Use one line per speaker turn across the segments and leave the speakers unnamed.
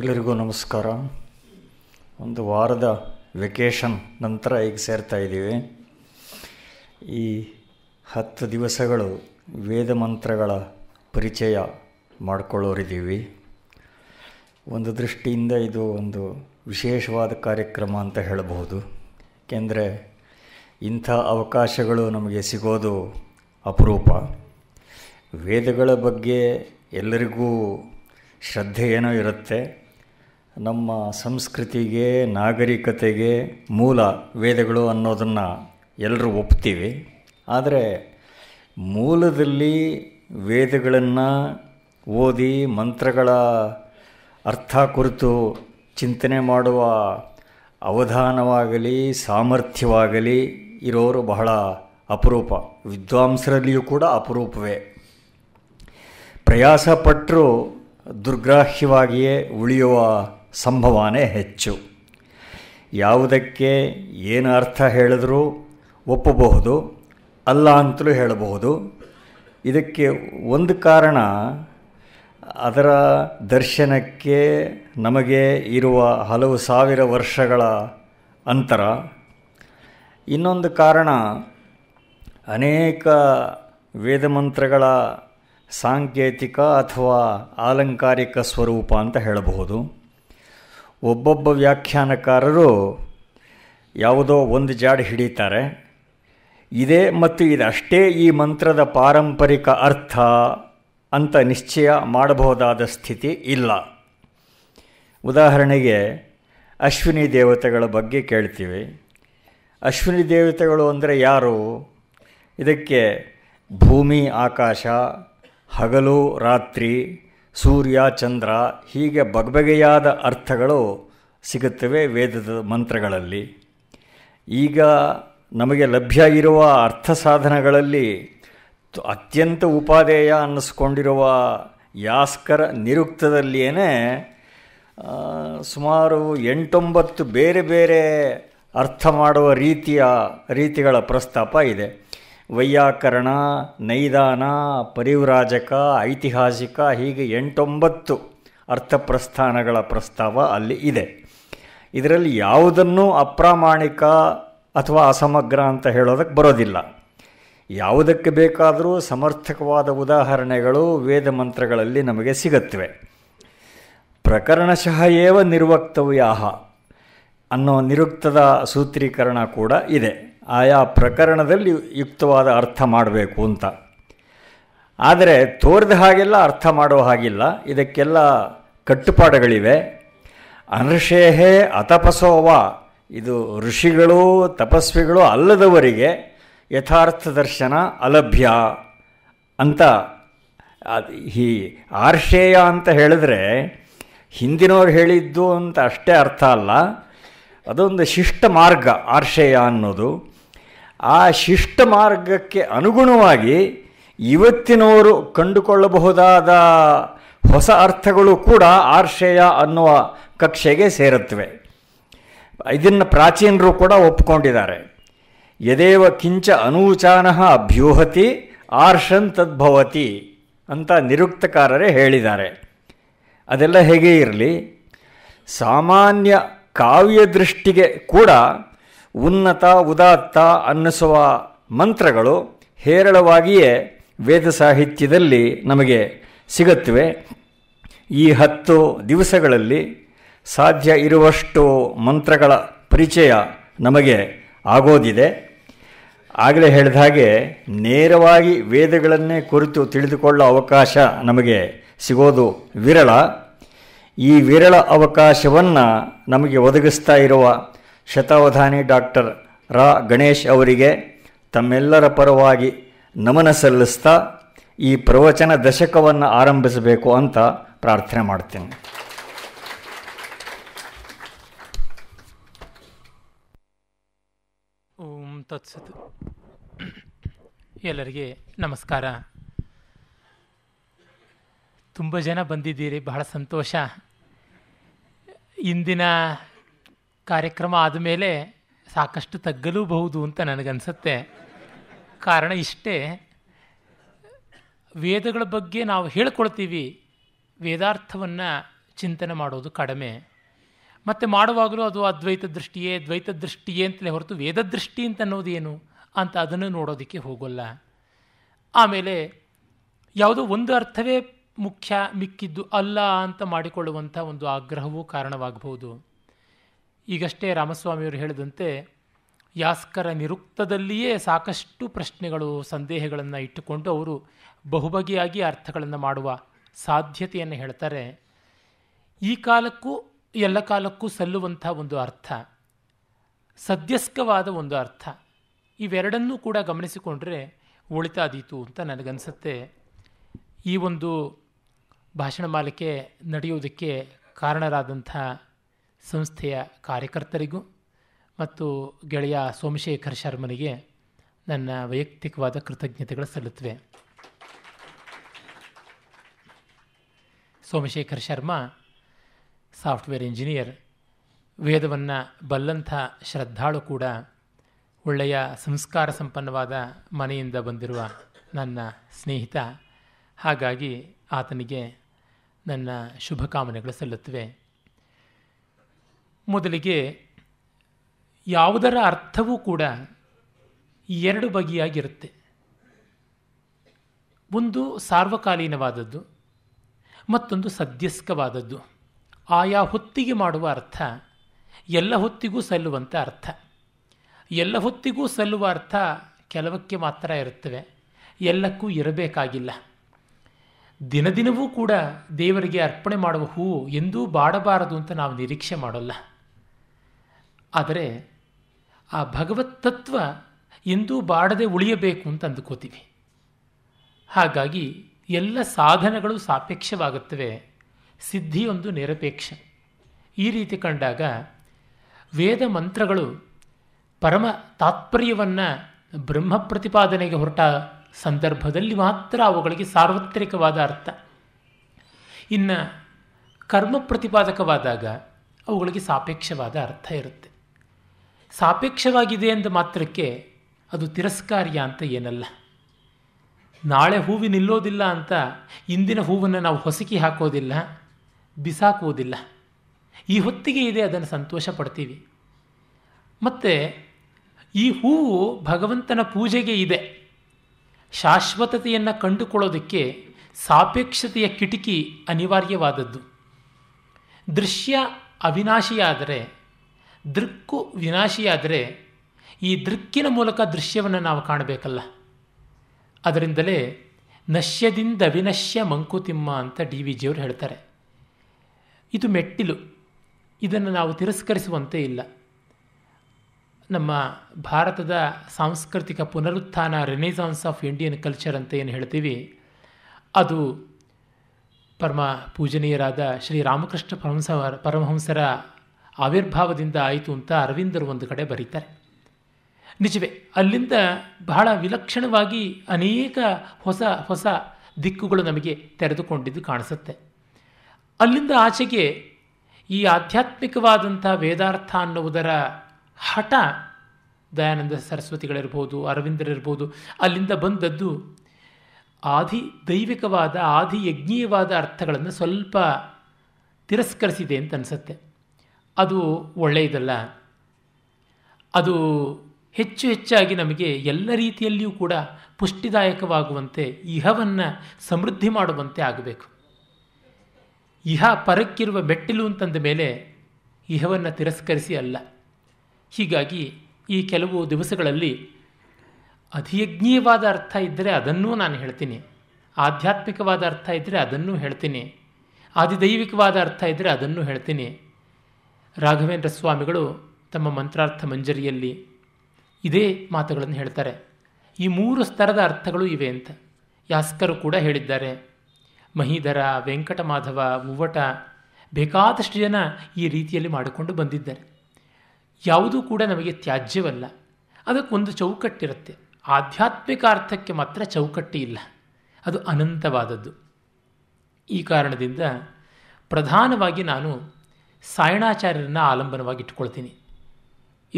ಎಲ್ಲರಿಗೂ ನಮಸ್ಕಾರ ಒಂದು ವಾರದ ವೆಕೇಷನ್ ನಂತರ ಈಗ ಸೇರ್ತಾ ಇದ್ದೀವಿ ಈ ಹತ್ತು ದಿವಸಗಳು ವೇದ ಮಂತ್ರಗಳ ಪರಿಚಯ ಮಾಡಿಕೊಳ್ಳೋರಿದ್ದೀವಿ ಒಂದು ದೃಷ್ಟಿಯಿಂದ ಇದು ಒಂದು ವಿಶೇಷವಾದ ಕಾರ್ಯಕ್ರಮ ಅಂತ ಹೇಳಬಹುದು ಏಕೆಂದರೆ ಇಂಥ ಅವಕಾಶಗಳು ನಮಗೆ ಸಿಗೋದು ಅಪರೂಪ ವೇದಗಳ ಬಗ್ಗೆ ಎಲ್ಲರಿಗೂ ಶ್ರದ್ಧೆ ಏನೋ ಇರುತ್ತೆ ನಮ್ಮ ಸಂಸ್ಕೃತಿಗೆ ನಾಗರಿಕತೆಗೆ ಮೂಲ ವೇದಗಳು ಅನ್ನೋದನ್ನು ಎಲ್ಲರೂ ಒಪ್ತೀವಿ ಆದರೆ ಮೂಲದಲ್ಲಿ ವೇದಗಳನ್ನು ಓದಿ ಮಂತ್ರಗಳ ಅರ್ಥ ಕುರಿತು ಚಿಂತನೆ ಮಾಡುವ ಅವಧಾನವಾಗಲಿ ಸಾಮರ್ಥ್ಯವಾಗಲಿ ಇರೋರು ಬಹಳ ಅಪರೂಪ ವಿದ್ವಾಂಸರಲ್ಲಿಯೂ ಕೂಡ ಅಪರೂಪವೇ ಪ್ರಯಾಸಪಟ್ಟರು ದುರ್ಗ್ರಾಹ್ಯವಾಗಿಯೇ ಉಳಿಯುವ ಸಂಭವನೇ ಹೆಚ್ಚು ಯಾವುದಕ್ಕೆ ಏನು ಅರ್ಥ ಹೇಳಿದ್ರೂ ಒಪ್ಪಬಹುದು ಅಲ್ಲ ಅಂತಲೂ ಹೇಳಬಹುದು ಇದಕ್ಕೆ ಒಂದು ಕಾರಣ ಅದರ ದರ್ಶನಕ್ಕೆ ನಮಗೆ ಇರುವ ಹಲವು ಸಾವಿರ ವರ್ಷಗಳ ಅಂತರ ಇನ್ನೊಂದು ಕಾರಣ ಅನೇಕ ವೇದಮಂತ್ರಗಳ ಸಾಂಕೇತಿಕ ಅಥವಾ ಆಲಂಕಾರಿಕ ಸ್ವರೂಪ ಅಂತ ಹೇಳಬಹುದು ಒಬ್ಬೊಬ್ಬ ವ್ಯಾಖ್ಯಾನಕಾರರು ಯಾವುದೋ ಒಂದು ಜಾಡು ಹಿಡಿತಾರೆ ಇದೇ ಮತ್ತು ಇದಷ್ಟೇ ಈ ಮಂತ್ರದ ಪಾರಂಪರಿಕ ಅರ್ಥ ಅಂತ ನಿಶ್ಚಯ ಮಾಡಬಹುದಾದ ಸ್ಥಿತಿ ಇಲ್ಲ ಉದಾಹರಣೆಗೆ ಅಶ್ವಿನಿ ದೇವತೆಗಳ ಬಗ್ಗೆ ಕೇಳ್ತೀವಿ ಅಶ್ವಿನಿ ದೇವತೆಗಳು ಅಂದರೆ ಯಾರು ಇದಕ್ಕೆ ಭೂಮಿ ಆಕಾಶ ಹಗಲು ರಾತ್ರಿ ಸೂರ್ಯ ಚಂದ್ರ ಹೀಗೆ ಬಗೆಬಗೆಯಾದ ಅರ್ಥಗಳು ಸಿಗುತ್ತವೆ ವೇದದ ಮಂತ್ರಗಳಲ್ಲಿ ಈಗ ನಮಗೆ ಲಭ್ಯ ಇರುವ ಅರ್ಥ ಸಾಧನಗಳಲ್ಲಿ ಅತ್ಯಂತ ಉಪಾದೇಯ ಅನ್ನಿಸ್ಕೊಂಡಿರುವ ಯಾಸ್ಕರ ನಿರುಕ್ತದಲ್ಲಿಯೇ ಸುಮಾರು ಎಂಟೊಂಬತ್ತು ಬೇರೆ ಬೇರೆ ಅರ್ಥ ಮಾಡುವ ರೀತಿಯ ರೀತಿಗಳ ಪ್ರಸ್ತಾಪ ಇದೆ ವೈಯಾಕರಣ ನೈದಾನ ಪರಿವ್ರಾಜಕ ಐತಿಹಾಸಿಕ ಹೀಗೆ ಎಂಟೊಂಬತ್ತು ಅರ್ಥಪ್ರಸ್ಥಾನಗಳ ಪ್ರಸ್ತಾವ ಅಲ್ಲಿ ಇದೆ ಇದರಲ್ಲಿ ಯಾವುದನ್ನು ಅಪ್ರಾಮಾಣಿಕ ಅಥವಾ ಅಸಮಗ್ರ ಅಂತ ಹೇಳೋದಕ್ಕೆ ಬರೋದಿಲ್ಲ ಯಾವುದಕ್ಕೆ ಬೇಕಾದರೂ ಸಮರ್ಥಕವಾದ ಉದಾಹರಣೆಗಳು ವೇದ ಮಂತ್ರಗಳಲ್ಲಿ ನಮಗೆ ಸಿಗುತ್ತವೆ ಪ್ರಕರಣಶಃ ಏವ ನಿರ್ವಕ್ತವ್ಯಾಹ ಅನ್ನೋ ನಿರುಕ್ತದ ಸೂತ್ರೀಕರಣ ಕೂಡ ಇದೆ ಆಯಾ ಪ್ರಕರಣದಲ್ಲಿ ಯುಕ್ತವಾದ ಅರ್ಥ ಮಾಡಬೇಕು ಅಂತ ಆದರೆ ತೋರಿದ ಹಾಗೆಲ್ಲ ಅರ್ಥ ಮಾಡೋ ಹಾಗಿಲ್ಲ ಇದಕ್ಕೆಲ್ಲ ಕಟ್ಟುಪಾಡುಗಳಿವೆ ಅನರ್ಷೇಹೇ ಅತಪಸೋವ ಇದು ಋಷಿಗಳು ತಪಸ್ವಿಗಳು ಅಲ್ಲದವರಿಗೆ ಯಥಾರ್ಥ ದರ್ಶನ ಅಲಭ್ಯ ಅಂತ ಈ ಆರ್ಷೇಯ ಅಂತ ಹೇಳಿದ್ರೆ ಹಿಂದಿನವ್ರು ಹೇಳಿದ್ದು ಅಂತ ಅಷ್ಟೇ ಅರ್ಥ ಅಲ್ಲ ಅದೊಂದು ಶಿಷ್ಟ ಮಾರ್ಗ ಆರ್ಷೇಯ ಅನ್ನೋದು ಆ ಶಿಷ್ಟ ಮಾರ್ಗಕ್ಕೆ ಅನುಗುಣವಾಗಿ ಇವತ್ತಿನವರು ಕಂಡುಕೊಳ್ಳಬಹುದಾದ ಹೊಸ ಅರ್ಥಗಳು ಕೂಡ ಆರ್ಷಯ ಅನ್ನುವ ಕಕ್ಷೆಗೆ ಸೇರುತ್ತವೆ ಇದನ್ನು ಪ್ರಾಚೀನರು ಕೂಡ ಒಪ್ಪಿಕೊಂಡಿದ್ದಾರೆ ಯದೇವ ಕಿಂಚ ಅನೂಚಾನ ಅಭ್ಯೂಹತಿ ಆರ್ಷನ್ ತದ್ಭವತಿ ಅಂತ ನಿರುಕ್ತಕಾರರೇ ಹೇಳಿದ್ದಾರೆ ಅದೆಲ್ಲ ಹೇಗೆ ಇರಲಿ ಸಾಮಾನ್ಯ ಕಾವ್ಯ ದೃಷ್ಟಿಗೆ ಕೂಡ ಉನ್ನತ ಉದಾತ್ತ ಅನ್ನಿಸುವ ಮಂತ್ರಗಳು ಹೇರಳವಾಗಿಯೇ ವೇದ ಸಾಹಿತ್ಯದಲ್ಲಿ ನಮಗೆ ಸಿಗುತ್ತವೆ ಈ ಹತ್ತು ದಿವಸಗಳಲ್ಲಿ ಸಾಧ್ಯ ಇರುವಷ್ಟು ಮಂತ್ರಗಳ ಪರಿಚಯ ನಮಗೆ ಆಗೋದಿದೆ ಆಗಲೇ ಹೇಳಿದ ಹಾಗೆ ನೇರವಾಗಿ ವೇದಗಳನ್ನೇ ಕುರಿತು ತಿಳಿದುಕೊಳ್ಳೋ ಅವಕಾಶ ನಮಗೆ ಸಿಗೋದು ವಿರಳ ಈ ವಿರಳ ಅವಕಾಶವನ್ನು ನಮಗೆ ಒದಗಿಸ್ತಾ ಇರುವ ಶತಾವಧಾನಿ ಡಾಕ್ಟರ್ ರಾ ಗಣೇಶ್ ಅವರಿಗೆ ತಮ್ಮೆಲ್ಲರ ಪರವಾಗಿ ನಮನ ಸಲ್ಲಿಸ್ತಾ ಈ ಪ್ರವಚನ ದಶಕವನ್ನು ಆರಂಭಿಸಬೇಕು ಅಂತ ಪ್ರಾರ್ಥನೆ ಮಾಡ್ತೇನೆ
ಓಂ ತತ್ಸತ್ ಎಲ್ಲರಿಗೆ ನಮಸ್ಕಾರ ತುಂಬ ಜನ ಬಂದಿದ್ದೀರಿ ಬಹಳ ಸಂತೋಷ ಇಂದಿನ ಕಾರ್ಯಕ್ರಮ ಆದಮೇಲೆ ಸಾಕಷ್ಟು ತಗ್ಗಲೂಬಹುದು ಅಂತ ನನಗನ್ಸುತ್ತೆ ಕಾರಣ ಇಷ್ಟೇ ವೇದಗಳ ಬಗ್ಗೆ ನಾವು ಹೇಳ್ಕೊಳ್ತೀವಿ ವೇದಾರ್ಥವನ್ನು ಚಿಂತನೆ ಮಾಡೋದು ಕಡಿಮೆ ಮತ್ತು ಮಾಡುವಾಗಲೂ ಅದು ಅದ್ವೈತ ದೃಷ್ಟಿಯೇ ದ್ವೈತ ದೃಷ್ಟಿಯೇ ಅಂತಲೇ ಹೊರತು ವೇದ ದೃಷ್ಟಿ ಅಂತ ಅನ್ನೋದು ಏನು ಅಂತ ಅದನ್ನು ನೋಡೋದಕ್ಕೆ ಹೋಗೋಲ್ಲ ಆಮೇಲೆ ಯಾವುದೋ ಒಂದು ಅರ್ಥವೇ ಮುಖ್ಯ ಮಿಕ್ಕಿದ್ದು ಅಲ್ಲ ಅಂತ ಮಾಡಿಕೊಳ್ಳುವಂಥ ಒಂದು ಆಗ್ರಹವೂ ಕಾರಣವಾಗಬಹುದು ಈಗಷ್ಟೇ ರಾಮಸ್ವಾಮಿಯವರು ಹೇಳಿದಂತೆ ಯಾಸ್ಕರ ನಿರುಕ್ತದಲ್ಲಿಯೇ ಸಾಕಷ್ಟು ಪ್ರಶ್ನೆಗಳು ಸಂದೇಹಗಳನ್ನು ಇಟ್ಟುಕೊಂಡು ಅವರು ಬಹುಬಗೆಯಾಗಿ ಅರ್ಥಗಳನ್ನು ಮಾಡುವ ಸಾಧ್ಯತೆಯನ್ನು ಹೇಳ್ತಾರೆ ಈ ಕಾಲಕ್ಕೂ ಎಲ್ಲ ಕಾಲಕ್ಕೂ ಸಲ್ಲುವಂಥ ಒಂದು ಅರ್ಥ ಸದ್ಯಸ್ಕವಾದ ಒಂದು ಅರ್ಥ ಇವೆರಡನ್ನೂ ಕೂಡ ಗಮನಿಸಿಕೊಂಡ್ರೆ ಒಳಿತಾದೀತು ಅಂತ ನನಗನ್ಸುತ್ತೆ ಈ ಒಂದು ಭಾಷಣ ಮಾಲಿಕೆ ನಡೆಯುವುದಕ್ಕೆ ಕಾರಣರಾದಂಥ ಸಂಸ್ಥೆಯ ಕಾರ್ಯಕರ್ತರಿಗೂ ಮತ್ತು ಗೆಳೆಯ ಸೋಮಶೇಖರ್ ಶರ್ಮನಿಗೆ ನನ್ನ ವೈಯಕ್ತಿಕವಾದ ಕೃತಜ್ಞತೆಗಳು ಸಲ್ಲುತ್ತವೆ ಸೋಮಶೇಖರ್ ಶರ್ಮ ಸಾಫ್ಟ್ವೇರ್ ಇಂಜಿನಿಯರ್ ವೇದವನ್ನು ಬಲ್ಲಂಥ ಶ್ರದ್ಧಾಳು ಕೂಡ ಒಳ್ಳೆಯ ಸಂಸ್ಕಾರ ಸಂಪನ್ನವಾದ ಮನೆಯಿಂದ ಬಂದಿರುವ ನನ್ನ ಸ್ನೇಹಿತ ಹಾಗಾಗಿ ಆತನಿಗೆ ನನ್ನ ಶುಭಕಾಮನೆಗಳು ಸಲ್ಲುತ್ತವೆ ಮೊದಲಿಗೆ ಯಾವುದರ ಅರ್ಥವೂ ಕೂಡ ಎರಡು ಬಗೆಯಾಗಿರುತ್ತೆ ಒಂದು ಸಾರ್ವಕಾಲೀನವಾದದ್ದು ಮತ್ತೊಂದು ಸದ್ಯಸ್ಕವಾದದ್ದು ಆಯಾ ಹೊತ್ತಿಗೆ ಮಾಡುವ ಅರ್ಥ ಎಲ್ಲ ಹೊತ್ತಿಗೂ ಸಲ್ಲುವಂಥ ಅರ್ಥ ಎಲ್ಲ ಹೊತ್ತಿಗೂ ಸಲ್ಲುವ ಅರ್ಥ ಕೆಲವಕ್ಕೆ ಮಾತ್ರ ಇರುತ್ತವೆ ಎಲ್ಲಕ್ಕೂ ಇರಬೇಕಾಗಿಲ್ಲ ದಿನದಿನವೂ ಕೂಡ ದೇವರಿಗೆ ಅರ್ಪಣೆ ಮಾಡುವ ಹೂವು ಎಂದೂ ಬಾಡಬಾರದು ಅಂತ ನಾವು ನಿರೀಕ್ಷೆ ಮಾಡೋಲ್ಲ ಆದರೆ ಆ ಭಗವತ್ ತತ್ವ ಎಂದೂ ಬಾಡದೆ ಉಳಿಯಬೇಕು ಅಂತ ಅಂದುಕೋತೀವಿ ಹಾಗಾಗಿ ಎಲ್ಲ ಸಾಧನಗಳು ಸಾಪೇಕ್ಷವಾಗುತ್ತವೆ ಸಿದ್ಧಿಯೊಂದು ನಿರಪೇಕ್ಷ ಈ ರೀತಿ ಕಂಡಾಗ ವೇದ ಮಂತ್ರಗಳು ಪರಮ ತಾತ್ಪರ್ಯವನ್ನು ಬ್ರಹ್ಮ ಪ್ರತಿಪಾದನೆಗೆ ಹೊರಟ ಸಂದರ್ಭದಲ್ಲಿ ಮಾತ್ರ ಅವುಗಳಿಗೆ ಸಾರ್ವತ್ರಿಕವಾದ ಅರ್ಥ ಇನ್ನು ಕರ್ಮ ಪ್ರತಿಪಾದಕವಾದಾಗ ಅವುಗಳಿಗೆ ಸಾಪೇಕ್ಷವಾದ ಅರ್ಥ ಇರುತ್ತೆ ಸಾಪೇಕ್ಷವಾಗಿದೆ ಎಂದು ಮಾತ್ರಕ್ಕೆ ಅದು ತಿರಸ್ಕಾರ್ಯ ಅಂತ ಏನಲ್ಲ ನಾಳೆ ಹೂವು ನಿಲ್ಲೋದಿಲ್ಲ ಅಂತ ಇಂದಿನ ಹೂವನ್ನು ನಾವು ಹೊಸಕಿ ಹಾಕೋದಿಲ್ಲ ಬಿಸಾಕುವುದಿಲ್ಲ ಈ ಹೊತ್ತಿಗೆ ಇದೆ ಅದನ್ನು ಸಂತೋಷ ಪಡ್ತೀವಿ ಮತ್ತು ಈ ಹೂವು ಭಗವಂತನ ಪೂಜೆಗೆ ಇದೆ ಶಾಶ್ವತತೆಯನ್ನು ಕಂಡುಕೊಳ್ಳೋದಕ್ಕೆ ಸಾಪೇಕ್ಷತೆಯ ಕಿಟಕಿ ಅನಿವಾರ್ಯವಾದದ್ದು ದೃಶ್ಯ ಅವಿನಾಶಿಯಾದರೆ ದೃಕ್ಕು ವಿನಾಶಿಯಾದರೆ ಈ ದೃಕ್ಕಿನ ಮೂಲಕ ದೃಶ್ಯವನ್ನು ನಾವು ಕಾಣಬೇಕಲ್ಲ ಅದರಿಂದಲೇ ನಶ್ಯದಿಂದ ವಿನಶ್ಯ ಮಂಕುತಿಮ್ಮ ಅಂತ ಡಿ ವಿ ಜಿಯವರು ಹೇಳ್ತಾರೆ ಇದು ಮೆಟ್ಟಿಲು ಇದನ್ನು ನಾವು ತಿರಸ್ಕರಿಸುವಂತೆ ಇಲ್ಲ ನಮ್ಮ ಭಾರತದ ಸಾಂಸ್ಕೃತಿಕ ಪುನರುತ್ಥಾನ ರೆನೆಸಾನ್ಸ್ ಆಫ್ ಇಂಡಿಯನ್ ಕಲ್ಚರ್ ಅಂತ ಏನು ಹೇಳ್ತೀವಿ ಅದು ಪರಮ ಪೂಜನೀಯರಾದ ಶ್ರೀ ರಾಮಕೃಷ್ಣ ಪರಮಹಂಸ ಪರಮಹಂಸರ ಆವಿರ್ಭಾವದಿಂದ ಆಯಿತು ಅಂತ ಅರವಿಂದರು ಒಂದು ಕಡೆ ಬರೀತಾರೆ ನಿಜವೇ ಅಲ್ಲಿಂದ ಬಹಳ ವಿಲಕ್ಷಣವಾಗಿ ಅನೇಕ ಹೊಸ ಹೊಸ ದಿಕ್ಕುಗಳು ನಮಗೆ ತೆರೆದುಕೊಂಡಿದ್ದು ಕಾಣಿಸುತ್ತೆ ಅಲ್ಲಿಂದ ಆಚೆಗೆ ಈ ಆಧ್ಯಾತ್ಮಿಕವಾದಂಥ ವೇದಾರ್ಥ ಅನ್ನುವುದರ ಹಠ ದಯಾನಂದ ಸರಸ್ವತಿಗಳಿರ್ಬೋದು ಅರವಿಂದರಿರ್ಬೋದು ಅಲ್ಲಿಂದ ಬಂದದ್ದು ಆದಿ ದೈವಿಕವಾದ ಆದಿ ಯಜ್ಞೀಯವಾದ ಅರ್ಥಗಳನ್ನು ಸ್ವಲ್ಪ ತಿರಸ್ಕರಿಸಿದೆ ಅಂತ ಅನಿಸುತ್ತೆ ಅದು ಒಳ್ಳೆಯದಲ್ಲ ಅದು ಹೆಚ್ಚು ಹೆಚ್ಚಾಗಿ ನಮಗೆ ಎಲ್ಲ ರೀತಿಯಲ್ಲಿಯೂ ಕೂಡ ಪುಷ್ಟಿದಾಯಕವಾಗುವಂತೆ ಇಹವನ್ನು ಸಮೃದ್ಧಿ ಮಾಡುವಂತೆ ಆಗಬೇಕು ಇಹ ಪರಕ್ಕಿರುವ ಮೆಟ್ಟಿಲು ಅಂತಂದ ಮೇಲೆ ಇಹವನ್ನು ತಿರಸ್ಕರಿಸಿ ಅಲ್ಲ ಹೀಗಾಗಿ ಈ ಕೆಲವು ದಿವಸಗಳಲ್ಲಿ ಅಧಿಯಜ್ಞೀಯವಾದ ಅರ್ಥ ಇದ್ದರೆ ಅದನ್ನೂ ನಾನು ಹೇಳ್ತೀನಿ ಆಧ್ಯಾತ್ಮಿಕವಾದ ಅರ್ಥ ಇದ್ದರೆ ಅದನ್ನೂ ಹೇಳ್ತೀನಿ ಆದಿದೈವಿಕವಾದ ಅರ್ಥ ಇದ್ದರೆ ಅದನ್ನು ಹೇಳ್ತೀನಿ ರಾಘವೇಂದ್ರ ಸ್ವಾಮಿಗಳು ತಮ್ಮ ಮಂತ್ರಾರ್ಥ ಮಂಜರಿಯಲ್ಲಿ ಇದೇ ಮಾತುಗಳನ್ನು ಹೇಳ್ತಾರೆ ಈ ಮೂರು ಸ್ತರದ ಅರ್ಥಗಳು ಇವೆ ಅಂತ ಯಾಸ್ಕರು ಕೂಡ ಹೇಳಿದ್ದಾರೆ ಮಹೀಧರ ಮಾಧವ ಮುವಟ ಬೇಕಾದಷ್ಟು ಜನ ಈ ರೀತಿಯಲ್ಲಿ ಮಾಡಿಕೊಂಡು ಬಂದಿದ್ದಾರೆ ಯಾವುದೂ ಕೂಡ ನಮಗೆ ತ್ಯಾಜ್ಯವಲ್ಲ ಅದಕ್ಕೊಂದು ಚೌಕಟ್ಟಿರುತ್ತೆ ಆಧ್ಯಾತ್ಮಿಕ ಅರ್ಥಕ್ಕೆ ಮಾತ್ರ ಚೌಕಟ್ಟಿ ಇಲ್ಲ ಅದು ಅನಂತವಾದದ್ದು ಈ ಕಾರಣದಿಂದ ಪ್ರಧಾನವಾಗಿ ನಾನು ಸಾಯಣಾಚಾರ್ಯರನ್ನು ಆಲಂಬನವಾಗಿ ಇಟ್ಕೊಳ್ತೀನಿ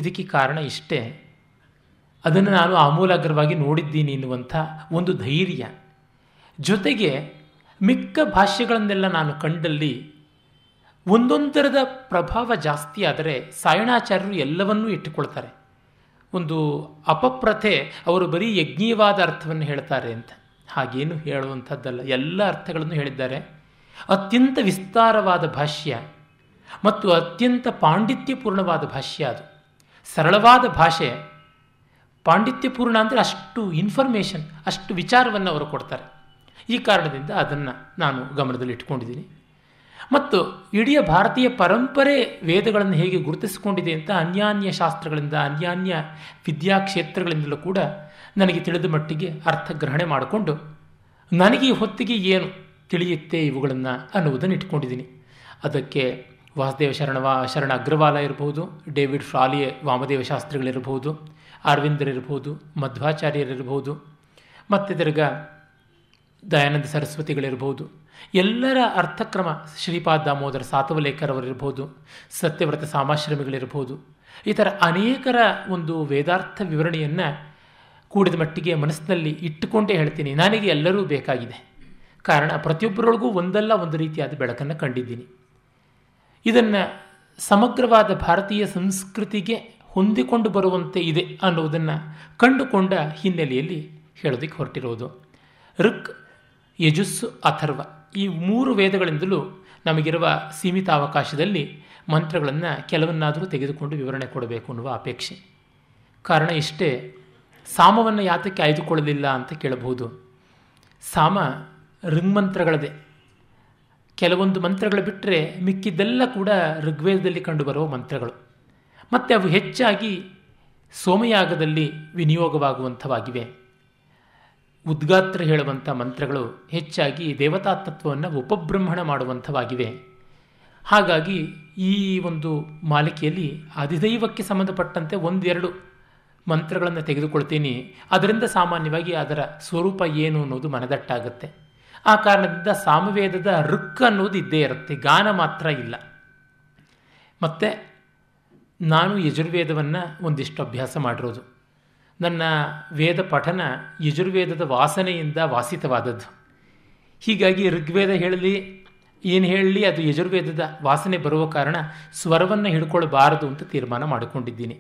ಇದಕ್ಕೆ ಕಾರಣ ಇಷ್ಟೇ ಅದನ್ನು ನಾನು ಆಮೂಲಾಗ್ರವಾಗಿ ನೋಡಿದ್ದೀನಿ ಎನ್ನುವಂಥ ಒಂದು ಧೈರ್ಯ ಜೊತೆಗೆ ಮಿಕ್ಕ ಭಾಷ್ಯಗಳನ್ನೆಲ್ಲ ನಾನು ಕಂಡಲ್ಲಿ ಒಂದೊಂದರದ ಪ್ರಭಾವ ಜಾಸ್ತಿ ಆದರೆ ಸಾಯಣಾಚಾರ್ಯರು ಎಲ್ಲವನ್ನೂ ಇಟ್ಟುಕೊಳ್ತಾರೆ ಒಂದು ಅಪಪ್ರಥೆ ಅವರು ಬರೀ ಯಜ್ಞೀಯವಾದ ಅರ್ಥವನ್ನು ಹೇಳ್ತಾರೆ ಅಂತ ಹಾಗೇನು ಹೇಳುವಂಥದ್ದಲ್ಲ ಎಲ್ಲ ಅರ್ಥಗಳನ್ನು ಹೇಳಿದ್ದಾರೆ ಅತ್ಯಂತ ವಿಸ್ತಾರವಾದ ಭಾಷ್ಯ ಮತ್ತು ಅತ್ಯಂತ ಪಾಂಡಿತ್ಯಪೂರ್ಣವಾದ ಭಾಷ್ಯ ಅದು ಸರಳವಾದ ಭಾಷೆ ಪಾಂಡಿತ್ಯಪೂರ್ಣ ಅಂದರೆ ಅಷ್ಟು ಇನ್ಫಾರ್ಮೇಷನ್ ಅಷ್ಟು ವಿಚಾರವನ್ನು ಅವರು ಕೊಡ್ತಾರೆ ಈ ಕಾರಣದಿಂದ ಅದನ್ನು ನಾನು ಗಮನದಲ್ಲಿ ಇಟ್ಕೊಂಡಿದ್ದೀನಿ ಮತ್ತು ಇಡೀ ಭಾರತೀಯ ಪರಂಪರೆ ವೇದಗಳನ್ನು ಹೇಗೆ ಗುರುತಿಸಿಕೊಂಡಿದೆ ಅಂತ ಅನ್ಯಾನ್ಯ ಶಾಸ್ತ್ರಗಳಿಂದ ಅನ್ಯಾನ್ಯ ವಿದ್ಯಾಕ್ಷೇತ್ರಗಳಿಂದಲೂ ಕೂಡ ನನಗೆ ತಿಳಿದ ಮಟ್ಟಿಗೆ ಅರ್ಥಗ್ರಹಣೆ ಮಾಡಿಕೊಂಡು ನನಗೆ ಈ ಹೊತ್ತಿಗೆ ಏನು ತಿಳಿಯುತ್ತೆ ಇವುಗಳನ್ನು ಅನ್ನುವುದನ್ನು ಇಟ್ಕೊಂಡಿದ್ದೀನಿ ಅದಕ್ಕೆ ವಾಸುದೇವ ಶರಣವ ಶರಣ ಅಗ್ರವಾಲ ಇರಬಹುದು ಡೇವಿಡ್ ಫ್ರಾಲಿಯ ವಾಮದೇವ ಶಾಸ್ತ್ರಿಗಳಿರ್ಬೋದು ಅರವಿಂದರಿರ್ಬೋದು ಮಧ್ವಾಚಾರ್ಯರಿರ್ಬೋದು ಮತ್ತು ತಿರ್ಗ ದಯಾನಂದ ಸರಸ್ವತಿಗಳಿರ್ಬೋದು ಎಲ್ಲರ ಅರ್ಥಕ್ರಮ ಶ್ರೀಪಾದ ದಾಮೋದರ ಸಾತವಲೇಖರವರಿರ್ಬೋದು ಸತ್ಯವ್ರತ ಸಾಮಾಶ್ರಮಿಗಳಿರ್ಬೋದು ಈ ಥರ ಅನೇಕರ ಒಂದು ವೇದಾರ್ಥ ವಿವರಣೆಯನ್ನು ಕೂಡಿದ ಮಟ್ಟಿಗೆ ಮನಸ್ಸಿನಲ್ಲಿ ಇಟ್ಟುಕೊಂಡೇ ಹೇಳ್ತೀನಿ ನನಗೆ ಎಲ್ಲರೂ ಬೇಕಾಗಿದೆ ಕಾರಣ ಪ್ರತಿಯೊಬ್ಬರೊಳಗೂ ಒಂದಲ್ಲ ಒಂದು ರೀತಿಯಾದ ಬೆಳಕನ್ನು ಕಂಡಿದ್ದೀನಿ ಇದನ್ನು ಸಮಗ್ರವಾದ ಭಾರತೀಯ ಸಂಸ್ಕೃತಿಗೆ ಹೊಂದಿಕೊಂಡು ಬರುವಂತೆ ಇದೆ ಅನ್ನೋದನ್ನು ಕಂಡುಕೊಂಡ ಹಿನ್ನೆಲೆಯಲ್ಲಿ ಹೇಳೋದಕ್ಕೆ ಹೊರಟಿರುವುದು ಋಕ್ ಯಜಸ್ಸು ಅಥರ್ವ ಈ ಮೂರು ವೇದಗಳಿಂದಲೂ ನಮಗಿರುವ ಸೀಮಿತ ಅವಕಾಶದಲ್ಲಿ ಮಂತ್ರಗಳನ್ನು ಕೆಲವನ್ನಾದರೂ ತೆಗೆದುಕೊಂಡು ವಿವರಣೆ ಕೊಡಬೇಕು ಅನ್ನುವ ಅಪೇಕ್ಷೆ ಕಾರಣ ಇಷ್ಟೇ ಸಾಮವನ್ನು ಯಾತಕ್ಕೆ ಆಯ್ದುಕೊಳ್ಳಲಿಲ್ಲ ಅಂತ ಕೇಳಬಹುದು ಸಾಮ ಋಂಗ್ಮಂತ್ರಗಳದೇ ಕೆಲವೊಂದು ಮಂತ್ರಗಳು ಬಿಟ್ಟರೆ ಮಿಕ್ಕಿದ್ದೆಲ್ಲ ಕೂಡ ಋಗ್ವೇದದಲ್ಲಿ ಕಂಡುಬರುವ ಮಂತ್ರಗಳು ಮತ್ತು ಅವು ಹೆಚ್ಚಾಗಿ ಸೋಮಯಾಗದಲ್ಲಿ ವಿನಿಯೋಗವಾಗುವಂಥವಾಗಿವೆ ಉದ್ಗಾತ್ರ ಹೇಳುವಂಥ ಮಂತ್ರಗಳು ಹೆಚ್ಚಾಗಿ ದೇವತಾ ತತ್ವವನ್ನು ಉಪಬ್ರಹ್ಮಣ ಮಾಡುವಂಥವಾಗಿವೆ ಹಾಗಾಗಿ ಈ ಒಂದು ಮಾಲಿಕೆಯಲ್ಲಿ ಅಧಿದೈವಕ್ಕೆ ಸಂಬಂಧಪಟ್ಟಂತೆ ಒಂದೆರಡು ಮಂತ್ರಗಳನ್ನು ತೆಗೆದುಕೊಳ್ತೀನಿ ಅದರಿಂದ ಸಾಮಾನ್ಯವಾಗಿ ಅದರ ಸ್ವರೂಪ ಏನು ಅನ್ನೋದು ಮನದಟ್ಟಾಗುತ್ತೆ ಆ ಕಾರಣದಿಂದ ಸಾಮವೇದದ ಋಕ್ ಅನ್ನೋದು ಇದ್ದೇ ಇರುತ್ತೆ ಗಾನ ಮಾತ್ರ ಇಲ್ಲ ಮತ್ತು ನಾನು ಯಜುರ್ವೇದವನ್ನು ಒಂದಿಷ್ಟು ಅಭ್ಯಾಸ ಮಾಡಿರೋದು ನನ್ನ ವೇದ ಪಠನ ಯಜುರ್ವೇದದ ವಾಸನೆಯಿಂದ ವಾಸಿತವಾದದ್ದು ಹೀಗಾಗಿ ಋಗ್ವೇದ ಹೇಳಲಿ ಏನು ಹೇಳಲಿ ಅದು ಯಜುರ್ವೇದದ ವಾಸನೆ ಬರುವ ಕಾರಣ ಸ್ವರವನ್ನು ಹಿಡ್ಕೊಳ್ಬಾರದು ಅಂತ ತೀರ್ಮಾನ ಮಾಡಿಕೊಂಡಿದ್ದೀನಿ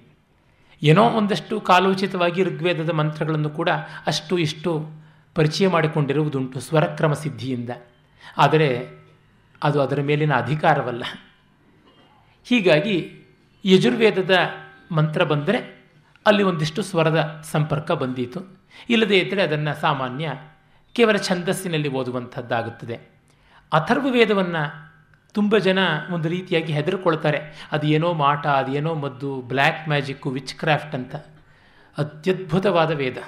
ಏನೋ ಒಂದಷ್ಟು ಕಾಲೋಚಿತವಾಗಿ ಋಗ್ವೇದದ ಮಂತ್ರಗಳನ್ನು ಕೂಡ ಅಷ್ಟು ಇಷ್ಟು ಪರಿಚಯ ಮಾಡಿಕೊಂಡಿರುವುದುಂಟು ಸ್ವರಕ್ರಮ ಸಿದ್ಧಿಯಿಂದ ಆದರೆ ಅದು ಅದರ ಮೇಲಿನ ಅಧಿಕಾರವಲ್ಲ ಹೀಗಾಗಿ ಯಜುರ್ವೇದದ ಮಂತ್ರ ಬಂದರೆ ಅಲ್ಲಿ ಒಂದಿಷ್ಟು ಸ್ವರದ ಸಂಪರ್ಕ ಬಂದೀತು ಇಲ್ಲದೇ ಇದ್ದರೆ ಅದನ್ನು ಸಾಮಾನ್ಯ ಕೇವಲ ಛಂದಸ್ಸಿನಲ್ಲಿ ಓದುವಂಥದ್ದಾಗುತ್ತದೆ ಅಥರ್ವ ವೇದವನ್ನು ತುಂಬ ಜನ ಒಂದು ರೀತಿಯಾಗಿ ಹೆದರ್ಕೊಳ್ತಾರೆ ಏನೋ ಮಾಟ ಅದೇನೋ ಮದ್ದು ಬ್ಲ್ಯಾಕ್ ಮ್ಯಾಜಿಕ್ಕು ವಿಚ್ ಕ್ರಾಫ್ಟ್ ಅಂತ ಅತ್ಯದ್ಭುತವಾದ ವೇದ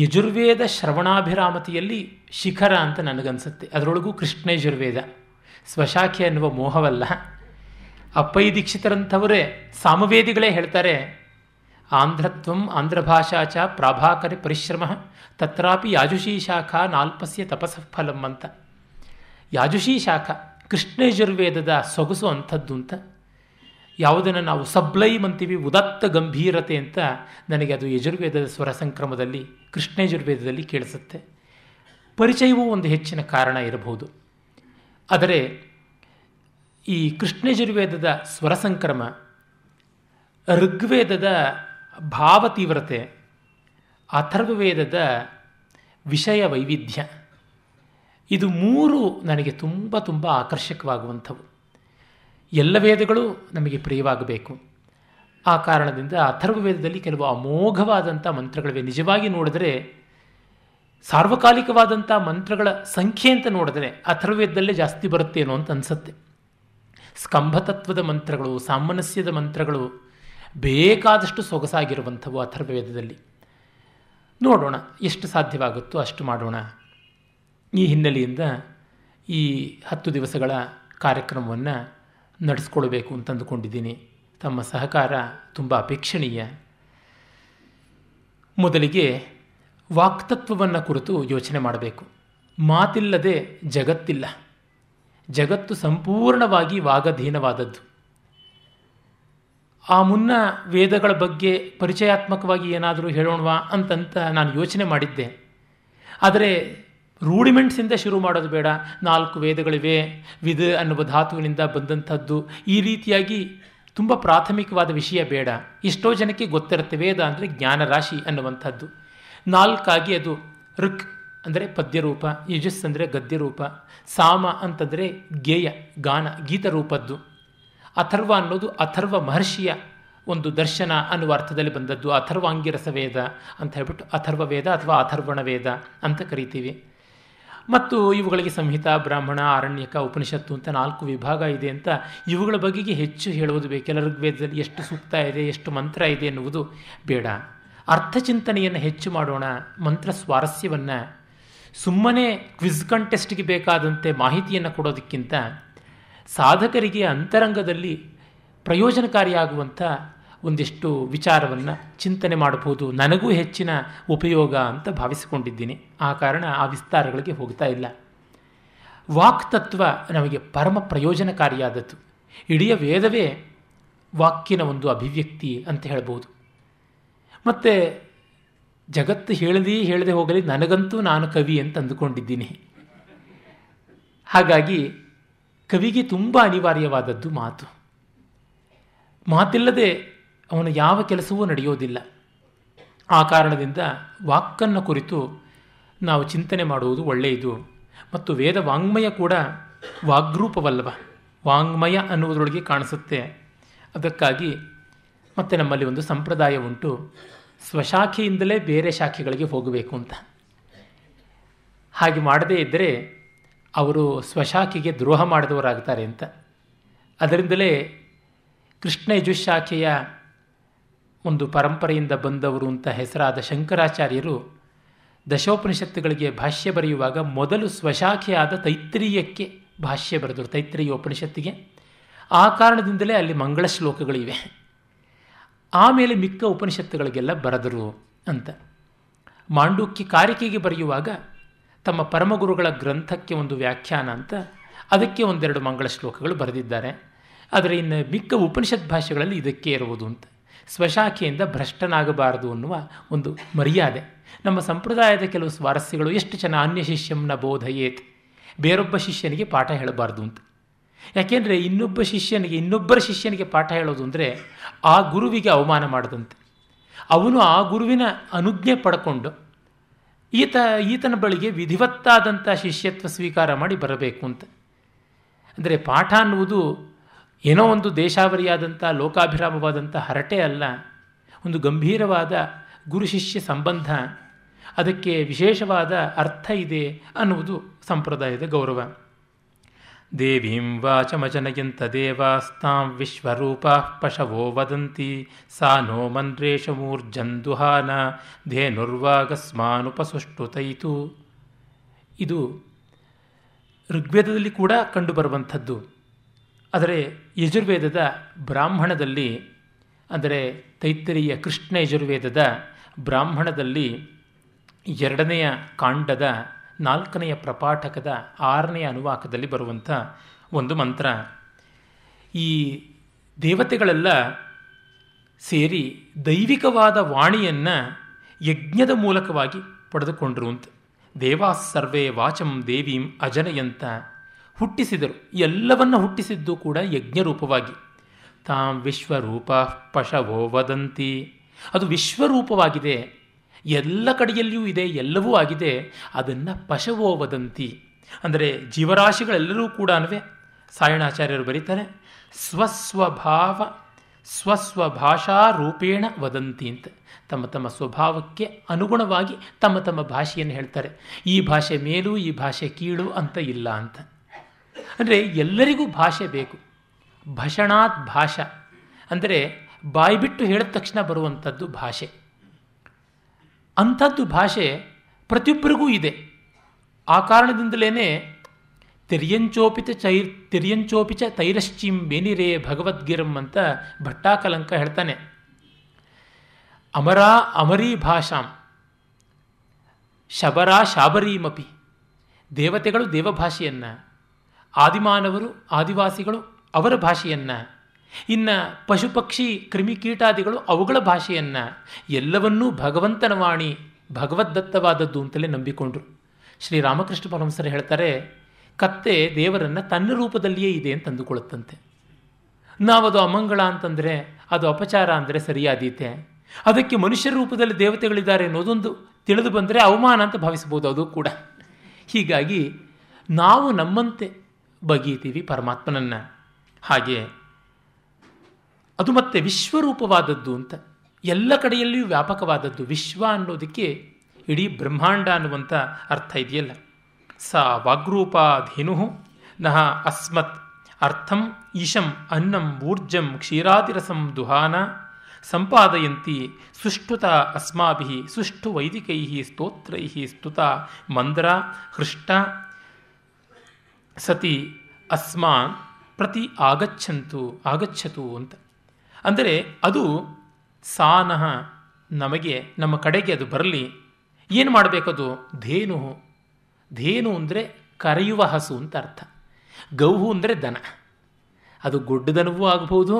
ಯಜುರ್ವೇದ ಶ್ರವಣಾಭಿರಾಮತಿಯಲ್ಲಿ ಶಿಖರ ಅಂತ ನನಗನ್ಸುತ್ತೆ ಅದರೊಳಗೂ ಯಜುರ್ವೇದ ಸ್ವಶಾಖೆ ಅನ್ನುವ ಮೋಹವಲ್ಲ ಅಪ್ಪೈ ದೀಕ್ಷಿತರಂಥವರೇ ಸಾಮವೇದಿಗಳೇ ಹೇಳ್ತಾರೆ ಆಂಧ್ರತ್ವಂ ಆಂಧ್ರಭಾಷಾಚ ಪ್ರಾಭಾಕರಿ ಪರಿಶ್ರಮ ತತ್ರಾಪಿ ಯಾಜುಷೀ ಶಾಖಾ ನಾಲ್ಪಸ್ಯ ತಪಸಫಲಂ ಅಂತ ಯಾಜುಷೀ ಶಾಖ ಕೃಷ್ಣಯಜುರ್ವೇದದ ಸೊಗಸು ಅಂಥದ್ದು ಅಂತ ಯಾವುದನ್ನು ನಾವು ಸಬ್ಲೈ ಅಂತೀವಿ ಉದತ್ತ ಗಂಭೀರತೆ ಅಂತ ನನಗೆ ಅದು ಯಜುರ್ವೇದದ ಸ್ವರ ಸಂಕ್ರಮದಲ್ಲಿ ಕೃಷ್ಣಯಜುರ್ವೇದದಲ್ಲಿ ಕೇಳಿಸುತ್ತೆ ಪರಿಚಯವೂ ಒಂದು ಹೆಚ್ಚಿನ ಕಾರಣ ಇರಬಹುದು ಆದರೆ ಈ ಕೃಷ್ಣಯಜುರ್ವೇದದ ಸ್ವರ ಸಂಕ್ರಮ ಋಗ್ವೇದದ ಭಾವತೀವ್ರತೆ ತೀವ್ರತೆ ವಿಷಯ ವೈವಿಧ್ಯ ಇದು ಮೂರು ನನಗೆ ತುಂಬ ತುಂಬ ಆಕರ್ಷಕವಾಗುವಂಥವು ಎಲ್ಲ ವೇದಗಳು ನಮಗೆ ಪ್ರಿಯವಾಗಬೇಕು ಆ ಕಾರಣದಿಂದ ಅಥರ್ವ ವೇದದಲ್ಲಿ ಕೆಲವು ಅಮೋಘವಾದಂಥ ಮಂತ್ರಗಳಿವೆ ನಿಜವಾಗಿ ನೋಡಿದರೆ ಸಾರ್ವಕಾಲಿಕವಾದಂಥ ಮಂತ್ರಗಳ ಸಂಖ್ಯೆ ಅಂತ ನೋಡಿದ್ರೆ ಅಥರ್ವೇದದಲ್ಲೇ ಜಾಸ್ತಿ ಏನೋ ಅಂತ ಅನಿಸುತ್ತೆ ಸ್ಕಂಭತತ್ವದ ಮಂತ್ರಗಳು ಸಾಮನಸ್ಯದ ಮಂತ್ರಗಳು ಬೇಕಾದಷ್ಟು ಸೊಗಸಾಗಿರುವಂಥವು ಅಥರ್ವವೇದದಲ್ಲಿ ನೋಡೋಣ ಎಷ್ಟು ಸಾಧ್ಯವಾಗುತ್ತೋ ಅಷ್ಟು ಮಾಡೋಣ ಈ ಹಿನ್ನೆಲೆಯಿಂದ ಈ ಹತ್ತು ದಿವಸಗಳ ಕಾರ್ಯಕ್ರಮವನ್ನು ನಡೆಸ್ಕೊಳ್ಬೇಕು ಅಂತಂದುಕೊಂಡಿದ್ದೀನಿ ತಮ್ಮ ಸಹಕಾರ ತುಂಬ ಅಪೇಕ್ಷಣೀಯ ಮೊದಲಿಗೆ ವಾಕ್ತತ್ವವನ್ನು ಕುರಿತು ಯೋಚನೆ ಮಾಡಬೇಕು ಮಾತಿಲ್ಲದೆ ಜಗತ್ತಿಲ್ಲ ಜಗತ್ತು ಸಂಪೂರ್ಣವಾಗಿ ವಾಗಧೀನವಾದದ್ದು ಆ ಮುನ್ನ ವೇದಗಳ ಬಗ್ಗೆ ಪರಿಚಯಾತ್ಮಕವಾಗಿ ಏನಾದರೂ ಹೇಳೋಣವಾ ಅಂತಂತ ನಾನು ಯೋಚನೆ ಮಾಡಿದ್ದೆ ಆದರೆ ರೂಢಿಮೆಂಟ್ಸಿಂದ ಶುರು ಮಾಡೋದು ಬೇಡ ನಾಲ್ಕು ವೇದಗಳಿವೆ ವಿಧ ಅನ್ನುವ ಧಾತುವಿನಿಂದ ಬಂದಂಥದ್ದು ಈ ರೀತಿಯಾಗಿ ತುಂಬ ಪ್ರಾಥಮಿಕವಾದ ವಿಷಯ ಬೇಡ ಎಷ್ಟೋ ಜನಕ್ಕೆ ಗೊತ್ತಿರುತ್ತೆ ವೇದ ಅಂದರೆ ಜ್ಞಾನರಾಶಿ ಅನ್ನುವಂಥದ್ದು ನಾಲ್ಕಾಗಿ ಅದು ಋಕ್ ಅಂದರೆ ಪದ್ಯರೂಪ ಯಜಸ್ ಅಂದರೆ ಗದ್ಯರೂಪ ಸಾಮ ಅಂತಂದರೆ ಗೇಯ ಗಾನ ಗೀತರೂಪದ್ದು ಅಥರ್ವ ಅನ್ನೋದು ಅಥರ್ವ ಮಹರ್ಷಿಯ ಒಂದು ದರ್ಶನ ಅನ್ನುವ ಅರ್ಥದಲ್ಲಿ ಬಂದದ್ದು ಅಥರ್ವಾಂಗಿರಸ ವೇದ ಅಂತ ಹೇಳ್ಬಿಟ್ಟು ಅಥರ್ವ ವೇದ ಅಥವಾ ಅಥರ್ವಣ ವೇದ ಅಂತ ಕರಿತೀವಿ ಮತ್ತು ಇವುಗಳಿಗೆ ಸಂಹಿತ ಬ್ರಾಹ್ಮಣ ಅರಣ್ಯಕ ಉಪನಿಷತ್ತು ಅಂತ ನಾಲ್ಕು ವಿಭಾಗ ಇದೆ ಅಂತ ಇವುಗಳ ಬಗೆಗೆ ಹೆಚ್ಚು ಹೇಳುವುದು ಬೇಕು ಋಗ್ವೇದದಲ್ಲಿ ಎಷ್ಟು ಸೂಕ್ತ ಇದೆ ಎಷ್ಟು ಮಂತ್ರ ಇದೆ ಎನ್ನುವುದು ಬೇಡ ಅರ್ಥ ಚಿಂತನೆಯನ್ನು ಹೆಚ್ಚು ಮಾಡೋಣ ಮಂತ್ರ ಸ್ವಾರಸ್ಯವನ್ನು ಸುಮ್ಮನೆ ಕ್ವಿಜ್ ಕಂಟೆಸ್ಟ್ಗೆ ಬೇಕಾದಂತೆ ಮಾಹಿತಿಯನ್ನು ಕೊಡೋದಕ್ಕಿಂತ ಸಾಧಕರಿಗೆ ಅಂತರಂಗದಲ್ಲಿ ಪ್ರಯೋಜನಕಾರಿಯಾಗುವಂಥ ಒಂದಿಷ್ಟು ವಿಚಾರವನ್ನು ಚಿಂತನೆ ಮಾಡಬಹುದು ನನಗೂ ಹೆಚ್ಚಿನ ಉಪಯೋಗ ಅಂತ ಭಾವಿಸಿಕೊಂಡಿದ್ದೀನಿ ಆ ಕಾರಣ ಆ ವಿಸ್ತಾರಗಳಿಗೆ ಹೋಗ್ತಾ ಇಲ್ಲ ವಾಕ್ತತ್ವ ನಮಗೆ ಪರಮ ಪ್ರಯೋಜನಕಾರಿಯಾದದ್ದು ಇಡೀ ವೇದವೇ ವಾಕ್ಯನ ಒಂದು ಅಭಿವ್ಯಕ್ತಿ ಅಂತ ಹೇಳ್ಬೋದು ಮತ್ತು ಜಗತ್ತು ಹೇಳದೇ ಹೇಳದೆ ಹೋಗಲಿ ನನಗಂತೂ ನಾನು ಕವಿ ಅಂತ ಅಂದುಕೊಂಡಿದ್ದೀನಿ ಹಾಗಾಗಿ ಕವಿಗೆ ತುಂಬ ಅನಿವಾರ್ಯವಾದದ್ದು ಮಾತು ಮಾತಿಲ್ಲದೆ ಅವನು ಯಾವ ಕೆಲಸವೂ ನಡೆಯೋದಿಲ್ಲ ಆ ಕಾರಣದಿಂದ ವಾಕನ್ನು ಕುರಿತು ನಾವು ಚಿಂತನೆ ಮಾಡುವುದು ಒಳ್ಳೆಯದು ಮತ್ತು ವೇದ ವಾಂಗ್ಮಯ ಕೂಡ ವಾಗ್ರೂಪವಲ್ಲವ ವಾಂಗ್ಮಯ ಅನ್ನುವುದರೊಳಗೆ ಕಾಣಿಸುತ್ತೆ ಅದಕ್ಕಾಗಿ ಮತ್ತು ನಮ್ಮಲ್ಲಿ ಒಂದು ಸಂಪ್ರದಾಯ ಉಂಟು ಸ್ವಶಾಖೆಯಿಂದಲೇ ಬೇರೆ ಶಾಖೆಗಳಿಗೆ ಹೋಗಬೇಕು ಅಂತ ಹಾಗೆ ಮಾಡದೇ ಇದ್ದರೆ ಅವರು ಸ್ವಶಾಖೆಗೆ ದ್ರೋಹ ಮಾಡಿದವರಾಗ್ತಾರೆ ಅಂತ ಅದರಿಂದಲೇ ಕೃಷ್ಣ ಯಜುಶಾಖೆಯ ಒಂದು ಪರಂಪರೆಯಿಂದ ಬಂದವರು ಅಂತ ಹೆಸರಾದ ಶಂಕರಾಚಾರ್ಯರು ದಶೋಪನಿಷತ್ತುಗಳಿಗೆ ಭಾಷ್ಯ ಬರೆಯುವಾಗ ಮೊದಲು ಸ್ವಶಾಖೆಯಾದ ತೈತ್ರಿಯಕ್ಕೆ ಭಾಷ್ಯ ಬರೆದರು ತೈತ್ರಿಯ ಉಪನಿಷತ್ತಿಗೆ ಆ ಕಾರಣದಿಂದಲೇ ಅಲ್ಲಿ ಮಂಗಳ ಶ್ಲೋಕಗಳಿವೆ ಆಮೇಲೆ ಮಿಕ್ಕ ಉಪನಿಷತ್ತುಗಳಿಗೆಲ್ಲ ಬರೆದರು ಅಂತ ಮಾಂಡೂಕ್ಯ ಕಾರಿಕೆಗೆ ಬರೆಯುವಾಗ ತಮ್ಮ ಪರಮಗುರುಗಳ ಗ್ರಂಥಕ್ಕೆ ಒಂದು ವ್ಯಾಖ್ಯಾನ ಅಂತ ಅದಕ್ಕೆ ಒಂದೆರಡು ಮಂಗಳ ಶ್ಲೋಕಗಳು ಬರೆದಿದ್ದಾರೆ ಆದರೆ ಇನ್ನು ಮಿಕ್ಕ ಉಪನಿಷತ್ ಭಾಷೆಗಳಲ್ಲಿ ಇದಕ್ಕೆ ಇರುವುದು ಅಂತ ಸ್ವಶಾಖೆಯಿಂದ ಭ್ರಷ್ಟನಾಗಬಾರದು ಅನ್ನುವ ಒಂದು ಮರ್ಯಾದೆ ನಮ್ಮ ಸಂಪ್ರದಾಯದ ಕೆಲವು ಸ್ವಾರಸ್ಯಗಳು ಎಷ್ಟು ಚೆನ್ನ ಅನ್ಯ ಶಿಷ್ಯಂನ ಬೋಧಯೇತ್ ಬೇರೊಬ್ಬ ಶಿಷ್ಯನಿಗೆ ಪಾಠ ಹೇಳಬಾರ್ದು ಅಂತ ಯಾಕೆಂದರೆ ಇನ್ನೊಬ್ಬ ಶಿಷ್ಯನಿಗೆ ಇನ್ನೊಬ್ಬರ ಶಿಷ್ಯನಿಗೆ ಪಾಠ ಹೇಳೋದು ಅಂದರೆ ಆ ಗುರುವಿಗೆ ಅವಮಾನ ಮಾಡದಂತೆ ಅವನು ಆ ಗುರುವಿನ ಅನುಜ್ಞೆ ಪಡ್ಕೊಂಡು ಈತ ಈತನ ಬಳಿಗೆ ವಿಧಿವತ್ತಾದಂಥ ಶಿಷ್ಯತ್ವ ಸ್ವೀಕಾರ ಮಾಡಿ ಬರಬೇಕು ಅಂತ ಅಂದರೆ ಪಾಠ ಅನ್ನುವುದು ಏನೋ ಒಂದು ದೇಶಾವರಿಯಾದಂಥ ಲೋಕಾಭಿರಾಮವಾದಂಥ ಹರಟೆ ಅಲ್ಲ ಒಂದು ಗಂಭೀರವಾದ ಗುರು ಶಿಷ್ಯ ಸಂಬಂಧ ಅದಕ್ಕೆ ವಿಶೇಷವಾದ ಅರ್ಥ ಇದೆ ಅನ್ನುವುದು ಸಂಪ್ರದಾಯದ ಗೌರವ ದೇವೀಂ ವಾಚಮಚನಯಂತ ದೇವಾಸ್ತಾಂ ವಿಶ್ವರೂಪ ಪಶವೋ ವದಂತಿ ಸಾ ನೋ ಮಂದ್ರೇಶಮೂರ್ಜಂದುಹಾನ ಧೇನುರ್ವಾಗಸ್ಮಾನುಪಸುಷ್ಟುತೈತು ಇದು ಋಗ್ವೇದದಲ್ಲಿ ಕೂಡ ಕಂಡುಬರುವಂಥದ್ದು ಆದರೆ ಯಜುರ್ವೇದದ ಬ್ರಾಹ್ಮಣದಲ್ಲಿ ಅಂದರೆ ತೈತ್ತರಿಯ ಕೃಷ್ಣ ಯಜುರ್ವೇದದ ಬ್ರಾಹ್ಮಣದಲ್ಲಿ ಎರಡನೆಯ ಕಾಂಡದ ನಾಲ್ಕನೆಯ ಪ್ರಪಾಠಕದ ಆರನೆಯ ಅನುವಾಕದಲ್ಲಿ ಬರುವಂಥ ಒಂದು ಮಂತ್ರ ಈ ದೇವತೆಗಳೆಲ್ಲ ಸೇರಿ ದೈವಿಕವಾದ ವಾಣಿಯನ್ನು ಯಜ್ಞದ ಮೂಲಕವಾಗಿ ಪಡೆದುಕೊಂಡಿರುವಂತೆ ದೇವಾ ಸರ್ವೇ ವಾಚಂ ದೇವೀಂ ಅಜನಯಂತ ಹುಟ್ಟಿಸಿದರು ಎಲ್ಲವನ್ನು ಹುಟ್ಟಿಸಿದ್ದು ಕೂಡ ಯಜ್ಞರೂಪವಾಗಿ ತಾಂ ವಿಶ್ವರೂಪ ಪಶವೋ ವದಂತಿ ಅದು ವಿಶ್ವರೂಪವಾಗಿದೆ ಎಲ್ಲ ಕಡೆಯಲ್ಲಿಯೂ ಇದೆ ಎಲ್ಲವೂ ಆಗಿದೆ ಅದನ್ನು ಪಶವೋ ವದಂತಿ ಅಂದರೆ ಜೀವರಾಶಿಗಳೆಲ್ಲರೂ ಕೂಡ ಸಾಯಣಾಚಾರ್ಯರು ಬರೀತಾರೆ ಸ್ವಸ್ವಭಾವ ಸ್ವಸ್ವಭಾಷಾ ರೂಪೇಣ ವದಂತಿ ಅಂತ ತಮ್ಮ ತಮ್ಮ ಸ್ವಭಾವಕ್ಕೆ ಅನುಗುಣವಾಗಿ ತಮ್ಮ ತಮ್ಮ ಭಾಷೆಯನ್ನು ಹೇಳ್ತಾರೆ ಈ ಭಾಷೆ ಮೇಲೂ ಈ ಭಾಷೆ ಕೀಳು ಅಂತ ಇಲ್ಲ ಅಂತ ಅಂದರೆ ಎಲ್ಲರಿಗೂ ಭಾಷೆ ಬೇಕು ಭಷಣಾತ್ ಭಾಷ ಅಂದರೆ ಬಾಯ್ಬಿಟ್ಟು ಹೇಳಿದ ತಕ್ಷಣ ಬರುವಂಥದ್ದು ಭಾಷೆ ಅಂಥದ್ದು ಭಾಷೆ ಪ್ರತಿಯೊಬ್ಬರಿಗೂ ಇದೆ ಆ ಕಾರಣದಿಂದಲೇ ತಿರ್ಯಂಚೋಪಿತ ಚೈರ್ ತಿರ್ಯಂಚೋಪಿಚ ತೈರಶ್ಚಿಂ ಬೇನಿರೇ ಭಗವದ್ಗಿರಂ ಅಂತ ಭಟ್ಟಾಕಲಂಕ ಹೇಳ್ತಾನೆ ಅಮರಾ ಅಮರೀ ಭಾಷಾಂ ಶಬರಾ ಶಾಬರೀಮಪಿ ದೇವತೆಗಳು ದೇವಭಾಷೆಯನ್ನು ಆದಿಮಾನವರು ಆದಿವಾಸಿಗಳು ಅವರ ಭಾಷೆಯನ್ನು ಇನ್ನು ಪಶುಪಕ್ಷಿ ಕ್ರಿಮಿಕೀಟಾದಿಗಳು ಅವುಗಳ ಭಾಷೆಯನ್ನು ಎಲ್ಲವನ್ನೂ ಭಗವಂತನ ವಾಣಿ ಭಗವದ್ದತ್ತವಾದದ್ದು ಅಂತಲೇ ನಂಬಿಕೊಂಡ್ರು ಶ್ರೀರಾಮಕೃಷ್ಣ ಪರಮಸರು ಹೇಳ್ತಾರೆ ಕತ್ತೆ ದೇವರನ್ನು ತನ್ನ ರೂಪದಲ್ಲಿಯೇ ಇದೆ ಅಂತ ಅಂದುಕೊಳ್ಳುತ್ತಂತೆ ನಾವದು ಅಮಂಗಳ ಅಂತಂದರೆ ಅದು ಅಪಚಾರ ಅಂದರೆ ಸರಿಯಾದೀತೆ ಅದಕ್ಕೆ ಮನುಷ್ಯರ ರೂಪದಲ್ಲಿ ದೇವತೆಗಳಿದ್ದಾರೆ ಅನ್ನೋದೊಂದು ತಿಳಿದು ಬಂದರೆ ಅವಮಾನ ಅಂತ ಭಾವಿಸ್ಬೋದು ಅದು ಕೂಡ ಹೀಗಾಗಿ ನಾವು ನಮ್ಮಂತೆ ಬಗೀತೀವಿ ಪರಮಾತ್ಮನನ್ನು ಹಾಗೆ ಅದು ಮತ್ತೆ ವಿಶ್ವರೂಪವಾದದ್ದು ಅಂತ ಎಲ್ಲ ಕಡೆಯಲ್ಲಿಯೂ ವ್ಯಾಪಕವಾದದ್ದು ವಿಶ್ವ ಅನ್ನೋದಕ್ಕೆ ಇಡೀ ಬ್ರಹ್ಮಾಂಡ ಅನ್ನುವಂಥ ಅರ್ಥ ಇದೆಯಲ್ಲ ಸ ವಾಗ್ರೂಪಾಧೇನು ನಹ ಅಸ್ಮತ್ ಅರ್ಥಂ ಈಶಂ ಅನ್ನಂ ಊರ್ಜಂ ಕ್ಷೀರಾತಿರಸಂ ದುಹಾನ ಸಂಪಾದಯಂತಿ ಸುಷ್ಟುತ ಅಸ್ಮಾಭಿ ಸುಷ್ಟು ವೈದಿಕೈ ಸ್ತೋತ್ರೈ ಸ್ತುತ ಮಂದ್ರ ಹೃಷ್ಟ ಸತಿ ಅಸ್ಮಾನ್ ಪ್ರತಿ ಆಗಚ್ಚಂತು ಆಗಚ್ಚತು ಅಂತ ಅಂದರೆ ಅದು ಸಾನಹ ನಮಗೆ ನಮ್ಮ ಕಡೆಗೆ ಅದು ಬರಲಿ ಏನು ಮಾಡಬೇಕದು ಧೇನು ಧೇನು ಅಂದರೆ ಕರೆಯುವ ಹಸು ಅಂತ ಅರ್ಥ ಗೌಹು ಅಂದರೆ ದನ ಅದು ದನವೂ ಆಗಬಹುದು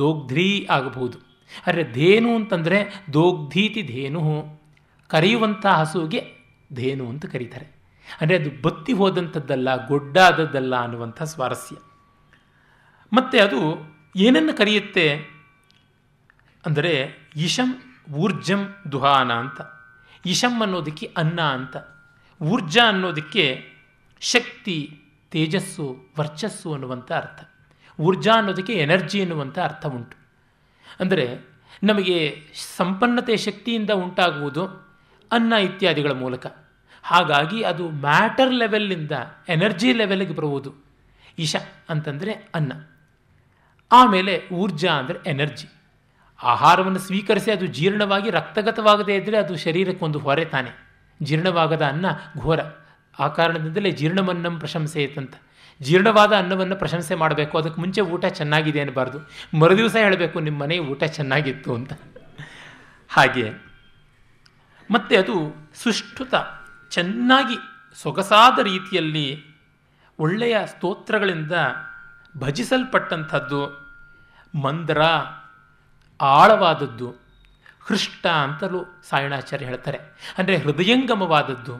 ದೋಗ್ಧ್ರಿ ಆಗಬಹುದು ಆದರೆ ಧೇನು ಅಂತಂದರೆ ದೋಗ್ಧೀತಿ ಧೇನು ಕರೆಯುವಂಥ ಹಸುವಿಗೆ ಧೇನು ಅಂತ ಕರೀತಾರೆ ಅಂದರೆ ಅದು ಬತ್ತಿ ಹೋದಂಥದ್ದಲ್ಲ ಗೊಡ್ಡಾದದ್ದಲ್ಲ ಅನ್ನುವಂಥ ಸ್ವಾರಸ್ಯ ಮತ್ತು ಅದು ಏನನ್ನು ಕರೆಯುತ್ತೆ ಅಂದರೆ ಇಶಂ ಊರ್ಜಂ ದುಹಾನ ಅಂತ ಇಶಂ ಅನ್ನೋದಕ್ಕೆ ಅನ್ನ ಅಂತ ಊರ್ಜಾ ಅನ್ನೋದಕ್ಕೆ ಶಕ್ತಿ ತೇಜಸ್ಸು ವರ್ಚಸ್ಸು ಅನ್ನುವಂಥ ಅರ್ಥ ಊರ್ಜಾ ಅನ್ನೋದಕ್ಕೆ ಎನರ್ಜಿ ಅನ್ನುವಂಥ ಅರ್ಥ ಉಂಟು ಅಂದರೆ ನಮಗೆ ಸಂಪನ್ನತೆ ಶಕ್ತಿಯಿಂದ ಉಂಟಾಗುವುದು ಅನ್ನ ಇತ್ಯಾದಿಗಳ ಮೂಲಕ ಹಾಗಾಗಿ ಅದು ಮ್ಯಾಟರ್ ಲೆವೆಲ್ನಿಂದ ಎನರ್ಜಿ ಲೆವೆಲ್ಗೆ ಬರುವುದು ಇಶ ಅಂತಂದರೆ ಅನ್ನ ಆಮೇಲೆ ಊರ್ಜಾ ಅಂದರೆ ಎನರ್ಜಿ ಆಹಾರವನ್ನು ಸ್ವೀಕರಿಸಿ ಅದು ಜೀರ್ಣವಾಗಿ ರಕ್ತಗತವಾಗದೇ ಇದ್ದರೆ ಅದು ಶರೀರಕ್ಕೊಂದು ಹೊರೆ ತಾನೆ ಜೀರ್ಣವಾಗದ ಅನ್ನ ಘೋರ ಆ ಕಾರಣದಿಂದಲೇ ಜೀರ್ಣಮನ್ನಂ ಪ್ರಶಂಸೆ ಇತ್ತಂತ ಜೀರ್ಣವಾದ ಅನ್ನವನ್ನು ಪ್ರಶಂಸೆ ಮಾಡಬೇಕು ಅದಕ್ಕೆ ಮುಂಚೆ ಊಟ ಚೆನ್ನಾಗಿದೆ ಅನ್ನಬಾರ್ದು ಮರುದಿವಸ ಹೇಳಬೇಕು ನಿಮ್ಮ ಮನೆ ಊಟ ಚೆನ್ನಾಗಿತ್ತು ಅಂತ ಹಾಗೆ ಮತ್ತು ಅದು ಸುಷ್ಠುತ ಚೆನ್ನಾಗಿ ಸೊಗಸಾದ ರೀತಿಯಲ್ಲಿ ಒಳ್ಳೆಯ ಸ್ತೋತ್ರಗಳಿಂದ ಭಜಿಸಲ್ಪಟ್ಟಂಥದ್ದು ಮಂದ್ರ ಆಳವಾದದ್ದು ಹೃಷ್ಟ ಅಂತಲೂ ಸಾಯಣಾಚಾರ್ಯ ಹೇಳ್ತಾರೆ ಅಂದರೆ ಹೃದಯಂಗಮವಾದದ್ದು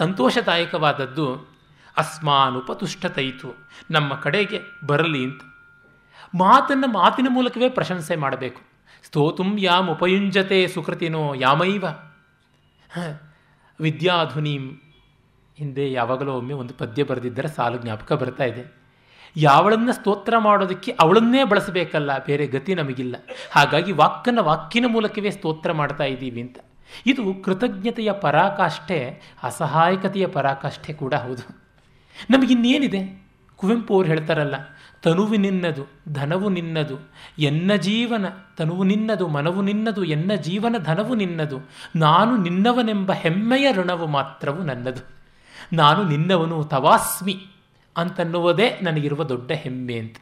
ಸಂತೋಷದಾಯಕವಾದದ್ದು ಅಸ್ಮಾನ್ ಉಪತುಷ್ಟತೆಯಿತು ನಮ್ಮ ಕಡೆಗೆ ಬರಲಿ ಅಂತ ಮಾತನ್ನು ಮಾತಿನ ಮೂಲಕವೇ ಪ್ರಶಂಸೆ ಮಾಡಬೇಕು ಸ್ತೋತುಂ ಯಾಮ್ ಉಪಯುಂಜತೆ ಸುಕೃತಿನೋ ಯಾಮೈವ ವಿದ್ಯಾಧುನೀಂ ಹಿಂದೆ ಯಾವಾಗಲೋ ಒಮ್ಮೆ ಒಂದು ಪದ್ಯ ಬರೆದಿದ್ದರೆ ಸಾಲು ಜ್ಞಾಪಕ ಬರ್ತಾ ಇದೆ ಯಾವಳನ್ನು ಸ್ತೋತ್ರ ಮಾಡೋದಕ್ಕೆ ಅವಳನ್ನೇ ಬಳಸಬೇಕಲ್ಲ ಬೇರೆ ಗತಿ ನಮಗಿಲ್ಲ ಹಾಗಾಗಿ ವಾಕ್ಕನ ವಾಕ್ಯನ ಮೂಲಕವೇ ಸ್ತೋತ್ರ ಮಾಡ್ತಾ ಇದ್ದೀವಿ ಅಂತ ಇದು ಕೃತಜ್ಞತೆಯ ಪರಾಕಾಷ್ಠೆ ಅಸಹಾಯಕತೆಯ ಪರಾಕಾಷ್ಠೆ ಕೂಡ ಹೌದು ನಮಗಿನ್ನೇನಿದೆ ಕುವೆಂಪು ಅವ್ರು ಹೇಳ್ತಾರಲ್ಲ ತನುವು ನಿನ್ನದು ಧನವು ನಿನ್ನದು ಎನ್ನ ಜೀವನ ತನುವು ನಿನ್ನದು ಮನವು ನಿನ್ನದು ಎನ್ನ ಜೀವನ ಧನವು ನಿನ್ನದು ನಾನು ನಿನ್ನವನೆಂಬ ಹೆಮ್ಮೆಯ ಋಣವು ಮಾತ್ರವು ನನ್ನದು ನಾನು ನಿನ್ನವನು ತವಾಸ್ಮಿ ಅಂತನ್ನುವುದೇ ನನಗಿರುವ ದೊಡ್ಡ ಹೆಮ್ಮೆ ಅಂತ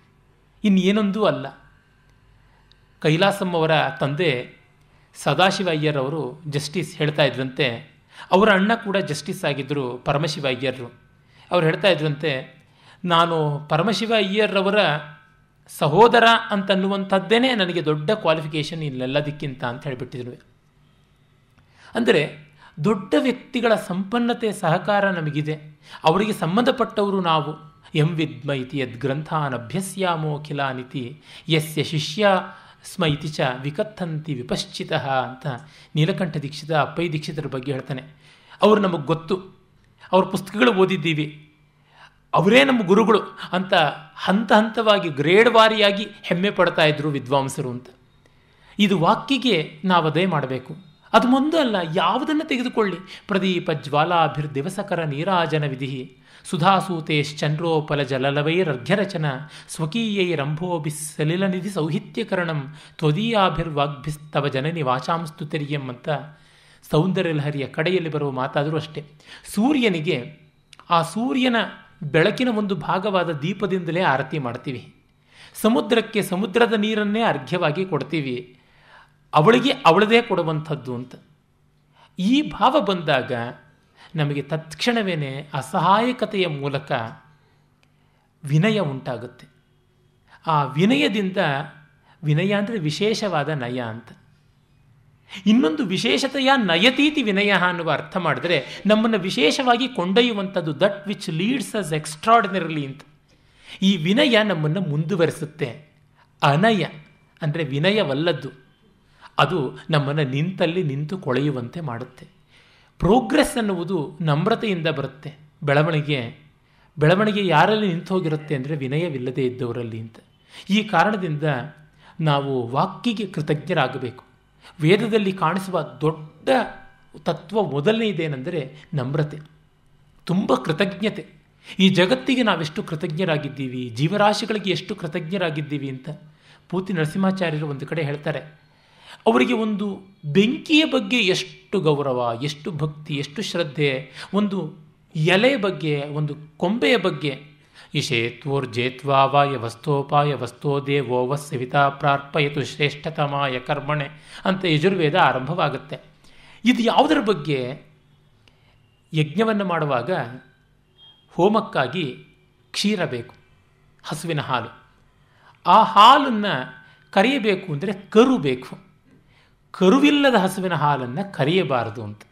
ಇನ್ನೇನೊಂದೂ ಅಲ್ಲ ಕೈಲಾಸಮ್ಮವರ ತಂದೆ ಸದಾಶಿವಯ್ಯರವರು ಜಸ್ಟಿಸ್ ಹೇಳ್ತಾ ಇದ್ರಂತೆ ಅವರ ಅಣ್ಣ ಕೂಡ ಜಸ್ಟಿಸ್ ಆಗಿದ್ದರು ಪರಮಶಿವಯ್ಯರು ಅವ್ರು ಹೇಳ್ತಾ ಇದ್ರಂತೆ ನಾನು ಪರಮಶಿವ ಅಯ್ಯರ್ರವರ ಸಹೋದರ ಅಂತನ್ನುವಂಥದ್ದೇನೆ ನನಗೆ ದೊಡ್ಡ ಕ್ವಾಲಿಫಿಕೇಷನ್ ಇಲ್ಲೆಲ್ಲದಕ್ಕಿಂತ ಅಂತ ಹೇಳಿಬಿಟ್ಟಿದ್ರು ಅಂದರೆ ದೊಡ್ಡ ವ್ಯಕ್ತಿಗಳ ಸಂಪನ್ನತೆ ಸಹಕಾರ ನಮಗಿದೆ ಅವರಿಗೆ ಸಂಬಂಧಪಟ್ಟವರು ನಾವು ಎಂ ವಿದ್ಮ ಇತಿ ಯದ್ಗ್ರಂಥಾನಭ್ಯಸ್ಯಾಮೋಖಿಲಾನಿತಿ ಯಸ್ಯ ಶಿಷ್ಯ ಸ್ಮ ಇತಿ ಚ ವಿಕಥಂತಿ ವಿಪಶ್ಚಿತ ಅಂತ ನೀಲಕಂಠ ದೀಕ್ಷಿತ ಅಪ್ಪೈ ದೀಕ್ಷಿತರ ಬಗ್ಗೆ ಹೇಳ್ತಾನೆ ಅವರು ನಮಗೆ ಗೊತ್ತು ಅವ್ರ ಪುಸ್ತಕಗಳು ಓದಿದ್ದೀವಿ ಅವರೇ ನಮ್ಮ ಗುರುಗಳು ಅಂತ ಹಂತ ಹಂತವಾಗಿ ಗ್ರೇಡ್ ವಾರಿಯಾಗಿ ಹೆಮ್ಮೆ ಪಡ್ತಾ ಇದ್ರು ವಿದ್ವಾಂಸರು ಅಂತ ಇದು ವಾಕ್ಯಗೆ ನಾವು ಮಾಡಬೇಕು ಅದು ಮುಂದೆ ಅಲ್ಲ ಯಾವುದನ್ನು ತೆಗೆದುಕೊಳ್ಳಿ ಪ್ರದೀಪ ಜ್ವಾಲಾಭಿರ್ ದಿವಸಕರ ನೀರಾಜನ ವಿಧಿ ಚಂದ್ರೋಪಲ ಸ್ವಕೀಯೈ ಜಲಲವೈರರ್ಘ್ಯರಚನ ಸಲಿಲ ನಿಧಿ ಸೌಹಿತ್ಯಕರಣಂ ತ್ವದೀಯಾಭಿರ್ವಾಗ್ಭಿಸ್ತವ ಜನನಿ ವಾಚಾಂಸ್ತು ತೆರಿಯಂ ಅಂತ ಸೌಂದರ್ಯಲಹರಿಯ ಕಡೆಯಲ್ಲಿ ಬರುವ ಮಾತಾದರೂ ಅಷ್ಟೇ ಸೂರ್ಯನಿಗೆ ಆ ಸೂರ್ಯನ ಬೆಳಕಿನ ಒಂದು ಭಾಗವಾದ ದೀಪದಿಂದಲೇ ಆರತಿ ಮಾಡ್ತೀವಿ ಸಮುದ್ರಕ್ಕೆ ಸಮುದ್ರದ ನೀರನ್ನೇ ಅರ್ಘ್ಯವಾಗಿ ಕೊಡ್ತೀವಿ ಅವಳಿಗೆ ಅವಳದೇ ಕೊಡುವಂಥದ್ದು ಅಂತ ಈ ಭಾವ ಬಂದಾಗ ನಮಗೆ ತತ್ಕ್ಷಣವೇ ಅಸಹಾಯಕತೆಯ ಮೂಲಕ ವಿನಯ ಉಂಟಾಗುತ್ತೆ ಆ ವಿನಯದಿಂದ ವಿನಯ ಅಂದರೆ ವಿಶೇಷವಾದ ನಯ ಅಂತ ಇನ್ನೊಂದು ವಿಶೇಷತೆಯ ನಯತೀತಿ ವಿನಯ ಅನ್ನುವ ಅರ್ಥ ಮಾಡಿದ್ರೆ ನಮ್ಮನ್ನು ವಿಶೇಷವಾಗಿ ಕೊಂಡೊಯ್ಯುವಂಥದ್ದು that which leads us extraordinarily ಅಂತ ಈ ವಿನಯ ನಮ್ಮನ್ನು ಮುಂದುವರೆಸುತ್ತೆ ಅನಯ ಅಂದರೆ ವಿನಯವಲ್ಲದ್ದು ಅದು ನಮ್ಮನ್ನು ನಿಂತಲ್ಲಿ ನಿಂತು ಕೊಳೆಯುವಂತೆ ಮಾಡುತ್ತೆ ಪ್ರೋಗ್ರೆಸ್ ಅನ್ನುವುದು ನಮ್ರತೆಯಿಂದ ಬರುತ್ತೆ ಬೆಳವಣಿಗೆ ಬೆಳವಣಿಗೆ ಯಾರಲ್ಲಿ ನಿಂತು ಹೋಗಿರುತ್ತೆ ಅಂದರೆ ವಿನಯವಿಲ್ಲದೆ ಇದ್ದವರಲ್ಲಿ ಅಂತ ಈ ಕಾರಣದಿಂದ ನಾವು ವಾಕ್ಯಿಗೆ ಕೃತಜ್ಞರಾಗಬೇಕು ವೇದದಲ್ಲಿ ಕಾಣಿಸುವ ದೊಡ್ಡ ತತ್ವ ಮೊದಲನೇ ಇದೇನೆಂದರೆ ನಮ್ರತೆ ತುಂಬ ಕೃತಜ್ಞತೆ ಈ ಜಗತ್ತಿಗೆ ನಾವೆಷ್ಟು ಕೃತಜ್ಞರಾಗಿದ್ದೀವಿ ಜೀವರಾಶಿಗಳಿಗೆ ಎಷ್ಟು ಕೃತಜ್ಞರಾಗಿದ್ದೀವಿ ಅಂತ ಪೂತಿ ನರಸಿಂಹಾಚಾರ್ಯರು ಒಂದು ಕಡೆ ಹೇಳ್ತಾರೆ ಅವರಿಗೆ ಒಂದು ಬೆಂಕಿಯ ಬಗ್ಗೆ ಎಷ್ಟು ಗೌರವ ಎಷ್ಟು ಭಕ್ತಿ ಎಷ್ಟು ಶ್ರದ್ಧೆ ಒಂದು ಎಲೆ ಬಗ್ಗೆ ಒಂದು ಕೊಂಬೆಯ ಬಗ್ಗೆ ಇಷೇತ್ವೋರ್ಜೇತ್ವಾವಾಯ ವಸ್ತೋಪಾಯ ವಸ್ತೋದೇ ವಸ್ಸವಿತಾ ಪ್ರಾರ್ಪಯಿತು ಶ್ರೇಷ್ಠತಮಾಯ ಕರ್ಮಣೆ ಅಂತ ಯಜುರ್ವೇದ ಆರಂಭವಾಗುತ್ತೆ ಇದು ಯಾವುದರ ಬಗ್ಗೆ ಯಜ್ಞವನ್ನು ಮಾಡುವಾಗ ಹೋಮಕ್ಕಾಗಿ ಕ್ಷೀರ ಬೇಕು ಹಸುವಿನ ಹಾಲು ಆ ಹಾಲನ್ನು ಕರೆಯಬೇಕು ಅಂದರೆ ಕರು ಬೇಕು ಕರುವಿಲ್ಲದ ಹಸುವಿನ ಹಾಲನ್ನು ಕರೆಯಬಾರದು ಅಂತ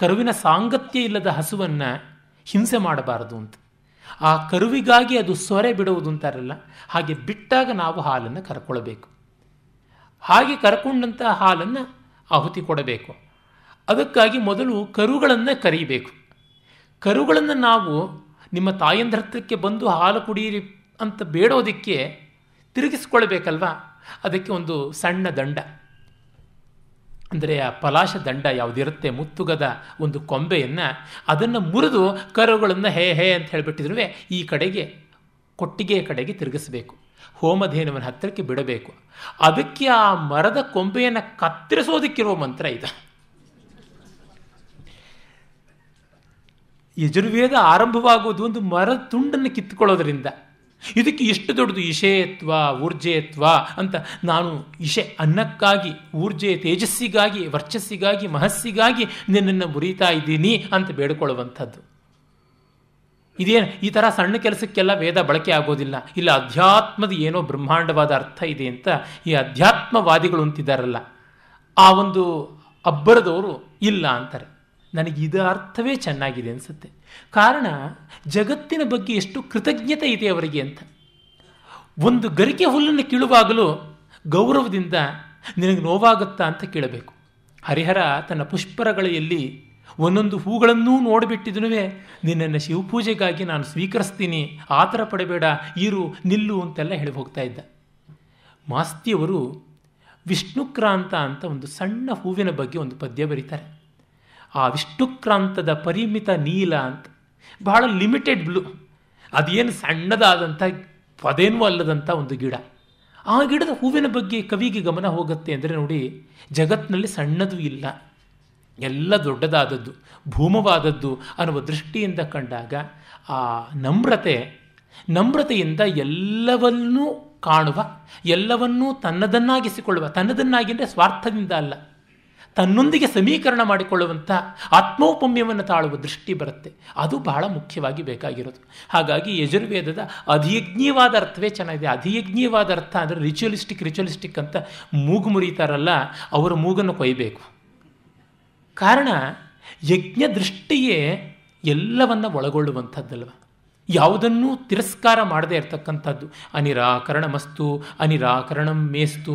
ಕರುವಿನ ಸಾಂಗತ್ಯ ಇಲ್ಲದ ಹಸುವನ್ನು ಹಿಂಸೆ ಮಾಡಬಾರದು ಅಂತ ಆ ಕರುವಿಗಾಗಿ ಅದು ಸೊರೆ ಬಿಡುವುದು ಅಂತಾರಲ್ಲ ಹಾಗೆ ಬಿಟ್ಟಾಗ ನಾವು ಹಾಲನ್ನು ಕರ್ಕೊಳ್ಬೇಕು ಹಾಗೆ ಕರ್ಕೊಂಡಂಥ ಹಾಲನ್ನು ಆಹುತಿ ಕೊಡಬೇಕು ಅದಕ್ಕಾಗಿ ಮೊದಲು ಕರುಗಳನ್ನು ಕರೀಬೇಕು ಕರುಗಳನ್ನು ನಾವು ನಿಮ್ಮ ತಾಯಂದ್ರ ಹತ್ರಕ್ಕೆ ಬಂದು ಹಾಲು ಕುಡಿಯಿರಿ ಅಂತ ಬೇಡೋದಕ್ಕೆ ತಿರುಗಿಸ್ಕೊಳ್ಬೇಕಲ್ವ ಅದಕ್ಕೆ ಒಂದು ಸಣ್ಣ ದಂಡ ಅಂದರೆ ಆ ಪಲಾಶ ದಂಡ ಯಾವುದಿರುತ್ತೆ ಮುತ್ತುಗದ ಒಂದು ಕೊಂಬೆಯನ್ನು ಅದನ್ನು ಮುರಿದು ಕರುಗಳನ್ನು ಹೇ ಹೇ ಅಂತ ಹೇಳಿಬಿಟ್ಟಿದ್ರು ಈ ಕಡೆಗೆ ಕೊಟ್ಟಿಗೆಯ ಕಡೆಗೆ ತಿರುಗಿಸಬೇಕು ಹೋಮಧೇನುವನ ಹತ್ತಿರಕ್ಕೆ ಬಿಡಬೇಕು ಅದಕ್ಕೆ ಆ ಮರದ ಕೊಂಬೆಯನ್ನು ಕತ್ತರಿಸೋದಕ್ಕಿರುವ ಮಂತ್ರ ಇದು ಯಜುರ್ವೇದ ಆರಂಭವಾಗುವುದು ಒಂದು ಮರದ ತುಂಡನ್ನು ಕಿತ್ತುಕೊಳ್ಳೋದ್ರಿಂದ ಇದಕ್ಕೆ ಇಷ್ಟು ದೊಡ್ಡದು ಇಷೇತ್ವ ಊರ್ಜೇತ್ವ ಅಂತ ನಾನು ಇಷೆ ಅನ್ನಕ್ಕಾಗಿ ಊರ್ಜೆ ತೇಜಸ್ಸಿಗಾಗಿ ವರ್ಚಸ್ಸಿಗಾಗಿ ಮಹಸ್ಸಿಗಾಗಿ ನಿನ್ನನ್ನು ಮುರಿತಾ ಇದ್ದೀನಿ ಅಂತ ಬೇಡಿಕೊಳ್ಳುವಂಥದ್ದು ಇದೇನು ಈ ಥರ ಸಣ್ಣ ಕೆಲಸಕ್ಕೆಲ್ಲ ವೇದ ಬಳಕೆ ಆಗೋದಿಲ್ಲ ಇಲ್ಲ ಅಧ್ಯಾತ್ಮದ ಏನೋ ಬ್ರಹ್ಮಾಂಡವಾದ ಅರ್ಥ ಇದೆ ಅಂತ ಈ ಅಧ್ಯಾತ್ಮವಾದಿಗಳು ಅಂತಿದ್ದಾರಲ್ಲ ಆ ಒಂದು ಅಬ್ಬರದವರು ಇಲ್ಲ ಅಂತಾರೆ ನನಗೆ ಇದು ಅರ್ಥವೇ ಚೆನ್ನಾಗಿದೆ ಅನಿಸುತ್ತೆ ಕಾರಣ ಜಗತ್ತಿನ ಬಗ್ಗೆ ಎಷ್ಟು ಕೃತಜ್ಞತೆ ಇದೆ ಅವರಿಗೆ ಅಂತ ಒಂದು ಗರಿಕೆ ಹುಲ್ಲನ್ನು ಕೀಳುವಾಗಲೂ ಗೌರವದಿಂದ ನಿನಗೆ ನೋವಾಗುತ್ತಾ ಅಂತ ಕೇಳಬೇಕು ಹರಿಹರ ತನ್ನ ಪುಷ್ಪರಗಳೆಯಲ್ಲಿ ಒಂದೊಂದು ಹೂಗಳನ್ನೂ ನೋಡಿಬಿಟ್ಟಿದನುವೆ ನಿನ್ನನ್ನು ಶಿವಪೂಜೆಗಾಗಿ ನಾನು ಸ್ವೀಕರಿಸ್ತೀನಿ ಆ ಥರ ಪಡಬೇಡ ಇರು ನಿಲ್ಲು ಅಂತೆಲ್ಲ ಹೇಳಿ ಹೋಗ್ತಾ ಇದ್ದ ಮಾಸ್ತಿಯವರು ವಿಷ್ಣುಕ್ರಾಂತ ಅಂತ ಒಂದು ಸಣ್ಣ ಹೂವಿನ ಬಗ್ಗೆ ಒಂದು ಪದ್ಯ ಬರೀತಾರೆ ಆ ವಿಷ್ಣುಕ್ರಾಂತದ ಪರಿಮಿತ ನೀಲ ಅಂತ ಬಹಳ ಲಿಮಿಟೆಡ್ ಬ್ಲೂ ಅದೇನು ಸಣ್ಣದಾದಂಥ ಪದೇನೂ ಅಲ್ಲದಂಥ ಒಂದು ಗಿಡ ಆ ಗಿಡದ ಹೂವಿನ ಬಗ್ಗೆ ಕವಿಗೆ ಗಮನ ಹೋಗುತ್ತೆ ಅಂದರೆ ನೋಡಿ ಜಗತ್ತಿನಲ್ಲಿ ಸಣ್ಣದು ಇಲ್ಲ ಎಲ್ಲ ದೊಡ್ಡದಾದದ್ದು ಭೂಮವಾದದ್ದು ಅನ್ನುವ ದೃಷ್ಟಿಯಿಂದ ಕಂಡಾಗ ಆ ನಮ್ರತೆ ನಮ್ರತೆಯಿಂದ ಎಲ್ಲವನ್ನೂ ಕಾಣುವ ಎಲ್ಲವನ್ನೂ ತನ್ನದನ್ನಾಗಿಸಿಕೊಳ್ಳುವ ತನ್ನದನ್ನಾಗಿ ಸ್ವಾರ್ಥದಿಂದ ಅಲ್ಲ ತನ್ನೊಂದಿಗೆ ಸಮೀಕರಣ ಮಾಡಿಕೊಳ್ಳುವಂಥ ಆತ್ಮೌಪಮ್ಯವನ್ನು ತಾಳುವ ದೃಷ್ಟಿ ಬರುತ್ತೆ ಅದು ಬಹಳ ಮುಖ್ಯವಾಗಿ ಬೇಕಾಗಿರೋದು ಹಾಗಾಗಿ ಯಜುರ್ವೇದದ ಅಧಿಯಜ್ಞೀಯವಾದ ಅರ್ಥವೇ ಚೆನ್ನಾಗಿದೆ ಅಧಿಯಜ್ಞೀಯವಾದ ಅರ್ಥ ಅಂದರೆ ರಿಚುವಲಿಸ್ಟಿಕ್ ರಿಚುವಲಿಸ್ಟಿಕ್ ಅಂತ ಮೂಗು ಮುರಿತಾರಲ್ಲ ಅವರ ಮೂಗನ್ನು ಕೊಯ್ಬೇಕು ಕಾರಣ ಯಜ್ಞ ದೃಷ್ಟಿಯೇ ಎಲ್ಲವನ್ನು ಒಳಗೊಳ್ಳುವಂಥದ್ದಲ್ವ ಯಾವುದನ್ನೂ ತಿರಸ್ಕಾರ ಮಾಡದೇ ಇರತಕ್ಕಂಥದ್ದು ಅನಿರಾಕರಣ ಮಸ್ತು ಅನಿರಾಕರಣಂ ಮೇಸ್ತು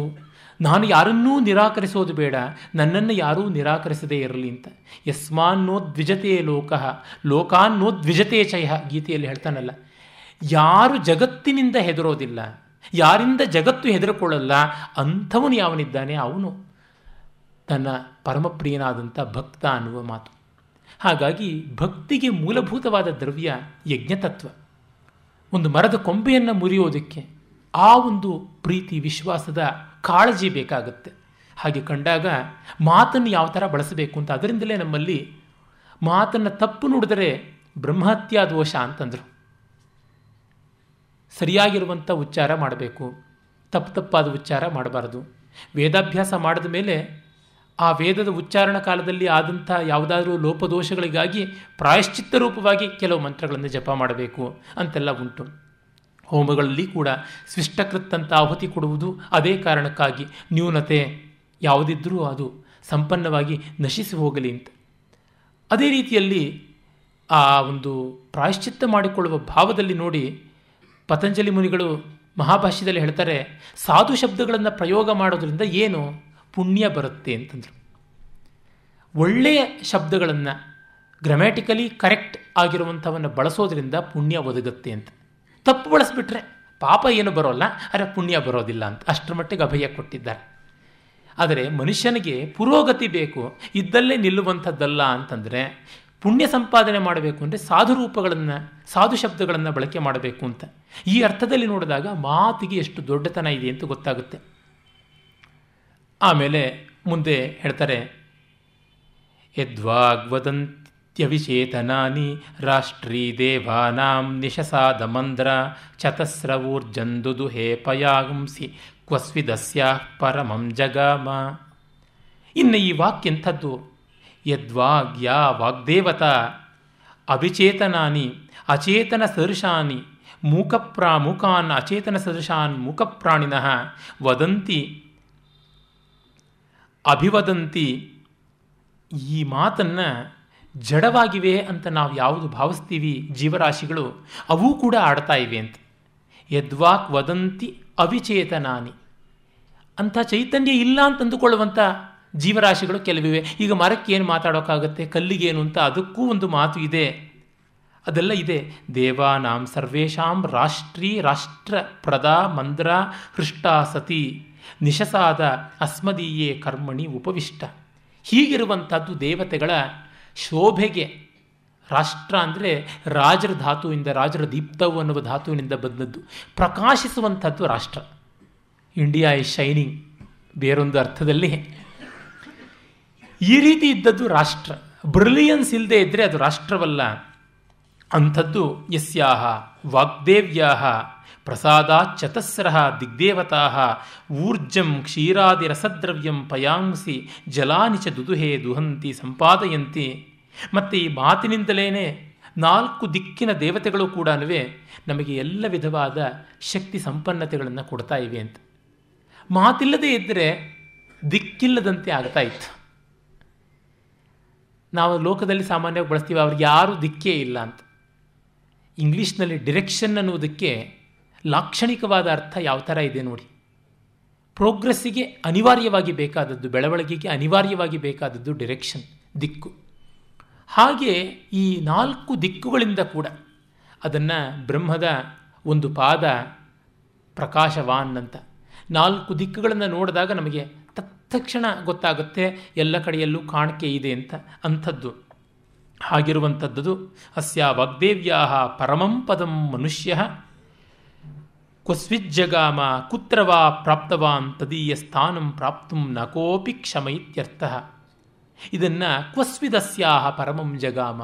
ನಾನು ಯಾರನ್ನೂ ನಿರಾಕರಿಸೋದು ಬೇಡ ನನ್ನನ್ನು ಯಾರೂ ನಿರಾಕರಿಸದೇ ಇರಲಿ ಅಂತ ಯಸ್ಮಾನ್ನೋ ದ್ವಿಜತೆಯೇ ಲೋಕಃ ಲೋಕಾನ್ನೋ ದ್ವಿಜತೆ ಚಯ ಗೀತೆಯಲ್ಲಿ ಹೇಳ್ತಾನಲ್ಲ ಯಾರು ಜಗತ್ತಿನಿಂದ ಹೆದರೋದಿಲ್ಲ ಯಾರಿಂದ ಜಗತ್ತು ಹೆದರಿಕೊಳ್ಳಲ್ಲ ಅಂಥವನು ಯಾವನಿದ್ದಾನೆ ಅವನು ತನ್ನ ಪರಮಪ್ರಿಯನಾದಂಥ ಭಕ್ತ ಅನ್ನುವ ಮಾತು ಹಾಗಾಗಿ ಭಕ್ತಿಗೆ ಮೂಲಭೂತವಾದ ದ್ರವ್ಯ ಯಜ್ಞತತ್ವ ಒಂದು ಮರದ ಕೊಂಬೆಯನ್ನು ಮುರಿಯೋದಕ್ಕೆ ಆ ಒಂದು ಪ್ರೀತಿ ವಿಶ್ವಾಸದ ಕಾಳಜಿ ಬೇಕಾಗುತ್ತೆ ಹಾಗೆ ಕಂಡಾಗ ಮಾತನ್ನು ಯಾವ ಥರ ಬಳಸಬೇಕು ಅಂತ ಅದರಿಂದಲೇ ನಮ್ಮಲ್ಲಿ ಮಾತನ್ನು ತಪ್ಪು ನುಡಿದರೆ ಬ್ರಹ್ಮಹತ್ಯಾ ದೋಷ ಅಂತಂದರು ಸರಿಯಾಗಿರುವಂಥ ಉಚ್ಚಾರ ಮಾಡಬೇಕು ತಪ್ಪು ತಪ್ಪಾದ ಉಚ್ಚಾರ ಮಾಡಬಾರ್ದು ವೇದಾಭ್ಯಾಸ ಮಾಡಿದ ಮೇಲೆ ಆ ವೇದದ ಉಚ್ಚಾರಣ ಕಾಲದಲ್ಲಿ ಆದಂಥ ಯಾವುದಾದ್ರೂ ಲೋಪದೋಷಗಳಿಗಾಗಿ ಪ್ರಾಯಶ್ಚಿತ್ತ ರೂಪವಾಗಿ ಕೆಲವು ಮಂತ್ರಗಳನ್ನು ಜಪ ಮಾಡಬೇಕು ಅಂತೆಲ್ಲ ಉಂಟು ಹೋಮಗಳಲ್ಲಿ ಕೂಡ ಸ್ವಿಷ್ಟಕೃತ್ತಂಥ ಆಹುತಿ ಕೊಡುವುದು ಅದೇ ಕಾರಣಕ್ಕಾಗಿ ನ್ಯೂನತೆ ಯಾವುದಿದ್ದರೂ ಅದು ಸಂಪನ್ನವಾಗಿ ನಶಿಸಿ ಹೋಗಲಿ ಅಂತ ಅದೇ ರೀತಿಯಲ್ಲಿ ಆ ಒಂದು ಪ್ರಾಯಶ್ಚಿತ್ತ ಮಾಡಿಕೊಳ್ಳುವ ಭಾವದಲ್ಲಿ ನೋಡಿ ಪತಂಜಲಿ ಮುನಿಗಳು ಮಹಾಭಾಷ್ಯದಲ್ಲಿ ಹೇಳ್ತಾರೆ ಸಾಧು ಶಬ್ದಗಳನ್ನು ಪ್ರಯೋಗ ಮಾಡೋದರಿಂದ ಏನು ಪುಣ್ಯ ಬರುತ್ತೆ ಅಂತಂದರು ಒಳ್ಳೆಯ ಶಬ್ದಗಳನ್ನು ಗ್ರಮ್ಯಾಟಿಕಲಿ ಕರೆಕ್ಟ್ ಆಗಿರುವಂಥವನ್ನು ಬಳಸೋದ್ರಿಂದ ಪುಣ್ಯ ಒದಗುತ್ತೆ ಅಂತ ತಪ್ಪು ಬಳಸಿಬಿಟ್ರೆ ಪಾಪ ಏನು ಬರೋಲ್ಲ ಆದರೆ ಪುಣ್ಯ ಬರೋದಿಲ್ಲ ಅಂತ ಅಷ್ಟರ ಮಟ್ಟಿಗೆ ಅಭಯ ಕೊಟ್ಟಿದ್ದಾರೆ ಆದರೆ ಮನುಷ್ಯನಿಗೆ ಪುರೋಗತಿ ಬೇಕು ಇದ್ದಲ್ಲೇ ನಿಲ್ಲುವಂಥದ್ದಲ್ಲ ಅಂತಂದರೆ ಪುಣ್ಯ ಸಂಪಾದನೆ ಮಾಡಬೇಕು ಅಂದರೆ ಸಾಧು ರೂಪಗಳನ್ನು ಸಾಧು ಶಬ್ದಗಳನ್ನು ಬಳಕೆ ಮಾಡಬೇಕು ಅಂತ ಈ ಅರ್ಥದಲ್ಲಿ ನೋಡಿದಾಗ ಮಾತಿಗೆ ಎಷ್ಟು ದೊಡ್ಡತನ ಇದೆ ಅಂತ ಗೊತ್ತಾಗುತ್ತೆ ಆಮೇಲೆ ಮುಂದೆ ಹೇಳ್ತಾರೆ ಯದ್ವಾಗ್ವದಂತ ತ್ಯವಿಚೇತನಾನಿ ರಾಷ್ಟ್ರೀ ದೇವಾನಾಂ ನಿಶಸಾದ ಮಂದ್ರ ಚತಸ್ರವೂರ್ಜಂದುದುಹೇ ಪಯಾಂಸಿ ಕ್ವಸ್ವಿದಸ್ಯಾ ಪರಮಂ ಜಗಾಮ ಇನ್ನು ಈ ವಾಕ್ಯಂಥದ್ದು ಯದ್ವಾಗ್ಯಾ ವಾಗ್ದೇವತಾ ಅವಿಚೇತನಾನಿ ಅಚೇತನ ಸದೃಶಾನಿ ಮೂಕಪ್ರಾಮುಖಾನ್ ಅಚೇತನ ಸದೃಶಾನ್ ಮೂಕಪ್ರಾಣಿನಃ ವದಂತಿ ಅಭಿವದಂತಿ ಈ ಮಾತನ್ನು ಜಡವಾಗಿವೆ ಅಂತ ನಾವು ಯಾವುದು ಭಾವಿಸ್ತೀವಿ ಜೀವರಾಶಿಗಳು ಅವು ಕೂಡ ಆಡ್ತಾ ಇವೆ ಅಂತ ಯದ್ವಾಕ್ ವದಂತಿ ಅವಿಚೇತನಾನಿ ಅಂಥ ಚೈತನ್ಯ ಇಲ್ಲ ಅಂತ ಅಂದುಕೊಳ್ಳುವಂಥ ಜೀವರಾಶಿಗಳು ಕೆಲವಿವೆ ಈಗ ಮರಕ್ಕೆ ಏನು ಮಾತಾಡೋಕ್ಕಾಗತ್ತೆ ಕಲ್ಲಿಗೇನು ಅಂತ ಅದಕ್ಕೂ ಒಂದು ಮಾತು ಇದೆ ಅದೆಲ್ಲ ಇದೆ ದೇವಾನಾಂ ಸರ್ವೇಶಾಂ ರಾಷ್ಟ್ರೀ ರಾಷ್ಟ್ರ ಪ್ರದಾ ಮಂದ್ರ ಹೃಷ್ಟಾ ಸತಿ ನಿಶಸಾದ ಅಸ್ಮದೀಯೇ ಕರ್ಮಣಿ ಉಪವಿಷ್ಟ ಹೀಗಿರುವಂಥದ್ದು ದೇವತೆಗಳ ಶೋಭೆಗೆ ರಾಷ್ಟ್ರ ಅಂದರೆ ರಾಜರ ಧಾತುವಿಂದ ರಾಜರ ದೀಪ್ತವು ಅನ್ನುವ ಧಾತುವಿನಿಂದ ಬಂದದ್ದು ಪ್ರಕಾಶಿಸುವಂಥದ್ದು ರಾಷ್ಟ್ರ ಇಂಡಿಯಾ ಇಸ್ ಶೈನಿಂಗ್ ಬೇರೊಂದು ಅರ್ಥದಲ್ಲಿ ಈ ರೀತಿ ಇದ್ದದ್ದು ರಾಷ್ಟ್ರ ಬ್ರಿಲಿಯನ್ಸ್ ಇಲ್ಲದೆ ಇದ್ದರೆ ಅದು ರಾಷ್ಟ್ರವಲ್ಲ ಅಂಥದ್ದು ಯಸ್ಯಾಹ ವಾಗ್ದೇವ್ಯಾ ಪ್ರಸಾದ ಚತಸ್ರ ದಿಗ್ದೇವತಾ ಊರ್ಜಂ ಕ್ಷೀರಾದಿರಸದ್ರವ್ಯಂ ಪಯಾಂಸಿ ಜಲಾನಿ ಚ ದುದುಹೆ ದುಹಂತಿ ಸಂಪಾದಯಂತಿ ಮತ್ತು ಈ ಮಾತಿನಿಂದಲೇ ನಾಲ್ಕು ದಿಕ್ಕಿನ ದೇವತೆಗಳು ಕೂಡ ನಮಗೆ ಎಲ್ಲ ವಿಧವಾದ ಶಕ್ತಿ ಸಂಪನ್ನತೆಗಳನ್ನು ಕೊಡ್ತಾ ಇವೆ ಅಂತ ಮಾತಿಲ್ಲದೇ ಇದ್ದರೆ ದಿಕ್ಕಿಲ್ಲದಂತೆ ಆಗ್ತಾ ಇತ್ತು ನಾವು ಲೋಕದಲ್ಲಿ ಸಾಮಾನ್ಯವಾಗಿ ಬಳಸ್ತೀವಿ ಅವ್ರಿಗೆ ಯಾರೂ ದಿಕ್ಕೇ ಇಲ್ಲ ಅಂತ ಇಂಗ್ಲೀಷ್ನಲ್ಲಿ ಡಿರೆಕ್ಷನ್ ಅನ್ನುವುದಕ್ಕೆ ಲಾಕ್ಷಣಿಕವಾದ ಅರ್ಥ ಯಾವ ಥರ ಇದೆ ನೋಡಿ ಪ್ರೋಗ್ರೆಸ್ಸಿಗೆ ಅನಿವಾರ್ಯವಾಗಿ ಬೇಕಾದದ್ದು ಬೆಳವಣಿಗೆಗೆ ಅನಿವಾರ್ಯವಾಗಿ ಬೇಕಾದದ್ದು ಡಿರೆಕ್ಷನ್ ದಿಕ್ಕು ಹಾಗೆ ಈ ನಾಲ್ಕು ದಿಕ್ಕುಗಳಿಂದ ಕೂಡ ಅದನ್ನು ಬ್ರಹ್ಮದ ಒಂದು ಪಾದ ಪ್ರಕಾಶವಾನ್ ಅಂತ ನಾಲ್ಕು ದಿಕ್ಕುಗಳನ್ನು ನೋಡಿದಾಗ ನಮಗೆ ತತ್ಕ್ಷಣ ಗೊತ್ತಾಗುತ್ತೆ ಎಲ್ಲ ಕಡೆಯಲ್ಲೂ ಕಾಣಿಕೆ ಇದೆ ಅಂತ ಅಂಥದ್ದು ಹಾಗಿರುವಂಥದ್ದು ಅಸ್ಯ ವಾಗ್ದೇವ್ಯಾ ಪರಮಂ ಪದಂ ಮನುಷ್ಯ ಕುಸ್ವಿಜ್ಜಗಾಮ ಕುತ್ರವಾ ವಾ ಪ್ರಾಪ್ತವಾನ್ ತದೀಯ ಸ್ಥಾನಂ ಪ್ರಾಪ್ತು ನ ಕೋಪಿ ಕ್ಷಮ ಇತ್ಯರ್ಥ ಇದನ್ನು ಕ್ವಸ್ವಿದಸ್ಯಾಹ ಪರಮಂ ಜಗಾಮ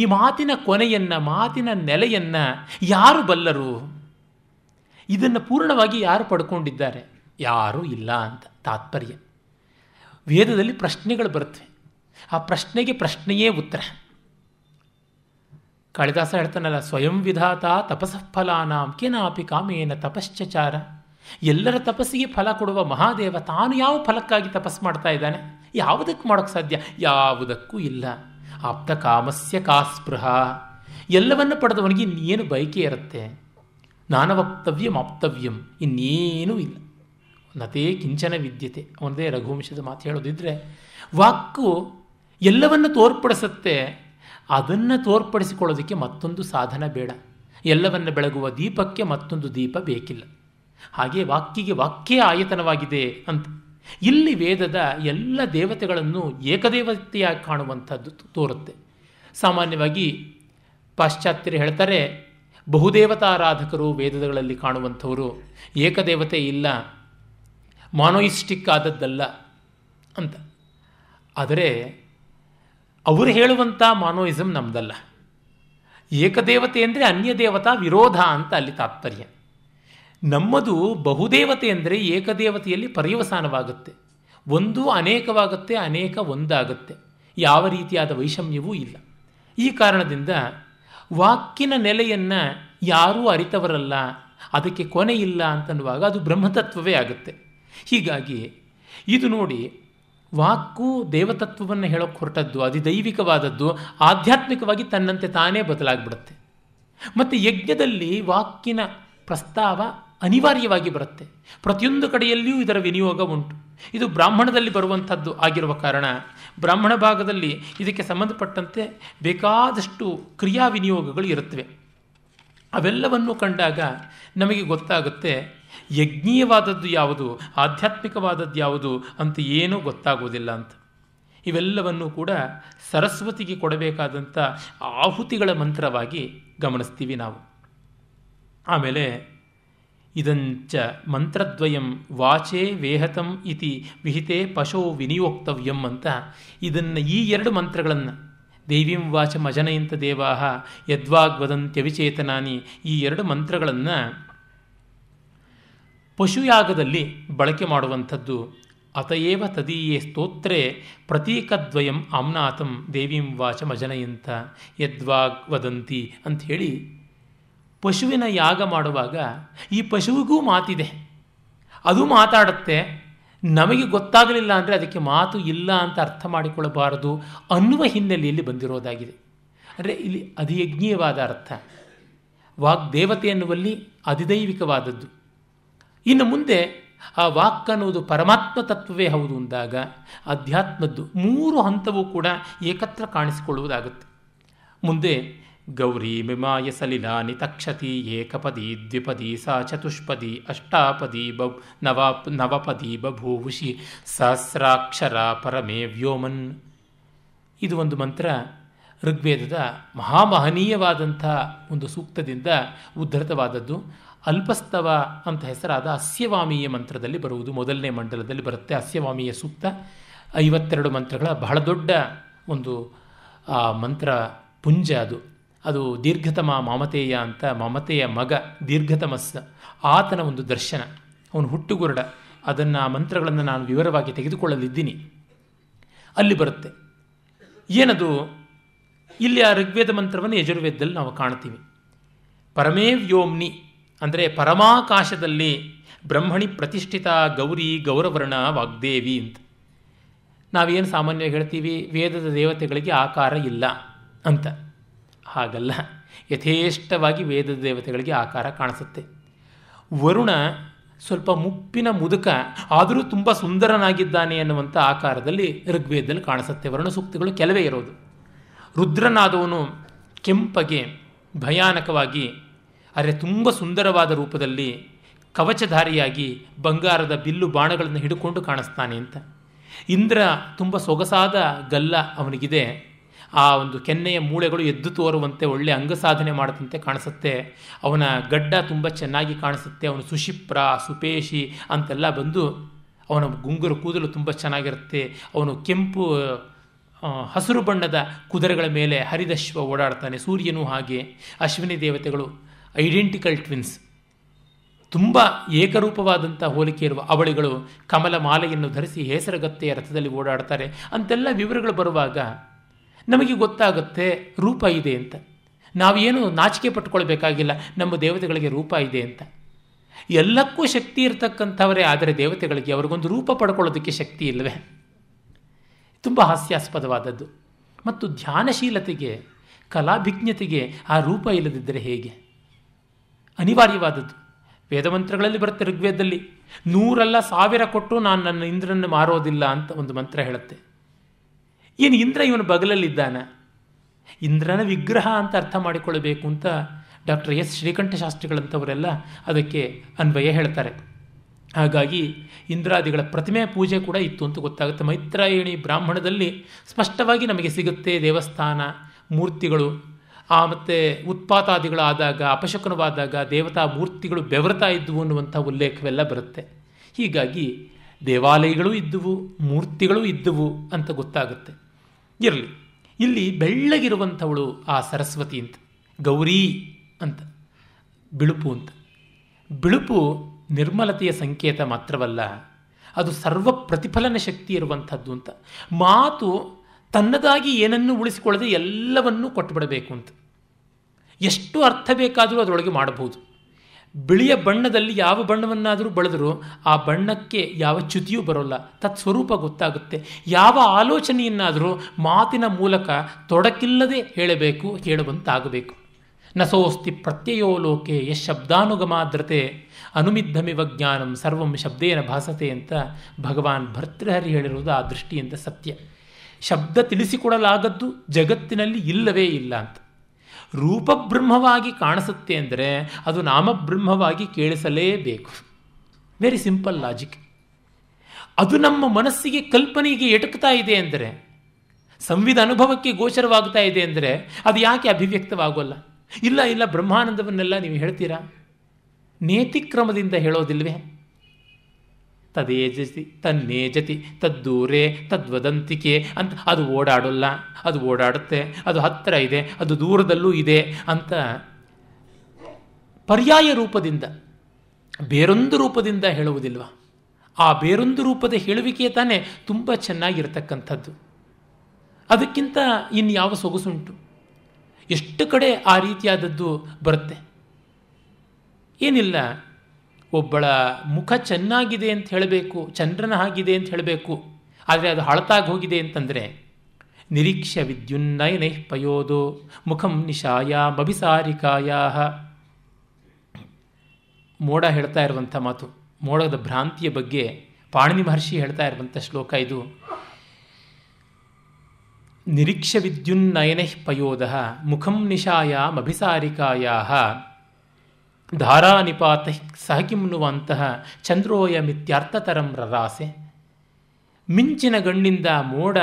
ಈ ಮಾತಿನ ಕೊನೆಯನ್ನ ಮಾತಿನ ನೆಲೆಯನ್ನು ಯಾರು ಬಲ್ಲರು ಇದನ್ನು ಪೂರ್ಣವಾಗಿ ಯಾರು ಪಡ್ಕೊಂಡಿದ್ದಾರೆ ಯಾರೂ ಇಲ್ಲ ಅಂತ ತಾತ್ಪರ್ಯ ವೇದದಲ್ಲಿ ಪ್ರಶ್ನೆಗಳು ಬರುತ್ತವೆ ಆ ಪ್ರಶ್ನೆಗೆ ಪ್ರಶ್ನೆಯೇ ಉತ್ತರ ಕಾಳಿದಾಸ ಹೇಳ್ತಾನಲ್ಲ ಸ್ವಯಂ ವಿಧಾತ ತಪಸಫಲಾನಾಂ ಕೇನಾಪಿ ಕಾಮೇನ ತಪಶ್ಚಚಾರ ಎಲ್ಲರ ತಪಸ್ಸಿಗೆ ಫಲ ಕೊಡುವ ಮಹಾದೇವ ತಾನು ಯಾವ ಫಲಕ್ಕಾಗಿ ತಪಸ್ ಮಾಡ್ತಾ ಇದ್ದಾನೆ ಯಾವುದಕ್ಕೆ ಮಾಡೋಕ್ಕೆ ಸಾಧ್ಯ ಯಾವುದಕ್ಕೂ ಇಲ್ಲ ಆಪ್ತ ಕಾಮಸ್ಯ ಕಾಸ್ಪೃಹ ಎಲ್ಲವನ್ನು ಪಡೆದವನಿಗೆ ಇನ್ನೇನು ಬಯಕೆ ಇರುತ್ತೆ ನಾನವಕ್ತವ್ಯಂ ಆಪ್ತವ್ಯಂ ಇನ್ನೇನೂ ಇಲ್ಲ ನತೇ ಕಿಂಚನ ವಿದ್ಯತೆ ಅವನದೇ ರಘುವಂಶದ ಮಾತು ಹೇಳೋದಿದ್ರೆ ವಾಕು ಎಲ್ಲವನ್ನು ತೋರ್ಪಡಿಸುತ್ತೆ ಅದನ್ನು ತೋರ್ಪಡಿಸಿಕೊಳ್ಳೋದಕ್ಕೆ ಮತ್ತೊಂದು ಸಾಧನ ಬೇಡ ಎಲ್ಲವನ್ನು ಬೆಳಗುವ ದೀಪಕ್ಕೆ ಮತ್ತೊಂದು ದೀಪ ಬೇಕಿಲ್ಲ ಹಾಗೆ ವಾಕ್ಯಿಗೆ ವಾಕ್ಯೇ ಆಯತನವಾಗಿದೆ ಅಂತ ಇಲ್ಲಿ ವೇದದ ಎಲ್ಲ ದೇವತೆಗಳನ್ನು ಏಕದೇವತೆಯಾಗಿ ಕಾಣುವಂಥದ್ದು ತೋರುತ್ತೆ ಸಾಮಾನ್ಯವಾಗಿ ಪಾಶ್ಚಾತ್ಯರು ಹೇಳ್ತಾರೆ ಬಹುದೇವತಾರಾಧಕರು ವೇದಗಳಲ್ಲಿ ಕಾಣುವಂಥವರು ಏಕದೇವತೆ ಇಲ್ಲ ಮಾನೋಯಿಸ್ಟಿಕ್ ಆದದ್ದಲ್ಲ ಅಂತ ಆದರೆ ಅವರು ಹೇಳುವಂಥ ಮಾನೋಯಿಸಮ್ ನಮ್ಮದಲ್ಲ ಏಕದೇವತೆ ಅಂದರೆ ಅನ್ಯ ದೇವತಾ ವಿರೋಧ ಅಂತ ಅಲ್ಲಿ ತಾತ್ಪರ್ಯ ನಮ್ಮದು ಬಹುದೇವತೆ ಅಂದರೆ ಏಕದೇವತೆಯಲ್ಲಿ ಪರ್ಯವಸಾನವಾಗುತ್ತೆ ಒಂದು ಅನೇಕವಾಗುತ್ತೆ ಅನೇಕ ಒಂದಾಗುತ್ತೆ ಯಾವ ರೀತಿಯಾದ ವೈಷಮ್ಯವೂ ಇಲ್ಲ ಈ ಕಾರಣದಿಂದ ವಾಕಿನ ನೆಲೆಯನ್ನು ಯಾರೂ ಅರಿತವರಲ್ಲ ಅದಕ್ಕೆ ಕೊನೆ ಇಲ್ಲ ಅಂತನ್ನುವಾಗ ಅದು ಬ್ರಹ್ಮತತ್ವವೇ ಆಗುತ್ತೆ ಹೀಗಾಗಿ ಇದು ನೋಡಿ ವಾಕು ದೇವತತ್ವವನ್ನು ಹೇಳೋಕ್ಕೆ ಹೊರಟದ್ದು ಅದು ದೈವಿಕವಾದದ್ದು ಆಧ್ಯಾತ್ಮಿಕವಾಗಿ ತನ್ನಂತೆ ತಾನೇ ಬದಲಾಗಿಬಿಡುತ್ತೆ ಮತ್ತು ಯಜ್ಞದಲ್ಲಿ ವಾಕಿನ ಪ್ರಸ್ತಾವ ಅನಿವಾರ್ಯವಾಗಿ ಬರುತ್ತೆ ಪ್ರತಿಯೊಂದು ಕಡೆಯಲ್ಲಿಯೂ ಇದರ ವಿನಿಯೋಗ ಉಂಟು ಇದು ಬ್ರಾಹ್ಮಣದಲ್ಲಿ ಬರುವಂಥದ್ದು ಆಗಿರುವ ಕಾರಣ ಬ್ರಾಹ್ಮಣ ಭಾಗದಲ್ಲಿ ಇದಕ್ಕೆ ಸಂಬಂಧಪಟ್ಟಂತೆ ಬೇಕಾದಷ್ಟು ಕ್ರಿಯಾ ವಿನಿಯೋಗಗಳು ಇರುತ್ತವೆ ಅವೆಲ್ಲವನ್ನು ಕಂಡಾಗ ನಮಗೆ ಗೊತ್ತಾಗುತ್ತೆ ಯಜ್ಞೀಯವಾದದ್ದು ಯಾವುದು ಆಧ್ಯಾತ್ಮಿಕವಾದದ್ದು ಯಾವುದು ಅಂತ ಏನೂ ಗೊತ್ತಾಗುವುದಿಲ್ಲ ಅಂತ ಇವೆಲ್ಲವನ್ನು ಕೂಡ ಸರಸ್ವತಿಗೆ ಕೊಡಬೇಕಾದಂಥ ಆಹುತಿಗಳ ಮಂತ್ರವಾಗಿ ಗಮನಿಸ್ತೀವಿ ನಾವು ಆಮೇಲೆ ಇದಂಚ ಮಂತ್ರದ್ವಯಂ ವಾಚೆ ವೇಹತಂ ಇತಿ ವಿಹಿತೆ ಪಶೋ ವಿನಿಯೋಕ್ತವ್ಯಂ ಅಂತ ಇದನ್ನು ಈ ಎರಡು ಮಂತ್ರಗಳನ್ನು ದೇವೀಂ ವಾಚ ಮಜನಯಂತ ದೇವಾಹ ಯದ್ವಾಗ್ವದಂತ್ಯವಿಚೇತನಾನಿ ಈ ಎರಡು ಮಂತ್ರಗಳನ್ನು ಪಶುಯಾಗದಲ್ಲಿ ಬಳಕೆ ಮಾಡುವಂಥದ್ದು ಅತಯೇವ ತದೀಯೇ ಸ್ತೋತ್ರೇ ಪ್ರತೀಕದ್ವಯಂ ಆಮ್ನಾಥಂ ದೇವೀಂ ವಾಚ ಮಜನಯಂತ ಯದ್ವಾಗ್ ವದಂತಿ ಅಂಥೇಳಿ ಪಶುವಿನ ಯಾಗ ಮಾಡುವಾಗ ಈ ಪಶುವಿಗೂ ಮಾತಿದೆ ಅದು ಮಾತಾಡುತ್ತೆ ನಮಗೆ ಗೊತ್ತಾಗಲಿಲ್ಲ ಅಂದರೆ ಅದಕ್ಕೆ ಮಾತು ಇಲ್ಲ ಅಂತ ಅರ್ಥ ಮಾಡಿಕೊಳ್ಳಬಾರದು ಅನ್ನುವ ಹಿನ್ನೆಲೆಯಲ್ಲಿ ಬಂದಿರೋದಾಗಿದೆ ಅಂದರೆ ಇಲ್ಲಿ ಅಧಿಯಜ್ಞೀಯವಾದ ಅರ್ಥ ವಾಗ್ದೇವತೆ ಎನ್ನುವಲ್ಲಿ ಅಧಿದೈವಿಕವಾದದ್ದು ಇನ್ನು ಮುಂದೆ ಆ ವಾಕ್ ಅನ್ನುವುದು ಪರಮಾತ್ಮ ತತ್ವವೇ ಹೌದು ಅಂದಾಗ ಅಧ್ಯಾತ್ಮದ್ದು ಮೂರು ಹಂತವೂ ಕೂಡ ಏಕತ್ರ ಕಾಣಿಸಿಕೊಳ್ಳುವುದಾಗುತ್ತೆ ಮುಂದೆ ಗೌರಿ ಮಿಮಾಯ ಸಲಿಲಾನಿ ತಕ್ಷತಿ ಏಕಪದಿ ದ್ವಿಪದಿ ಸ ಚತುಷ್ಪದಿ ಅಷ್ಟಾಪದಿ ಬ ನವಾ ನವಪದಿ ಬಭೂವುಷಿ ಸಹಸ್ರಾಕ್ಷರ ಪರಮೇ ವ್ಯೋಮನ್ ಇದು ಒಂದು ಮಂತ್ರ ಋಗ್ವೇದದ ಮಹಾಮಹನೀಯವಾದಂಥ ಒಂದು ಸೂಕ್ತದಿಂದ ಉದ್ಧೃತವಾದದ್ದು ಅಲ್ಪಸ್ತವ ಅಂತ ಹೆಸರಾದ ಅಸ್ಯವಾಮೀಯ ಮಂತ್ರದಲ್ಲಿ ಬರುವುದು ಮೊದಲನೇ ಮಂಡಲದಲ್ಲಿ ಬರುತ್ತೆ ಅಸ್ಯವಾಮೀಯ ಸೂಕ್ತ ಐವತ್ತೆರಡು ಮಂತ್ರಗಳ ಬಹಳ ದೊಡ್ಡ ಒಂದು ಮಂತ್ರ ಪುಂಜ ಅದು ಅದು ದೀರ್ಘತಮ ಮಮತೆಯ ಅಂತ ಮಮತೆಯ ಮಗ ದೀರ್ಘತಮಸ್ಸ ಆತನ ಒಂದು ದರ್ಶನ ಅವನು ಹುಟ್ಟುಗುರುಡ ಅದನ್ನು ಆ ಮಂತ್ರಗಳನ್ನು ನಾನು ವಿವರವಾಗಿ ತೆಗೆದುಕೊಳ್ಳಲಿದ್ದೀನಿ ಅಲ್ಲಿ ಬರುತ್ತೆ ಏನದು ಇಲ್ಲಿ ಆ ಋಗ್ವೇದ ಮಂತ್ರವನ್ನು ಯಜುರ್ವೇದದಲ್ಲಿ ನಾವು ಕಾಣ್ತೀವಿ ಪರಮೇ ವ್ಯೋಮ್ನಿ ಅಂದರೆ ಪರಮಾಕಾಶದಲ್ಲಿ ಬ್ರಹ್ಮಣಿ ಪ್ರತಿಷ್ಠಿತ ಗೌರಿ ಗೌರವರ್ಣ ವಾಗ್ದೇವಿ ಅಂತ ನಾವೇನು ಸಾಮಾನ್ಯವಾಗಿ ಹೇಳ್ತೀವಿ ವೇದದ ದೇವತೆಗಳಿಗೆ ಆಕಾರ ಇಲ್ಲ ಅಂತ ಹಾಗಲ್ಲ ಯಥೇಷ್ಟವಾಗಿ ವೇದ ದೇವತೆಗಳಿಗೆ ಆಕಾರ ಕಾಣಿಸುತ್ತೆ ವರುಣ ಸ್ವಲ್ಪ ಮುಪ್ಪಿನ ಮುದುಕ ಆದರೂ ತುಂಬ ಸುಂದರನಾಗಿದ್ದಾನೆ ಅನ್ನುವಂಥ ಆಕಾರದಲ್ಲಿ ಋಗ್ವೇದದಲ್ಲಿ ಕಾಣಿಸುತ್ತೆ ವರುಣ ಸೂಕ್ತಿಗಳು ಕೆಲವೇ ಇರೋದು ರುದ್ರನಾದವನು ಕೆಂಪಗೆ ಭಯಾನಕವಾಗಿ ಆದರೆ ತುಂಬ ಸುಂದರವಾದ ರೂಪದಲ್ಲಿ ಕವಚಧಾರಿಯಾಗಿ ಬಂಗಾರದ ಬಿಲ್ಲು ಬಾಣಗಳನ್ನು ಹಿಡ್ಕೊಂಡು ಕಾಣಿಸ್ತಾನೆ ಅಂತ ಇಂದ್ರ ತುಂಬ ಸೊಗಸಾದ ಗಲ್ಲ ಅವನಿಗಿದೆ ಆ ಒಂದು ಕೆನ್ನೆಯ ಮೂಳೆಗಳು ಎದ್ದು ತೋರುವಂತೆ ಒಳ್ಳೆ ಅಂಗಸಾಧನೆ ಮಾಡದಂತೆ ಕಾಣಿಸುತ್ತೆ ಅವನ ಗಡ್ಡ ತುಂಬ ಚೆನ್ನಾಗಿ ಕಾಣಿಸುತ್ತೆ ಅವನು ಸುಶಿಪ್ರ ಸುಪೇಶಿ ಅಂತೆಲ್ಲ ಬಂದು ಅವನ ಗುಂಗುರು ಕೂದಲು ತುಂಬ ಚೆನ್ನಾಗಿರುತ್ತೆ ಅವನು ಕೆಂಪು ಹಸಿರು ಬಣ್ಣದ ಕುದುರೆಗಳ ಮೇಲೆ ಹರಿದಶ್ವ ಓಡಾಡ್ತಾನೆ ಸೂರ್ಯನೂ ಹಾಗೆ ಅಶ್ವಿನಿ ದೇವತೆಗಳು ಐಡೆಂಟಿಕಲ್ ಟ್ವಿನ್ಸ್ ತುಂಬ ಏಕರೂಪವಾದಂಥ ಹೋಲಿಕೆ ಇರುವ ಅವಳಿಗಳು ಕಮಲ ಮಾಲೆಯನ್ನು ಧರಿಸಿ ಹೆಸರಗತ್ತೆಯ ರಥದಲ್ಲಿ ಓಡಾಡ್ತಾರೆ ಅಂತೆಲ್ಲ ವಿವರಗಳು ಬರುವಾಗ ನಮಗೆ ಗೊತ್ತಾಗುತ್ತೆ ರೂಪ ಇದೆ ಅಂತ ನಾವೇನು ನಾಚಿಕೆ ಪಟ್ಟುಕೊಳ್ಬೇಕಾಗಿಲ್ಲ ನಮ್ಮ ದೇವತೆಗಳಿಗೆ ರೂಪ ಇದೆ ಅಂತ ಎಲ್ಲಕ್ಕೂ ಶಕ್ತಿ ಇರತಕ್ಕಂಥವರೇ ಆದರೆ ದೇವತೆಗಳಿಗೆ ಅವ್ರಿಗೊಂದು ರೂಪ ಪಡ್ಕೊಳ್ಳೋದಕ್ಕೆ ಶಕ್ತಿ ಇಲ್ಲವೇ ತುಂಬ ಹಾಸ್ಯಾಸ್ಪದವಾದದ್ದು ಮತ್ತು ಧ್ಯಾನಶೀಲತೆಗೆ ಕಲಾಭಿಜ್ಞತೆಗೆ ಆ ರೂಪ ಇಲ್ಲದಿದ್ದರೆ ಹೇಗೆ ಅನಿವಾರ್ಯವಾದದ್ದು ವೇದಮಂತ್ರಗಳಲ್ಲಿ ಬರುತ್ತೆ ಋಗ್ವೇದದಲ್ಲಿ ನೂರಲ್ಲ ಸಾವಿರ ಕೊಟ್ಟು ನಾನು ನನ್ನ ಇಂದ್ರನ್ನು ಮಾರೋದಿಲ್ಲ ಅಂತ ಒಂದು ಮಂತ್ರ ಹೇಳುತ್ತೆ ಏನು ಇಂದ್ರ ಇವನು ಬಗಲಲ್ಲಿದ್ದಾನೆ ಇಂದ್ರನ ವಿಗ್ರಹ ಅಂತ ಅರ್ಥ ಮಾಡಿಕೊಳ್ಳಬೇಕು ಅಂತ ಡಾಕ್ಟರ್ ಎಸ್ ಶ್ರೀಕಂಠ ಶಾಸ್ತ್ರಿಗಳಂಥವರೆಲ್ಲ ಅದಕ್ಕೆ ಅನ್ವಯ ಹೇಳ್ತಾರೆ ಹಾಗಾಗಿ ಇಂದ್ರಾದಿಗಳ ಪ್ರತಿಮೆ ಪೂಜೆ ಕೂಡ ಇತ್ತು ಅಂತ ಗೊತ್ತಾಗುತ್ತೆ ಮೈತ್ರಾಯಣಿ ಬ್ರಾಹ್ಮಣದಲ್ಲಿ ಸ್ಪಷ್ಟವಾಗಿ ನಮಗೆ ಸಿಗುತ್ತೆ ದೇವಸ್ಥಾನ ಮೂರ್ತಿಗಳು ಆ ಮತ್ತು ಉತ್ಪಾತಾದಿಗಳಾದಾಗ ಅಪಶಕನವಾದಾಗ ದೇವತಾ ಮೂರ್ತಿಗಳು ಬೆವರ್ತಾ ಇದ್ದವು ಅನ್ನುವಂಥ ಉಲ್ಲೇಖವೆಲ್ಲ ಬರುತ್ತೆ ಹೀಗಾಗಿ ದೇವಾಲಯಗಳೂ ಇದ್ದುವು ಮೂರ್ತಿಗಳೂ ಇದ್ದವು ಅಂತ ಗೊತ್ತಾಗುತ್ತೆ ಇರಲಿ ಇಲ್ಲಿ ಬೆಳ್ಳಗಿರುವಂಥವಳು ಆ ಸರಸ್ವತಿ ಅಂತ ಗೌರಿ ಅಂತ ಬಿಳುಪು ಅಂತ ಬಿಳುಪು ನಿರ್ಮಲತೆಯ ಸಂಕೇತ ಮಾತ್ರವಲ್ಲ ಅದು ಸರ್ವ ಪ್ರತಿಫಲನ ಶಕ್ತಿ ಇರುವಂಥದ್ದು ಅಂತ ಮಾತು ತನ್ನದಾಗಿ ಏನನ್ನೂ ಉಳಿಸಿಕೊಳ್ಳದೆ ಎಲ್ಲವನ್ನೂ ಕೊಟ್ಟುಬಿಡಬೇಕು ಅಂತ ಎಷ್ಟು ಅರ್ಥ ಬೇಕಾದರೂ ಅದರೊಳಗೆ ಮಾಡಬಹುದು ಬಿಳಿಯ ಬಣ್ಣದಲ್ಲಿ ಯಾವ ಬಣ್ಣವನ್ನಾದರೂ ಬಳದರೂ ಆ ಬಣ್ಣಕ್ಕೆ ಯಾವ ಚ್ಯುತಿಯೂ ಬರೋಲ್ಲ ಸ್ವರೂಪ ಗೊತ್ತಾಗುತ್ತೆ ಯಾವ ಆಲೋಚನೆಯನ್ನಾದರೂ ಮಾತಿನ ಮೂಲಕ ತೊಡಕಿಲ್ಲದೆ ಹೇಳಬೇಕು ಹೇಳುವಂತಾಗಬೇಕು ನಸೋಸ್ತಿ ಪ್ರತ್ಯಯೋ ಲೋಕೆ ಯಶ್ ಶಬ್ದಾನುಗಮಾದ್ರತೆ ಅನುಮಿದ್ಧಮಿವ ಜ್ಞಾನಂ ಸರ್ವಂ ಶಬ್ದೇನ ಭಾಸತೆ ಅಂತ ಭಗವಾನ್ ಭರ್ತೃಹರಿ ಹೇಳಿರುವುದು ಆ ದೃಷ್ಟಿಯಿಂದ ಸತ್ಯ ಶಬ್ದ ತಿಳಿಸಿಕೊಡಲಾಗದ್ದು ಜಗತ್ತಿನಲ್ಲಿ ಇಲ್ಲವೇ ಇಲ್ಲ ಅಂತ ರೂಪಬ್ರಹ್ಮವಾಗಿ ಕಾಣಿಸುತ್ತೆ ಅಂದರೆ ಅದು ನಾಮಬ್ರಹ್ಮವಾಗಿ ಕೇಳಿಸಲೇಬೇಕು ವೆರಿ ಸಿಂಪಲ್ ಲಾಜಿಕ್ ಅದು ನಮ್ಮ ಮನಸ್ಸಿಗೆ ಕಲ್ಪನೆಗೆ ಎಟಕ್ತಾ ಇದೆ ಅಂದರೆ ಸಂವಿಧ ಅನುಭವಕ್ಕೆ ಗೋಚರವಾಗ್ತಾ ಇದೆ ಅಂದರೆ ಅದು ಯಾಕೆ ಅಭಿವ್ಯಕ್ತವಾಗೋಲ್ಲ ಇಲ್ಲ ಇಲ್ಲ ಬ್ರಹ್ಮಾನಂದವನ್ನೆಲ್ಲ ನೀವು ಹೇಳ್ತೀರಾ ನೇತಿಕ್ರಮದಿಂದ ಹೇಳೋದಿಲ್ವೇ ತದೇಜತಿ ತನ್ನೇಜತಿ ತದ್ದೂರೇ ತದ್ವದಂತಿಕೆ ಅಂತ ಅದು ಓಡಾಡೋಲ್ಲ ಅದು ಓಡಾಡುತ್ತೆ ಅದು ಹತ್ತಿರ ಇದೆ ಅದು ದೂರದಲ್ಲೂ ಇದೆ ಅಂತ ಪರ್ಯಾಯ ರೂಪದಿಂದ ಬೇರೊಂದು ರೂಪದಿಂದ ಹೇಳುವುದಿಲ್ವ ಆ ಬೇರೊಂದು ರೂಪದ ಹೇಳುವಿಕೆ ತಾನೇ ತುಂಬ ಚೆನ್ನಾಗಿರ್ತಕ್ಕಂಥದ್ದು ಅದಕ್ಕಿಂತ ಇನ್ಯಾವ ಸೊಗಸುಂಟು ಎಷ್ಟು ಕಡೆ ಆ ರೀತಿಯಾದದ್ದು ಬರುತ್ತೆ ಏನಿಲ್ಲ ಒಬ್ಬಳ ಮುಖ ಚೆನ್ನಾಗಿದೆ ಅಂತ ಹೇಳಬೇಕು ಚಂದ್ರನ ಹಾಗಿದೆ ಅಂತ ಹೇಳಬೇಕು ಆದರೆ ಅದು ಹಳತಾಗಿ ಹೋಗಿದೆ ಅಂತಂದರೆ ನಿರೀಕ್ಷ ವಿದ್ಯುನ್ನಯನೈಃ ಪಯೋದು ಮುಖಂ ನಿಶಾಯ ಅಭಿಸಾರಿಕಾಯ ಮೋಡ ಹೇಳ್ತಾ ಇರುವಂಥ ಮಾತು ಮೋಡದ ಭ್ರಾಂತಿಯ ಬಗ್ಗೆ ಪಾಣಿನಿ ಮಹರ್ಷಿ ಹೇಳ್ತಾ ಇರುವಂಥ ಶ್ಲೋಕ ಇದು ನಿರೀಕ್ಷ ವಿದ್ಯುನ್ನಯನೈಃ ಪಯೋದ ಮುಖಂ ನಿಶಾಯ ಮಭಿಸಾರಿಕಾಯಾ ಧಾರಾನಿಪಾತ ಸಹಕಿಮ್ನುವಂತಹ ಚಂದ್ರೋಯ ಮಿತ್ಯಾರ್ಥತರಂ ರರಾಸೆ ಮಿಂಚಿನ ಗಣ್ಣಿಂದ ಮೋಡ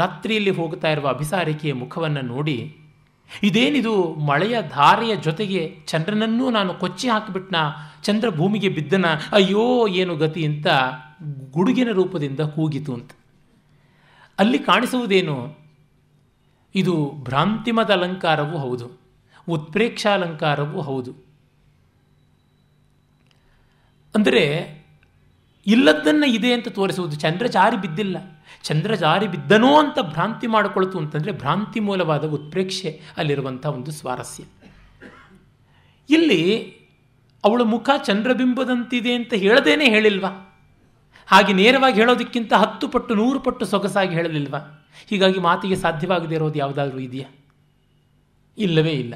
ರಾತ್ರಿಯಲ್ಲಿ ಹೋಗ್ತಾ ಇರುವ ಅಭಿಸಾರಿಕೆಯ ಮುಖವನ್ನು ನೋಡಿ ಇದೇನಿದು ಮಳೆಯ ಧಾರೆಯ ಜೊತೆಗೆ ಚಂದ್ರನನ್ನೂ ನಾನು ಕೊಚ್ಚಿ ಹಾಕಿಬಿಟ್ನ ಚಂದ್ರ ಭೂಮಿಗೆ ಬಿದ್ದನ ಅಯ್ಯೋ ಏನು ಗತಿ ಅಂತ ಗುಡುಗಿನ ರೂಪದಿಂದ ಕೂಗಿತು ಅಂತ ಅಲ್ಲಿ ಕಾಣಿಸುವುದೇನು ಇದು ಭ್ರಾಂತಿಮದ ಅಲಂಕಾರವೂ ಹೌದು ಉತ್ಪ್ರೇಕ್ಷಾಲಂಕಾರವೂ ಹೌದು ಅಂದರೆ ಇಲ್ಲದ್ದನ್ನ ಇದೆ ಅಂತ ತೋರಿಸುವುದು ಚಂದ್ರ ಜಾರಿ ಬಿದ್ದಿಲ್ಲ ಚಂದ್ರ ಜಾರಿ ಬಿದ್ದನೋ ಅಂತ ಭ್ರಾಂತಿ ಮಾಡಿಕೊಳ್ತು ಅಂತಂದರೆ ಭ್ರಾಂತಿ ಮೂಲವಾದ ಉತ್ಪ್ರೇಕ್ಷೆ ಅಲ್ಲಿರುವಂಥ ಒಂದು ಸ್ವಾರಸ್ಯ ಇಲ್ಲಿ ಅವಳ ಮುಖ ಚಂದ್ರಬಿಂಬದಂತಿದೆ ಅಂತ ಹೇಳದೇನೆ ಹೇಳಿಲ್ವಾ ಹಾಗೆ ನೇರವಾಗಿ ಹೇಳೋದಕ್ಕಿಂತ ಹತ್ತು ಪಟ್ಟು ನೂರು ಪಟ್ಟು ಸೊಗಸಾಗಿ ಹೇಳಲಿಲ್ವ ಹೀಗಾಗಿ ಮಾತಿಗೆ ಸಾಧ್ಯವಾಗದೇ ಇರೋದು ಯಾವುದಾದ್ರೂ ಇದೆಯಾ ಇಲ್ಲವೇ ಇಲ್ಲ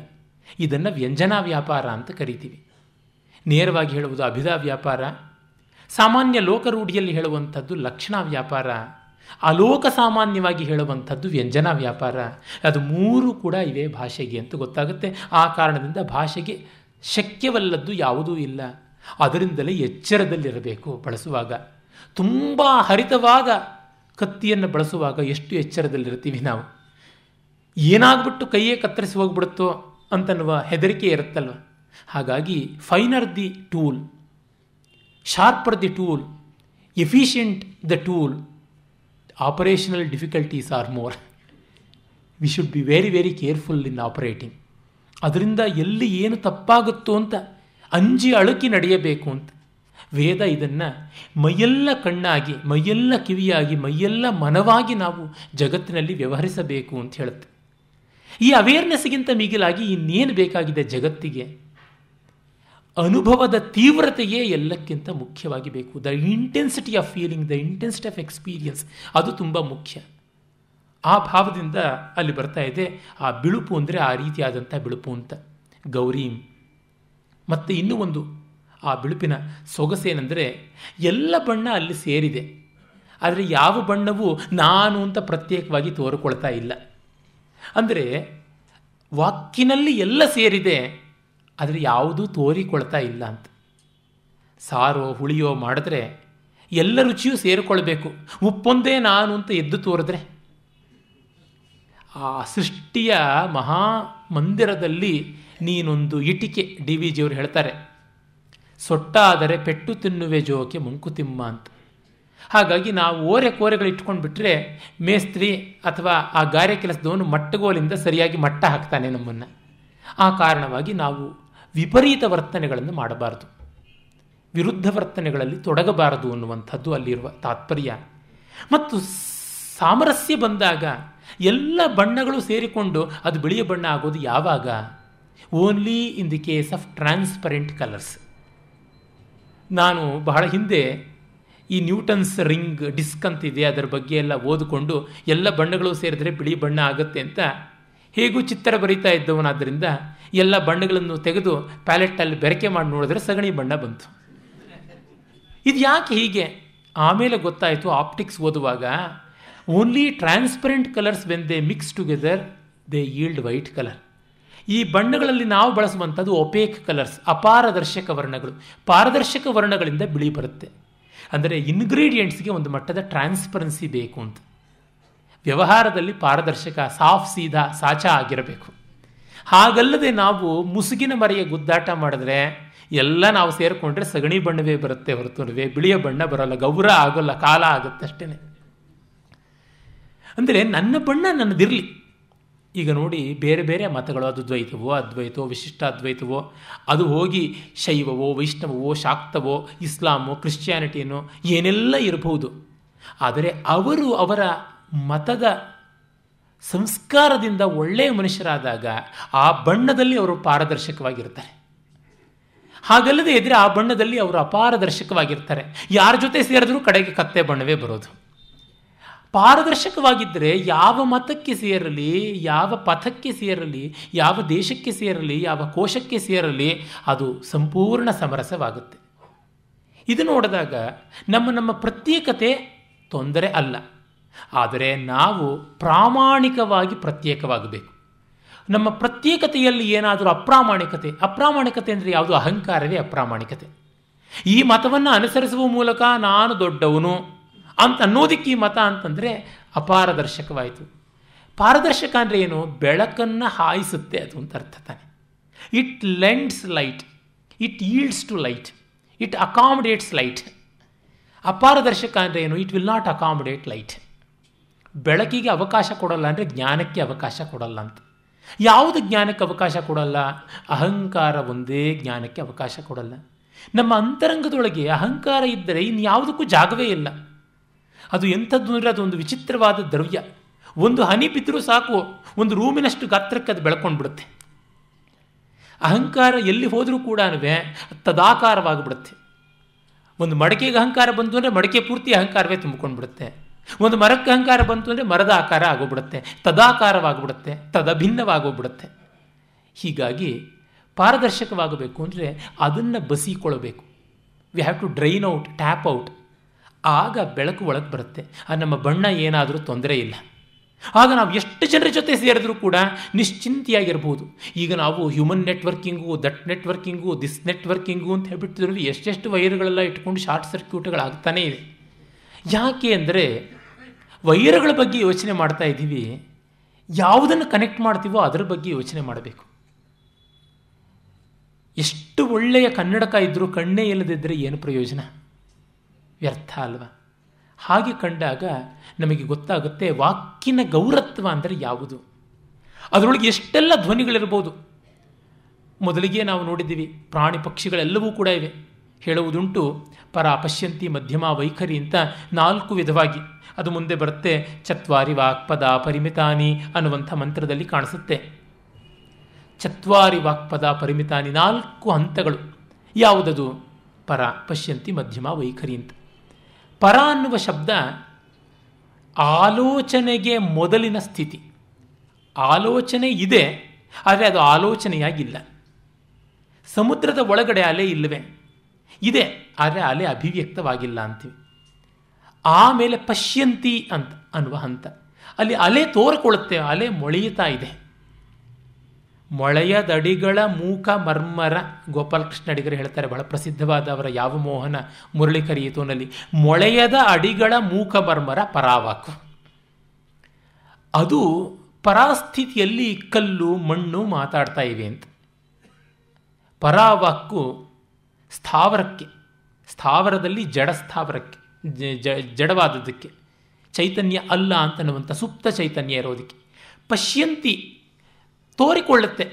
ಇದನ್ನು ವ್ಯಂಜನಾ ವ್ಯಾಪಾರ ಅಂತ ಕರಿತೀವಿ ನೇರವಾಗಿ ಹೇಳುವುದು ಅಭಿಧಾ ವ್ಯಾಪಾರ ಸಾಮಾನ್ಯ ರೂಢಿಯಲ್ಲಿ ಹೇಳುವಂಥದ್ದು ಲಕ್ಷಣ ವ್ಯಾಪಾರ ಅಲೋಕ ಸಾಮಾನ್ಯವಾಗಿ ಹೇಳುವಂಥದ್ದು ವ್ಯಂಜನ ವ್ಯಾಪಾರ ಅದು ಮೂರು ಕೂಡ ಇವೆ ಭಾಷೆಗೆ ಅಂತ ಗೊತ್ತಾಗುತ್ತೆ ಆ ಕಾರಣದಿಂದ ಭಾಷೆಗೆ ಶಕ್ಯವಲ್ಲದ್ದು ಯಾವುದೂ ಇಲ್ಲ ಅದರಿಂದಲೇ ಎಚ್ಚರದಲ್ಲಿರಬೇಕು ಬಳಸುವಾಗ ತುಂಬ ಹರಿತವಾಗ ಕತ್ತಿಯನ್ನು ಬಳಸುವಾಗ ಎಷ್ಟು ಎಚ್ಚರದಲ್ಲಿರ್ತೀವಿ ನಾವು ಏನಾಗ್ಬಿಟ್ಟು ಕೈಯೇ ಕತ್ತರಿಸಿ ಹೋಗ್ಬಿಡುತ್ತೋ ಅಂತನ್ನುವ ಹೆದರಿಕೆ ಇರುತ್ತಲ್ವ ಹಾಗಾಗಿ finer the tool sharper the tool efficient the tool operational difficulties are more we should be very very careful in operating ಅದರಿಂದ ಎಲ್ಲಿ ಏನು ತಪ್ಪಾಗುತ್ತೋ ಅಂತ ಅಂಜಿ ಅಳುಕಿ ನಡೆಯಬೇಕು ಅಂತ ವೇದ ಇದನ್ನು ಮೈಯೆಲ್ಲ ಕಣ್ಣಾಗಿ ಮೈಯೆಲ್ಲ ಕಿವಿಯಾಗಿ ಮೈಯೆಲ್ಲ ಮನವಾಗಿ ನಾವು ಜಗತ್ತಿನಲ್ಲಿ ವ್ಯವಹರಿಸಬೇಕು ಅಂತ ಹೇಳುತ್ತೆ ಈ ಅವೇರ್ನೆಸ್ಗಿಂತ ಮಿಗಿಲಾಗಿ ಇನ್ನೇನು ಬೇಕಾಗಿದೆ ಜಗತ್ತಿಗೆ ಅನುಭವದ ತೀವ್ರತೆಯೇ ಎಲ್ಲಕ್ಕಿಂತ ಮುಖ್ಯವಾಗಿ ಬೇಕು the intensity of feeling the intensity of experience ಅದು ತುಂಬ ಮುಖ್ಯ ಆ ಭಾವದಿಂದ ಅಲ್ಲಿ ಬರ್ತಾ ಇದೆ ಆ ಬಿಳುಪು ಅಂದರೆ ಆ ರೀತಿಯಾದಂಥ ಬಿಳುಪು ಅಂತ ಗೌರೀಂ ಮತ್ತು ಇನ್ನೂ ಒಂದು ಆ ಬಿಳುಪಿನ ಸೊಗಸೇನೆಂದರೆ ಎಲ್ಲ ಬಣ್ಣ ಅಲ್ಲಿ ಸೇರಿದೆ ಆದರೆ ಯಾವ ಬಣ್ಣವೂ ನಾನು ಅಂತ ಪ್ರತ್ಯೇಕವಾಗಿ ತೋರಿಕೊಳ್ತಾ ಇಲ್ಲ ಅಂದರೆ ವಾಕಿನಲ್ಲಿ ಎಲ್ಲ ಸೇರಿದೆ ಆದರೆ ಯಾವುದೂ ತೋರಿಕೊಳ್ತಾ ಇಲ್ಲ ಅಂತ ಸಾರೋ ಹುಳಿಯೋ ಮಾಡಿದ್ರೆ ಎಲ್ಲ ರುಚಿಯೂ ಸೇರಿಕೊಳ್ಬೇಕು ಉಪ್ಪೊಂದೇ ನಾನು ಅಂತ ಎದ್ದು ತೋರಿದ್ರೆ ಆ ಸೃಷ್ಟಿಯ ಮಹಾ ಮಂದಿರದಲ್ಲಿ ನೀನೊಂದು ಇಟಿಕೆ ಡಿ ವಿ ಜಿಯವರು ಹೇಳ್ತಾರೆ ಸೊಟ್ಟಾದರೆ ಪೆಟ್ಟು ತಿನ್ನುವೆ ಜೋಕೆ ಮುಂಕುತಿಮ್ಮ ಅಂತ ಹಾಗಾಗಿ ನಾವು ಓರೆ ಕೋರೆಗಳು ಇಟ್ಕೊಂಡು ಬಿಟ್ಟರೆ ಮೇಸ್ತ್ರಿ ಅಥವಾ ಆ ಗಾರೆ ಕೆಲಸದವನು ಮಟ್ಟಗೋಲಿಂದ ಸರಿಯಾಗಿ ಮಟ್ಟ ಹಾಕ್ತಾನೆ ನಮ್ಮನ್ನು ಆ ಕಾರಣವಾಗಿ ನಾವು ವಿಪರೀತ ವರ್ತನೆಗಳನ್ನು ಮಾಡಬಾರದು ವಿರುದ್ಧ ವರ್ತನೆಗಳಲ್ಲಿ ತೊಡಗಬಾರದು ಅನ್ನುವಂಥದ್ದು ಅಲ್ಲಿರುವ ತಾತ್ಪರ್ಯ ಮತ್ತು ಸಾಮರಸ್ಯ ಬಂದಾಗ ಎಲ್ಲ ಬಣ್ಣಗಳು ಸೇರಿಕೊಂಡು ಅದು ಬಿಳಿಯ ಬಣ್ಣ ಆಗೋದು ಯಾವಾಗ only in the case of transparent colours ನಾನು ಬಹಳ ಹಿಂದೆ ಈ ನ್ಯೂಟನ್ಸ್ ರಿಂಗ್ ಡಿಸ್ಕ್ ಅಂತಿದೆ ಅದರ ಬಗ್ಗೆ ಎಲ್ಲ ಓದಿಕೊಂಡು ಎಲ್ಲ ಬಣ್ಣಗಳು ಸೇರಿದರೆ ಬಿಳಿ ಬಣ್ಣ ಆಗುತ್ತೆ ಅಂತ ಹೇಗೂ ಚಿತ್ರ ಬರೀತಾ ಇದ್ದವನಾದ್ದರಿಂದ ಎಲ್ಲ ಬಣ್ಣಗಳನ್ನು ತೆಗೆದು ಪ್ಯಾಲೆಟ್ಟಲ್ಲಿ ಬೆರಕೆ ಮಾಡಿ ನೋಡಿದ್ರೆ ಸಗಣಿ ಬಣ್ಣ ಬಂತು ಇದು ಯಾಕೆ ಹೀಗೆ ಆಮೇಲೆ ಗೊತ್ತಾಯಿತು ಆಪ್ಟಿಕ್ಸ್ ಓದುವಾಗ only transparent colours when they mix together they yield white colour ಈ ಬಣ್ಣಗಳಲ್ಲಿ ನಾವು ಬಳಸುವಂಥದ್ದು ಒಪೇಕ್ ಕಲರ್ಸ್ ಅಪಾರದರ್ಶಕ ವರ್ಣಗಳು ಪಾರದರ್ಶಕ ವರ್ಣಗಳಿಂದ ಬಿಳಿ ಬರುತ್ತೆ ಅಂದರೆ ಇನ್ಗ್ರೀಡಿಯೆಂಟ್ಸ್ಗೆ ಒಂದು ಮಟ್ಟದ ಟ್ರಾನ್ಸ್ಪರೆನ್ಸಿ ಬೇಕು ಅಂತ ವ್ಯವಹಾರದಲ್ಲಿ ಪಾರದರ್ಶಕ ಸಾಫ್ ಸೀದಾ ಸಾಚಾ ಆಗಿರಬೇಕು ಹಾಗಲ್ಲದೆ ನಾವು ಮುಸುಗಿನ ಮರೆಯ ಗುದ್ದಾಟ ಮಾಡಿದ್ರೆ ಎಲ್ಲ ನಾವು ಸೇರಿಕೊಂಡ್ರೆ ಸಗಣಿ ಬಣ್ಣವೇ ಬರುತ್ತೆ ಹೊರತುನವೇ ಬಿಳಿಯ ಬಣ್ಣ ಬರೋಲ್ಲ ಗೌರ ಆಗೋಲ್ಲ ಕಾಲ ಆಗುತ್ತೆ ಅಷ್ಟೇ ಅಂದರೆ ನನ್ನ ಬಣ್ಣ ನನ್ನದಿರಲಿ ಈಗ ನೋಡಿ ಬೇರೆ ಬೇರೆ ಮತಗಳು ಅದು ದ್ವೈತವೋ ಅದ್ವೈತವೋ ವಿಶಿಷ್ಟ ಅದ್ವೈತವೋ ಅದು ಹೋಗಿ ಶೈವವೋ ವೈಷ್ಣವವೋ ಶಾಕ್ತವೋ ಇಸ್ಲಾಮೋ ಕ್ರಿಶ್ಚಿಯಾನಿಟಿನೋ ಏನೆಲ್ಲ ಇರಬಹುದು ಆದರೆ ಅವರು ಅವರ ಮತದ ಸಂಸ್ಕಾರದಿಂದ ಒಳ್ಳೆಯ ಮನುಷ್ಯರಾದಾಗ ಆ ಬಣ್ಣದಲ್ಲಿ ಅವರು ಪಾರದರ್ಶಕವಾಗಿರ್ತಾರೆ ಹಾಗಲ್ಲದೆ ಇದ್ರೆ ಆ ಬಣ್ಣದಲ್ಲಿ ಅವರು ಅಪಾರದರ್ಶಕವಾಗಿರ್ತಾರೆ ಯಾರ ಜೊತೆ ಸೇರಿದ್ರೂ ಕಡೆಗೆ ಕತ್ತೆ ಬಣ್ಣವೇ ಬರೋದು ಪಾರದರ್ಶಕವಾಗಿದ್ದರೆ ಯಾವ ಮತಕ್ಕೆ ಸೇರಲಿ ಯಾವ ಪಥಕ್ಕೆ ಸೇರಲಿ ಯಾವ ದೇಶಕ್ಕೆ ಸೇರಲಿ ಯಾವ ಕೋಶಕ್ಕೆ ಸೇರಲಿ ಅದು ಸಂಪೂರ್ಣ ಸಮರಸವಾಗುತ್ತೆ ಇದು ನೋಡಿದಾಗ ನಮ್ಮ ನಮ್ಮ ಪ್ರತ್ಯೇಕತೆ ತೊಂದರೆ ಅಲ್ಲ ಆದರೆ ನಾವು ಪ್ರಾಮಾಣಿಕವಾಗಿ ಪ್ರತ್ಯೇಕವಾಗಬೇಕು ನಮ್ಮ ಪ್ರತ್ಯೇಕತೆಯಲ್ಲಿ ಏನಾದರೂ ಅಪ್ರಾಮಾಣಿಕತೆ ಅಪ್ರಾಮಾಣಿಕತೆ ಅಂದರೆ ಯಾವುದು ಅಹಂಕಾರವೇ ಅಪ್ರಾಮಾಣಿಕತೆ ಈ ಮತವನ್ನು ಅನುಸರಿಸುವ ಮೂಲಕ ನಾನು ದೊಡ್ಡವನು ಅಂತ ಅನ್ನೋದಿಕ್ಕೆ ಈ ಮತ ಅಂತಂದರೆ ಅಪಾರದರ್ಶಕವಾಯಿತು ಪಾರದರ್ಶಕ ಅಂದರೆ ಏನು ಬೆಳಕನ್ನು ಹಾಯಿಸುತ್ತೆ ಅದು ಅಂತ ಅರ್ಥ ತಾನೆ it lends light it yields to light it accommodates light ಅಪಾರದರ್ಶಕ ಅಂದರೆ ಏನು it will not accommodate light ಬೆಳಕಿಗೆ ಅವಕಾಶ ಕೊಡಲ್ಲ ಅಂದರೆ ಜ್ಞಾನಕ್ಕೆ ಅವಕಾಶ ಕೊಡಲ್ಲ ಅಂತ ಯಾವುದು ಜ್ಞಾನಕ್ಕೆ ಅವಕಾಶ ಕೊಡಲ್ಲ ಅಹಂಕಾರ ಒಂದೇ ಜ್ಞಾನಕ್ಕೆ ಅವಕಾಶ ಕೊಡಲ್ಲ ನಮ್ಮ ಅಂತರಂಗದೊಳಗೆ ಅಹಂಕಾರ ಇದ್ದರೆ ಇನ್ಯಾವುದಕ್ಕೂ ಜಾಗವೇ ಇಲ್ಲ ಅದು ಎಂಥದ್ದು ಅಂದರೆ ಅದೊಂದು ವಿಚಿತ್ರವಾದ ದ್ರವ್ಯ ಒಂದು ಹನಿ ಬಿದ್ದರೂ ಸಾಕು ಒಂದು ರೂಮಿನಷ್ಟು ಗಾತ್ರಕ್ಕೆ ಅದು ಬೆಳ್ಕೊಂಡು ಬಿಡುತ್ತೆ ಅಹಂಕಾರ ಎಲ್ಲಿ ಹೋದರೂ ಕೂಡ ತದಾಕಾರವಾಗಿಬಿಡುತ್ತೆ ಒಂದು ಮಡಕೆಗೆ ಅಹಂಕಾರ ಬಂತು ಅಂದರೆ ಮಡಕೆ ಪೂರ್ತಿ ಅಹಂಕಾರವೇ ತುಂಬಿಕೊಂಡು ಬಿಡುತ್ತೆ ಒಂದು ಮರಕ್ಕೆ ಅಹಂಕಾರ ಬಂತು ಅಂದರೆ ಮರದ ಆಕಾರ ಆಗೋಗ್ಬಿಡುತ್ತೆ ತದಾಕಾರವಾಗ್ಬಿಡುತ್ತೆ ತದಭಿನ್ನವಾಗೋಗ್ಬಿಡುತ್ತೆ ಹೀಗಾಗಿ ಪಾರದರ್ಶಕವಾಗಬೇಕು ಅಂದರೆ ಅದನ್ನು ಬಸಿಕೊಳ್ಳಬೇಕು we have to drain out tap out ಆಗ ಬೆಳಕು ಒಳಗೆ ಬರುತ್ತೆ ಆ ನಮ್ಮ ಬಣ್ಣ ಏನಾದರೂ ತೊಂದರೆ ಇಲ್ಲ ಆಗ ನಾವು ಎಷ್ಟು ಜನರ ಜೊತೆ ಸೇರಿದ್ರೂ ಕೂಡ ನಿಶ್ಚಿಂತೆಯಾಗಿರ್ಬೋದು ಈಗ ನಾವು human networking that networking this networking ಅಂತ ಹೇಳ್ಬಿಟ್ಟಿದ್ರಲ್ಲಿ ಎಷ್ಟೆಷ್ಟು ವೈರ್ಗಳೆಲ್ಲ ಇಟ್ಕೊಂಡು ಶಾರ್ಟ್ ಸರ್ಕ್ಯೂಟ್ಗಳಾಗ್ತಾನೇ ಇದೆ ಯಾಕೆ ಅಂದರೆ ವೈರಗಳ ಬಗ್ಗೆ ಯೋಚನೆ ಮಾಡ್ತಾ ಇದ್ದೀವಿ ಯಾವುದನ್ನು ಕನೆಕ್ಟ್ ಮಾಡ್ತೀವೋ ಅದರ ಬಗ್ಗೆ ಯೋಚನೆ ಮಾಡಬೇಕು ಎಷ್ಟು ಒಳ್ಳೆಯ ಕನ್ನಡಕ ಇದ್ದರೂ ಕಣ್ಣೇ ಇಲ್ಲದಿದ್ದರೆ ಏನು ಪ್ರಯೋಜನ ವ್ಯರ್ಥ ಅಲ್ವಾ ಹಾಗೆ ಕಂಡಾಗ ನಮಗೆ ಗೊತ್ತಾಗುತ್ತೆ ವಾಕಿನ ಗೌರತ್ವ ಅಂದರೆ ಯಾವುದು ಅದರೊಳಗೆ ಎಷ್ಟೆಲ್ಲ ಧ್ವನಿಗಳಿರ್ಬೋದು ಮೊದಲಿಗೆ ನಾವು ನೋಡಿದ್ದೀವಿ ಪ್ರಾಣಿ ಪಕ್ಷಿಗಳೆಲ್ಲವೂ ಕೂಡ ಇವೆ ಹೇಳುವುದುಂಟು ಪರ ಪಶ್ಯಂತಿ ಮಧ್ಯಮ ವೈಖರಿ ಅಂತ ನಾಲ್ಕು ವಿಧವಾಗಿ ಅದು ಮುಂದೆ ಬರುತ್ತೆ ಚತ್ವಾರಿ ವಾಕ್ಪದ ಪರಿಮಿತಾನಿ ಅನ್ನುವಂಥ ಮಂತ್ರದಲ್ಲಿ ಕಾಣಿಸುತ್ತೆ ಚತ್ವಾರಿ ವಾಕ್ಪದ ಪರಿಮಿತಾನಿ ನಾಲ್ಕು ಹಂತಗಳು ಯಾವುದದು ಪರ ಪಶ್ಯಂತಿ ಮಧ್ಯಮ ವೈಖರಿ ಅಂತ ಪರ ಅನ್ನುವ ಶಬ್ದ ಆಲೋಚನೆಗೆ ಮೊದಲಿನ ಸ್ಥಿತಿ ಆಲೋಚನೆ ಇದೆ ಆದರೆ ಅದು ಆಲೋಚನೆಯಾಗಿಲ್ಲ ಸಮುದ್ರದ ಒಳಗಡೆ ಅಲೆ ಇಲ್ಲವೇ ಇದೆ ಆದರೆ ಅಲೆ ಅಭಿವ್ಯಕ್ತವಾಗಿಲ್ಲ ಅಂತೀವಿ ಆಮೇಲೆ ಪಶ್ಯಂತಿ ಅಂತ ಅನ್ನುವ ಹಂತ ಅಲ್ಲಿ ಅಲೆ ತೋರಿಕೊಳ್ಳುತ್ತೆ ಅಲೆ ಮೊಳೆಯುತ್ತಾ ಇದೆ ಮೊಳೆಯದಡಿಗಳ ಮೂಕ ಮರ್ಮರ ಗೋಪಾಲಕೃಷ್ಣ ಅಡಿಗರು ಹೇಳ್ತಾರೆ ಬಹಳ ಪ್ರಸಿದ್ಧವಾದ ಅವರ ಯಾವ ಮೋಹನ ಮುರಳಿ ತೋನಲ್ಲಿ ಮೊಳೆಯದ ಅಡಿಗಳ ಮೂಕ ಮರ್ಮರ ಪರಾವಾಕು ಅದು ಪರಾಸ್ಥಿತಿಯಲ್ಲಿ ಕಲ್ಲು ಮಣ್ಣು ಮಾತಾಡ್ತಾ ಇವೆ ಅಂತ ಪರಾವಾಕು ಸ್ಥಾವರಕ್ಕೆ ಸ್ಥಾವರದಲ್ಲಿ ಜಡ ಸ್ಥಾವರಕ್ಕೆ ಜಡವಾದದ್ದಕ್ಕೆ ಚೈತನ್ಯ ಅಲ್ಲ ಅಂತನ್ನುವಂಥ ಸುಪ್ತ ಚೈತನ್ಯ ಇರೋದಕ್ಕೆ ಪಶ್ಯಂತಿ ತೋರಿಕೊಳ್ಳುತ್ತೆ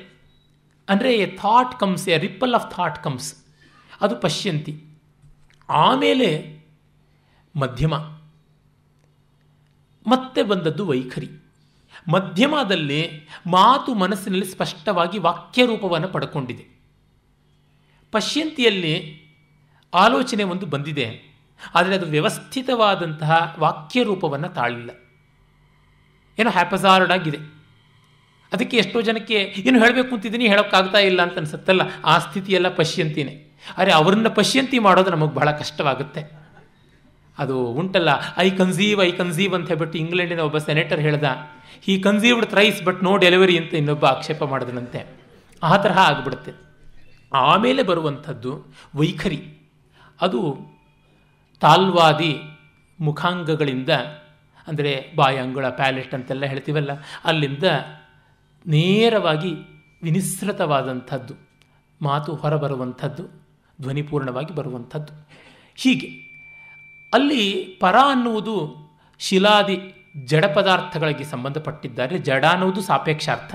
ಅಂದರೆ a thought comes a ripple of thought comes ಅದು ಪಶ್ಯಂತಿ ಆಮೇಲೆ ಮಧ್ಯಮ ಮತ್ತೆ ಬಂದದ್ದು ವೈಖರಿ ಮಧ್ಯಮದಲ್ಲಿ ಮಾತು ಮನಸ್ಸಿನಲ್ಲಿ ಸ್ಪಷ್ಟವಾಗಿ ವಾಕ್ಯ ಪಡ್ಕೊಂಡಿದೆ ಪಶ್ಯಂತಿಯಲ್ಲಿ ಆಲೋಚನೆ ಒಂದು ಬಂದಿದೆ ಆದರೆ ಅದು ವ್ಯವಸ್ಥಿತವಾದಂತಹ ವಾಕ್ಯ ರೂಪವನ್ನು ತಾಳಿಲ್ಲ ಏನೋ ಹ್ಯಾಪಸಾರ್ಡ್ ಆಗಿದೆ ಅದಕ್ಕೆ ಎಷ್ಟೋ ಜನಕ್ಕೆ ಏನು ಹೇಳಬೇಕು ಅಂತಿದ್ದೀನಿ ಹೇಳೋಕ್ಕಾಗ್ತಾ ಇಲ್ಲ ಅಂತ ಅನಿಸುತ್ತಲ್ಲ ಆ ಸ್ಥಿತಿಯೆಲ್ಲ ಪಶ್ಯಂತಿನೇ ಆದರೆ ಅವ್ರನ್ನ ಪಶ್ಯಂತಿ ಮಾಡೋದು ನಮಗೆ ಬಹಳ ಕಷ್ಟವಾಗುತ್ತೆ ಅದು ಉಂಟಲ್ಲ ಐ ಕನ್ಸೀವ್ ಐ ಕನ್ಸೀವ್ ಅಂತ ಹೇಳ್ಬಿಟ್ಟು ಇಂಗ್ಲೆಂಡಿನ ಒಬ್ಬ ಸೆನೆಟರ್ ಹೇಳ್ದ he conceived thrice but no delivery ಅಂತ ಇನ್ನೊಬ್ಬ ಆಕ್ಷೇಪ ಮಾಡಿದನಂತೆ ಆ ತರಹ ಆಗಿಬಿಡುತ್ತೆ ಆಮೇಲೆ ಬರುವಂಥದ್ದು ವೈಖರಿ ಅದು ತಾಲ್ವಾದಿ ಮುಖಾಂಗಗಳಿಂದ ಅಂದರೆ ಬಾಯಂಗುಳ ಪ್ಯಾಲೆಟ್ ಅಂತೆಲ್ಲ ಹೇಳ್ತೀವಲ್ಲ ಅಲ್ಲಿಂದ ನೇರವಾಗಿ ವಿನಿಸೃತವಾದಂಥದ್ದು ಮಾತು ಹೊರಬರುವಂಥದ್ದು ಧ್ವನಿಪೂರ್ಣವಾಗಿ ಬರುವಂಥದ್ದು ಹೀಗೆ ಅಲ್ಲಿ ಪರ ಅನ್ನುವುದು ಶಿಲಾದಿ ಜಡ ಪದಾರ್ಥಗಳಿಗೆ ಸಂಬಂಧಪಟ್ಟಿದ್ದಾರೆ ಜಡ ಅನ್ನುವುದು ಸಾಪೇಕ್ಷಾರ್ಥ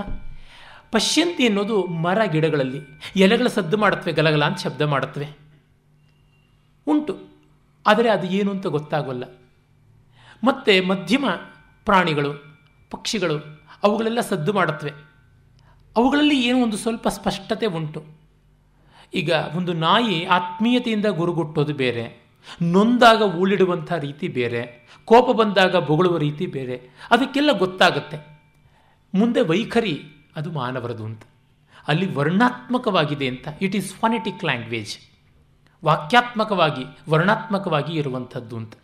ಪಶ್ಯಂತಿ ಅನ್ನೋದು ಮರ ಗಿಡಗಳಲ್ಲಿ ಎಲೆಗಳ ಸದ್ದು ಮಾಡುತ್ತವೆ ಗಲಗಲ ಅಂತ ಶಬ್ದ ಮಾಡುತ್ತವೆ ಉಂಟು ಆದರೆ ಅದು ಏನು ಅಂತ ಗೊತ್ತಾಗೋಲ್ಲ ಮತ್ತು ಮಧ್ಯಮ ಪ್ರಾಣಿಗಳು ಪಕ್ಷಿಗಳು ಅವುಗಳೆಲ್ಲ ಸದ್ದು ಮಾಡುತ್ತವೆ ಅವುಗಳಲ್ಲಿ ಏನು ಒಂದು ಸ್ವಲ್ಪ ಸ್ಪಷ್ಟತೆ ಉಂಟು ಈಗ ಒಂದು ನಾಯಿ ಆತ್ಮೀಯತೆಯಿಂದ ಗುರುಗುಟ್ಟೋದು ಬೇರೆ ನೊಂದಾಗ ಊಳಿಡುವಂಥ ರೀತಿ ಬೇರೆ ಕೋಪ ಬಂದಾಗ ಬೊಗಳುವ ರೀತಿ ಬೇರೆ ಅದಕ್ಕೆಲ್ಲ ಗೊತ್ತಾಗುತ್ತೆ ಮುಂದೆ ವೈಖರಿ ಅದು ಮಾನವರದು ಅಂತ ಅಲ್ಲಿ ವರ್ಣಾತ್ಮಕವಾಗಿದೆ ಅಂತ ಇಟ್ ಈಸ್ ಫಾನೆಟಿಕ್ ಲ್ಯಾಂಗ್ವೇಜ್ ವಾಕ್ಯಾತ್ಮಕವಾಗಿ ವರ್ಣಾತ್ಮಕವಾಗಿ ಇರುವಂಥದ್ದು ಅಂತ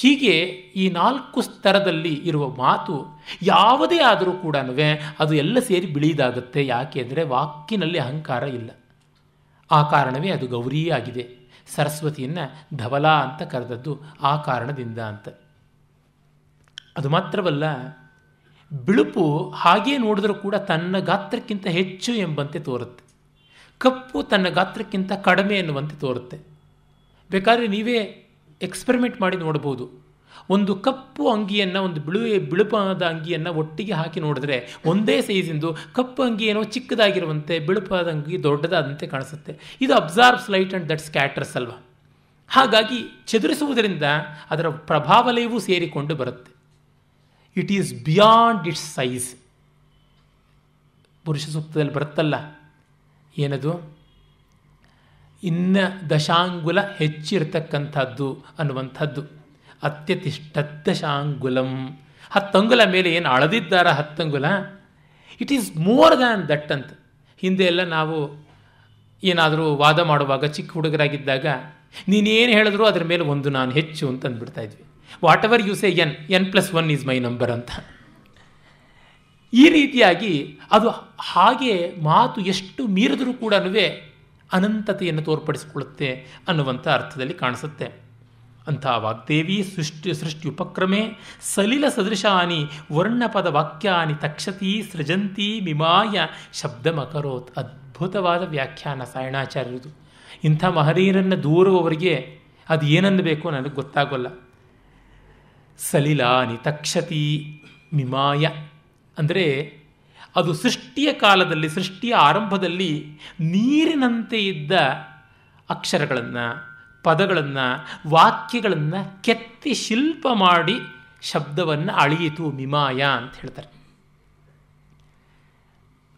ಹೀಗೆ ಈ ನಾಲ್ಕು ಸ್ತರದಲ್ಲಿ ಇರುವ ಮಾತು ಯಾವುದೇ ಆದರೂ ಕೂಡ ಅದು ಎಲ್ಲ ಸೇರಿ ಬಿಳಿದಾಗುತ್ತೆ ಯಾಕೆ ಅಂದರೆ ವಾಕಿನಲ್ಲಿ ಅಹಂಕಾರ ಇಲ್ಲ ಆ ಕಾರಣವೇ ಅದು ಗೌರಿಯಾಗಿದೆ ಆಗಿದೆ ಸರಸ್ವತಿಯನ್ನು ಧವಲ ಅಂತ ಕರೆದದ್ದು ಆ ಕಾರಣದಿಂದ ಅಂತ ಅದು ಮಾತ್ರವಲ್ಲ ಬಿಳುಪು ಹಾಗೇ ನೋಡಿದರೂ ಕೂಡ ತನ್ನ ಗಾತ್ರಕ್ಕಿಂತ ಹೆಚ್ಚು ಎಂಬಂತೆ ತೋರುತ್ತೆ ಕಪ್ಪು ತನ್ನ ಗಾತ್ರಕ್ಕಿಂತ ಕಡಿಮೆ ಎನ್ನುವಂತೆ ತೋರುತ್ತೆ ಬೇಕಾದರೆ ನೀವೇ ಎಕ್ಸ್ಪೆರಿಮೆಂಟ್ ಮಾಡಿ ನೋಡ್ಬೋದು ಒಂದು ಕಪ್ಪು ಅಂಗಿಯನ್ನು ಒಂದು ಬಿಳು ಬಿಳುಪಾದ ಅಂಗಿಯನ್ನು ಒಟ್ಟಿಗೆ ಹಾಕಿ ನೋಡಿದ್ರೆ ಒಂದೇ ಸೈಜಿಂದು ಕಪ್ಪು ಅಂಗಿ ಏನೋ ಚಿಕ್ಕದಾಗಿರುವಂತೆ ಬಿಳುಪಾದ ಅಂಗಿ ದೊಡ್ಡದಾದಂತೆ ಕಾಣಿಸುತ್ತೆ ಇದು absorbs light and that scatters ಅಲ್ವಾ ಹಾಗಾಗಿ ಚದುರಿಸುವುದರಿಂದ ಅದರ ಪ್ರಭಾವಲಯವೂ ಸೇರಿಕೊಂಡು ಬರುತ್ತೆ it is beyond its size ಪುರುಷ ಸೂಕ್ತದಲ್ಲಿ ಬರುತ್ತಲ್ಲ ಏನದು ಇನ್ನ ದಶಾಂಗುಲ ಹೆಚ್ಚಿರತಕ್ಕಂಥದ್ದು ಅನ್ನುವಂಥದ್ದು ದಶಾಂಗುಲಂ ಹತ್ತಂಗುಲ ಮೇಲೆ ಏನು ಅಳದಿದ್ದಾರ ಹತ್ತಂಗುಲ it is more than that ಅಂತ ಹಿಂದೆ ಎಲ್ಲ ನಾವು ಏನಾದರೂ ವಾದ ಮಾಡುವಾಗ ಚಿಕ್ಕ ಹುಡುಗರಾಗಿದ್ದಾಗ ನೀನೇನು ಹೇಳಿದ್ರು ಅದರ ಮೇಲೆ ಒಂದು ನಾನು ಹೆಚ್ಚು ಅಂತ ಅಂದ್ಬಿಡ್ತಾ ಇದ್ವಿ whatever you say N N plus one is my number ಅಂತ ಈ ರೀತಿಯಾಗಿ ಅದು ಹಾಗೆ ಮಾತು ಎಷ್ಟು ಮೀರಿದರೂ ಕೂಡ ಅನಂತತೆಯನ್ನು ತೋರ್ಪಡಿಸಿಕೊಳ್ಳುತ್ತೆ ಅನ್ನುವಂಥ ಅರ್ಥದಲ್ಲಿ ಕಾಣಿಸುತ್ತೆ ಅಂಥ ವಾಗ್ದೇವಿ ಸೃಷ್ಟಿ ಸೃಷ್ಟಿ ಉಪಕ್ರಮೆ ಸಲಿಲ ಸದೃಶಾನಿ ವರ್ಣಪದ ವಾಕ್ಯಾನಿ ತಕ್ಷತಿ ಸೃಜಂತಿ ಮಿಮಾಯ ಮಕರೋತ್ ಅದ್ಭುತವಾದ ವ್ಯಾಖ್ಯಾನ ಸಾಯಣಾಚಾರ್ಯರದು ಇಂಥ ಮಹನೀಯರನ್ನು ದೂರುವವರಿಗೆ ಅದು ಏನನ್ನಬೇಕು ನನಗೆ ಗೊತ್ತಾಗೋಲ್ಲ ಸಲಿಲಾನಿ ತಕ್ಷತಿ ಮಿಮಾಯ ಅಂದರೆ ಅದು ಸೃಷ್ಟಿಯ ಕಾಲದಲ್ಲಿ ಸೃಷ್ಟಿಯ ಆರಂಭದಲ್ಲಿ ನೀರಿನಂತೆ ಇದ್ದ ಅಕ್ಷರಗಳನ್ನು ಪದಗಳನ್ನು ವಾಕ್ಯಗಳನ್ನು ಕೆತ್ತಿ ಶಿಲ್ಪ ಮಾಡಿ ಶಬ್ದವನ್ನು ಅಳಿಯಿತು ಮಿಮಾಯ ಅಂತ ಹೇಳ್ತಾರೆ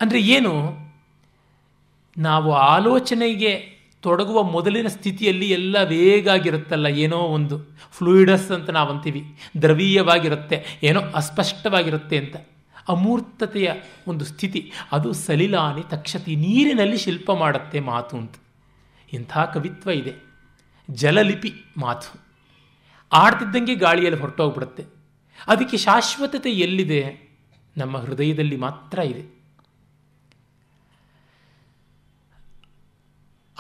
ಅಂದರೆ ಏನು ನಾವು ಆಲೋಚನೆಗೆ ತೊಡಗುವ ಮೊದಲಿನ ಸ್ಥಿತಿಯಲ್ಲಿ ಎಲ್ಲ ವೇಗ ಆಗಿರುತ್ತಲ್ಲ ಏನೋ ಒಂದು ಫ್ಲೂಯಿಡಸ್ ಅಂತ ನಾವು ಅಂತೀವಿ ದ್ರವೀಯವಾಗಿರುತ್ತೆ ಏನೋ ಅಸ್ಪಷ್ಟವಾಗಿರುತ್ತೆ ಅಂತ ಅಮೂರ್ತತೆಯ ಒಂದು ಸ್ಥಿತಿ ಅದು ಸಲಿಲಾನಿ ತಕ್ಷತಿ ನೀರಿನಲ್ಲಿ ಶಿಲ್ಪ ಮಾಡುತ್ತೆ ಮಾತು ಅಂತ ಇಂಥ ಕವಿತ್ವ ಇದೆ ಜಲಲಿಪಿ ಮಾತು ಆಡ್ತಿದ್ದಂಗೆ ಗಾಳಿಯಲ್ಲಿ ಹೊರಟೋಗ್ಬಿಡುತ್ತೆ ಅದಕ್ಕೆ ಶಾಶ್ವತತೆ ಎಲ್ಲಿದೆ ನಮ್ಮ ಹೃದಯದಲ್ಲಿ ಮಾತ್ರ ಇದೆ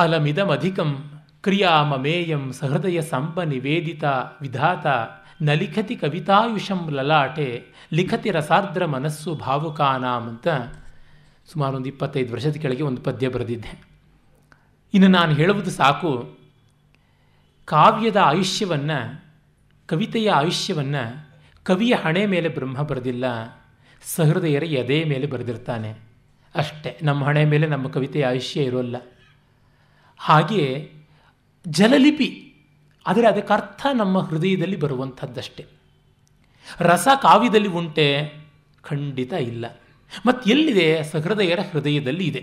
ಅಲಮಿದಮಧಿಕಂ ಮಮೇಯಂ ಸಹೃದಯ ನಿವೇದಿತ ವಿಧಾತ ನಲಿಖತಿ ಕವಿತಾಯುಷಂ ಲಲಾಟೆ ಲಿಖತಿ ರಸಾರ್ದ್ರ ಮನಸ್ಸು ಭಾವುಕಾನಾಂ ಅಂತ ಸುಮಾರು ಒಂದು ಇಪ್ಪತ್ತೈದು ವರ್ಷದ ಕೆಳಗೆ ಒಂದು ಪದ್ಯ ಬರೆದಿದ್ದೆ ಇನ್ನು ನಾನು ಹೇಳುವುದು ಸಾಕು ಕಾವ್ಯದ ಆಯುಷ್ಯವನ್ನು ಕವಿತೆಯ ಆಯುಷ್ಯವನ್ನು ಕವಿಯ ಹಣೆ ಮೇಲೆ ಬ್ರಹ್ಮ ಬರೆದಿಲ್ಲ ಸಹೃದಯರ ಎದೆ ಮೇಲೆ ಬರೆದಿರ್ತಾನೆ ಅಷ್ಟೇ ನಮ್ಮ ಹಣೆ ಮೇಲೆ ನಮ್ಮ ಕವಿತೆಯ ಆಯುಷ್ಯ ಇರೋಲ್ಲ ಹಾಗೆಯೇ ಜಲಲಿಪಿ ಆದರೆ ಅದಕ್ಕೆ ಅರ್ಥ ನಮ್ಮ ಹೃದಯದಲ್ಲಿ ಬರುವಂಥದ್ದಷ್ಟೇ ರಸ ಕಾವ್ಯದಲ್ಲಿ ಉಂಟೆ ಖಂಡಿತ ಇಲ್ಲ ಮತ್ತು ಎಲ್ಲಿದೆ ಸಹೃದಯರ ಹೃದಯದಲ್ಲಿ ಇದೆ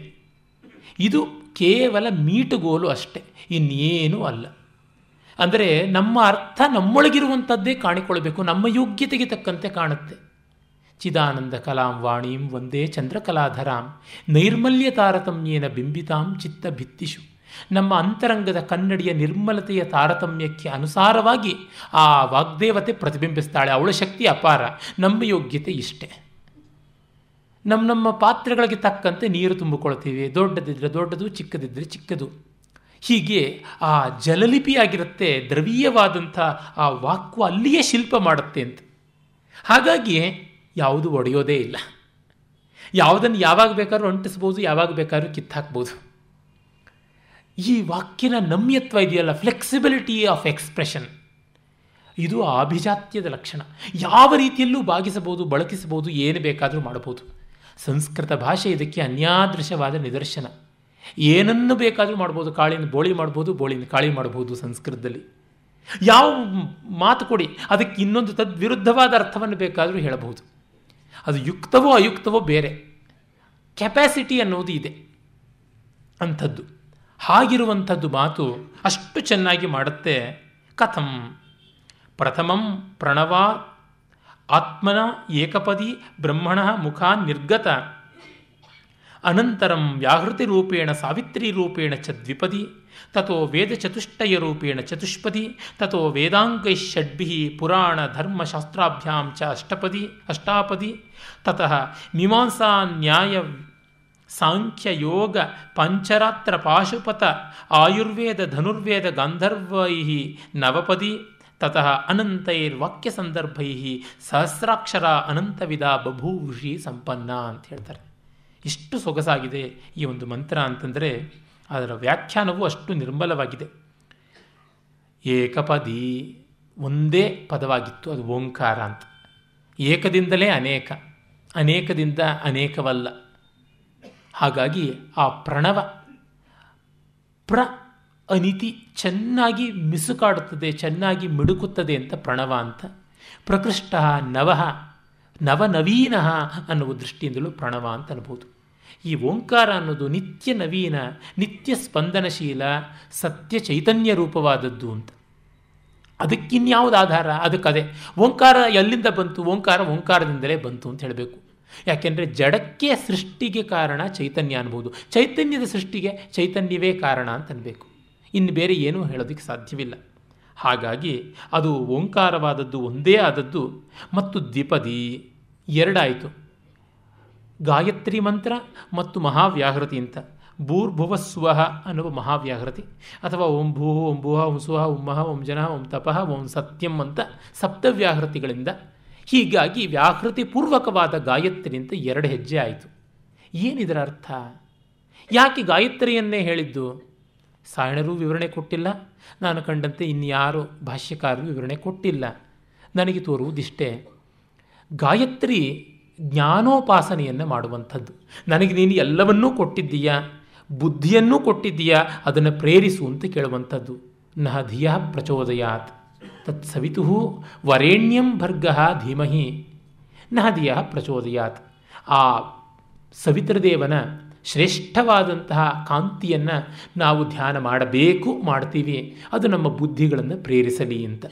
ಇದು ಕೇವಲ ಮೀಟುಗೋಲು ಅಷ್ಟೇ ಇನ್ನೇನೂ ಅಲ್ಲ ಅಂದರೆ ನಮ್ಮ ಅರ್ಥ ನಮ್ಮೊಳಗಿರುವಂಥದ್ದೇ ಕಾಣಿಕೊಳ್ಬೇಕು ನಮ್ಮ ಯೋಗ್ಯತೆಗೆ ತಕ್ಕಂತೆ ಕಾಣುತ್ತೆ ಚಿದಾನಂದ ಕಲಾಂ ವಾಣೀಂ ಒಂದೇ ಚಂದ್ರಕಲಾಧರಾಂ ನೈರ್ಮಲ್ಯ ತಾರತಮ್ಯೇನ ಬಿಂಬಿತಾಂ ಚಿತ್ತ ಭಿತ್ತಿಷು ನಮ್ಮ ಅಂತರಂಗದ ಕನ್ನಡಿಯ ನಿರ್ಮಲತೆಯ ತಾರತಮ್ಯಕ್ಕೆ ಅನುಸಾರವಾಗಿ ಆ ವಾಗ್ದೇವತೆ ಪ್ರತಿಬಿಂಬಿಸ್ತಾಳೆ ಅವಳ ಶಕ್ತಿ ಅಪಾರ ನಮ್ಮ ಯೋಗ್ಯತೆ ಇಷ್ಟೆ ನಮ್ಮ ನಮ್ಮ ಪಾತ್ರೆಗಳಿಗೆ ತಕ್ಕಂತೆ ನೀರು ತುಂಬಿಕೊಳ್ತೀವಿ ದೊಡ್ಡದಿದ್ದರೆ ದೊಡ್ಡದು ಚಿಕ್ಕದಿದ್ದರೆ ಚಿಕ್ಕದು ಹೀಗೆ ಆ ಜಲಲಿಪಿಯಾಗಿರುತ್ತೆ ದ್ರವೀಯವಾದಂಥ ಆ ವಾಕ್ವ ಅಲ್ಲಿಯೇ ಶಿಲ್ಪ ಮಾಡುತ್ತೆ ಅಂತ ಹಾಗಾಗಿ ಯಾವುದು ಒಡೆಯೋದೇ ಇಲ್ಲ ಯಾವುದನ್ನು ಯಾವಾಗ ಬೇಕಾದ್ರೂ ಅಂಟಿಸ್ಬೋದು ಯಾವಾಗ ಬೇಕಾದ್ರೂ ಕಿತ್ತಾಕ್ಬೋದು ಈ ವಾಕ್ಯನ ನಮ್ಯತ್ವ ಇದೆಯಲ್ಲ ಫ್ಲೆಕ್ಸಿಬಿಲಿಟಿ ಆಫ್ ಎಕ್ಸ್ಪ್ರೆಷನ್ ಇದು ಅಭಿಜಾತ್ಯದ ಲಕ್ಷಣ ಯಾವ ರೀತಿಯಲ್ಲೂ ಬಾಗಿಸಬಹುದು ಬಳಕಿಸಬಹುದು ಏನು ಬೇಕಾದರೂ ಮಾಡಬಹುದು ಸಂಸ್ಕೃತ ಭಾಷೆ ಇದಕ್ಕೆ ಅನ್ಯಾದೃಶವಾದ ನಿದರ್ಶನ ಏನನ್ನು ಬೇಕಾದರೂ ಮಾಡ್ಬೋದು ಕಾಳಿನ ಬೋಳಿ ಮಾಡ್ಬೋದು ಬೋಳಿನ ಕಾಳಿ ಮಾಡಬಹುದು ಸಂಸ್ಕೃತದಲ್ಲಿ ಯಾವ ಮಾತು ಕೊಡಿ ಅದಕ್ಕೆ ಇನ್ನೊಂದು ತದ್ವಿರುದ್ಧವಾದ ಅರ್ಥವನ್ನು ಬೇಕಾದರೂ ಹೇಳಬಹುದು ಅದು ಯುಕ್ತವೋ ಅಯುಕ್ತವೋ ಬೇರೆ ಕೆಪ್ಯಾಸಿಟಿ ಅನ್ನೋದು ಇದೆ ಅಂಥದ್ದು ಹಾಗಿರುವಂಥದ್ದು ಮಾತು ಅಷ್ಟು ಚೆನ್ನಾಗಿ ಮಾಡುತ್ತೆ ಕಥಂ ಪ್ರಥಮಂ ಪ್ರಣವ ಆತ್ಮನ ಏಕಪದಿ ಬ್ರಹ್ಮಣ ಮುಖ ನಿರ್ಗತ ಅನಂತರಂ ವ್ಯಾಹೃತಿ ರೂಪೇಣ ಸಾವಿತ್ರಿ ರೂಪೇಣ ಚ ದ್ವಿಪದಿ ತಥೋ ಚತುಷ್ಟಯ ರೂಪೇಣ ಚತುಷ್ಪದಿ ತಥೋ ವೇದಾಂಗೈಷಡ್ಭಿ ಪುರಾಣ ಧರ್ಮಶಾಸ್ತ್ರಾಭ್ಯಾಂ ಚ ಅಷ್ಟಪದಿ ಅಷ್ಟಾಪದಿ ತತಃ ಮೀಮಾಂಸಾ ನ್ಯಾಯ ಸಾಂಖ್ಯ ಯೋಗ ಪಂಚರಾತ್ರ ಪಾಶುಪತ ಆಯುರ್ವೇದ ಧನುರ್ವೇದ ಗಾಂಧರ್ವೈ ನವಪದಿ ತತಃ ಅನಂತೈರ್ವಾಕ್ಯ ಸಂದರ್ಭೈ ಸಹಸ್ರಾಕ್ಷರ ಅನಂತವಿದ ಬಭೂಷಿ ಸಂಪನ್ನ ಅಂತ ಹೇಳ್ತಾರೆ ಇಷ್ಟು ಸೊಗಸಾಗಿದೆ ಈ ಒಂದು ಮಂತ್ರ ಅಂತಂದರೆ ಅದರ ವ್ಯಾಖ್ಯಾನವು ಅಷ್ಟು ನಿರ್ಮಲವಾಗಿದೆ ಏಕಪದಿ ಒಂದೇ ಪದವಾಗಿತ್ತು ಅದು ಓಂಕಾರ ಅಂತ ಏಕದಿಂದಲೇ ಅನೇಕ ಅನೇಕದಿಂದ ಅನೇಕವಲ್ಲ ಹಾಗಾಗಿ ಆ ಪ್ರಣವ ಪ್ರ ಅನಿತಿ ಚೆನ್ನಾಗಿ ಮಿಸುಕಾಡುತ್ತದೆ ಚೆನ್ನಾಗಿ ಮಿಡುಕುತ್ತದೆ ಅಂತ ಪ್ರಣವ ಅಂತ ಪ್ರಕೃಷ್ಟ ನವಃ ನವನವೀನ ಅನ್ನುವ ದೃಷ್ಟಿಯಿಂದಲೂ ಪ್ರಣವ ಅಂತ ಅನ್ಬೋದು ಈ ಓಂಕಾರ ಅನ್ನೋದು ನಿತ್ಯ ನವೀನ ನಿತ್ಯ ಸ್ಪಂದನಶೀಲ ಸತ್ಯ ಚೈತನ್ಯ ರೂಪವಾದದ್ದು ಅಂತ ಅದಕ್ಕಿನ್ಯಾವುದು ಆಧಾರ ಅದಕ್ಕದೇ ಓಂಕಾರ ಎಲ್ಲಿಂದ ಬಂತು ಓಂಕಾರ ಓಂಕಾರದಿಂದಲೇ ಬಂತು ಅಂತ ಹೇಳಬೇಕು ಯಾಕೆಂದರೆ ಜಡಕ್ಕೆ ಸೃಷ್ಟಿಗೆ ಕಾರಣ ಚೈತನ್ಯ ಅನ್ಬೋದು ಚೈತನ್ಯದ ಸೃಷ್ಟಿಗೆ ಚೈತನ್ಯವೇ ಕಾರಣ ಅಂತನ್ಬೇಕು ಇನ್ನು ಬೇರೆ ಏನೂ ಹೇಳೋದಕ್ಕೆ ಸಾಧ್ಯವಿಲ್ಲ ಹಾಗಾಗಿ ಅದು ಓಂಕಾರವಾದದ್ದು ಒಂದೇ ಆದದ್ದು ಮತ್ತು ದ್ವಿಪದಿ ಎರಡಾಯಿತು ಗಾಯತ್ರಿ ಮಂತ್ರ ಮತ್ತು ಮಹಾವ್ಯಾಹೃತಿ ಅಂತ ಭೂರ್ಭುವಸ್ವ ಅನ್ನುವ ಮಹಾವ್ಯಾಹೃತಿ ಅಥವಾ ಓಂ ಭೂ ಓಂ ಭೂಹ ಓಂ ಸುಹ ಓಂ ಮಹ ಓಂ ಜನ ಓಂ ತಪಃ ಓಂ ಸತ್ಯಂ ಅಂತ ಸಪ್ತವ್ಯಾಹೃತಿಗಳಿಂದ ಹೀಗಾಗಿ ವ್ಯಾಹೃತಿ ಪೂರ್ವಕವಾದ ಗಾಯತ್ರಿ ಅಂತ ಎರಡು ಹೆಜ್ಜೆ ಆಯಿತು ಏನಿದರ ಅರ್ಥ ಯಾಕೆ ಗಾಯತ್ರಿಯನ್ನೇ ಹೇಳಿದ್ದು ಸಾಯಣರೂ ವಿವರಣೆ ಕೊಟ್ಟಿಲ್ಲ ನಾನು ಕಂಡಂತೆ ಇನ್ಯಾರು ಭಾಷ್ಯಕಾರರು ವಿವರಣೆ ಕೊಟ್ಟಿಲ್ಲ ನನಗೆ ತೋರುವುದಿಷ್ಟೇ ಗಾಯತ್ರಿ ಜ್ಞಾನೋಪಾಸನೆಯನ್ನು ಮಾಡುವಂಥದ್ದು ನನಗೆ ನೀನು ಎಲ್ಲವನ್ನೂ ಕೊಟ್ಟಿದ್ದೀಯಾ ಬುದ್ಧಿಯನ್ನೂ ಕೊಟ್ಟಿದ್ದೀಯಾ ಅದನ್ನು ಪ್ರೇರಿಸು ಅಂತ ಕೇಳುವಂಥದ್ದು ನಹ ಧಿಯ ಪ್ರಚೋದಯಾತ್ ತತ್ ಸವಿತು ವರೆಣ್ಯಂ ಭರ್ಗ ಧೀಮಹಿ ನಹದಿಯ ಪ್ರಚೋದಯಾತ್ ಆ ಸವಿತೃದೇವನ ಶ್ರೇಷ್ಠವಾದಂತಹ ಕಾಂತಿಯನ್ನು ನಾವು ಧ್ಯಾನ ಮಾಡಬೇಕು ಮಾಡ್ತೀವಿ ಅದು ನಮ್ಮ ಬುದ್ಧಿಗಳನ್ನು ಪ್ರೇರಿಸಲಿ ಅಂತ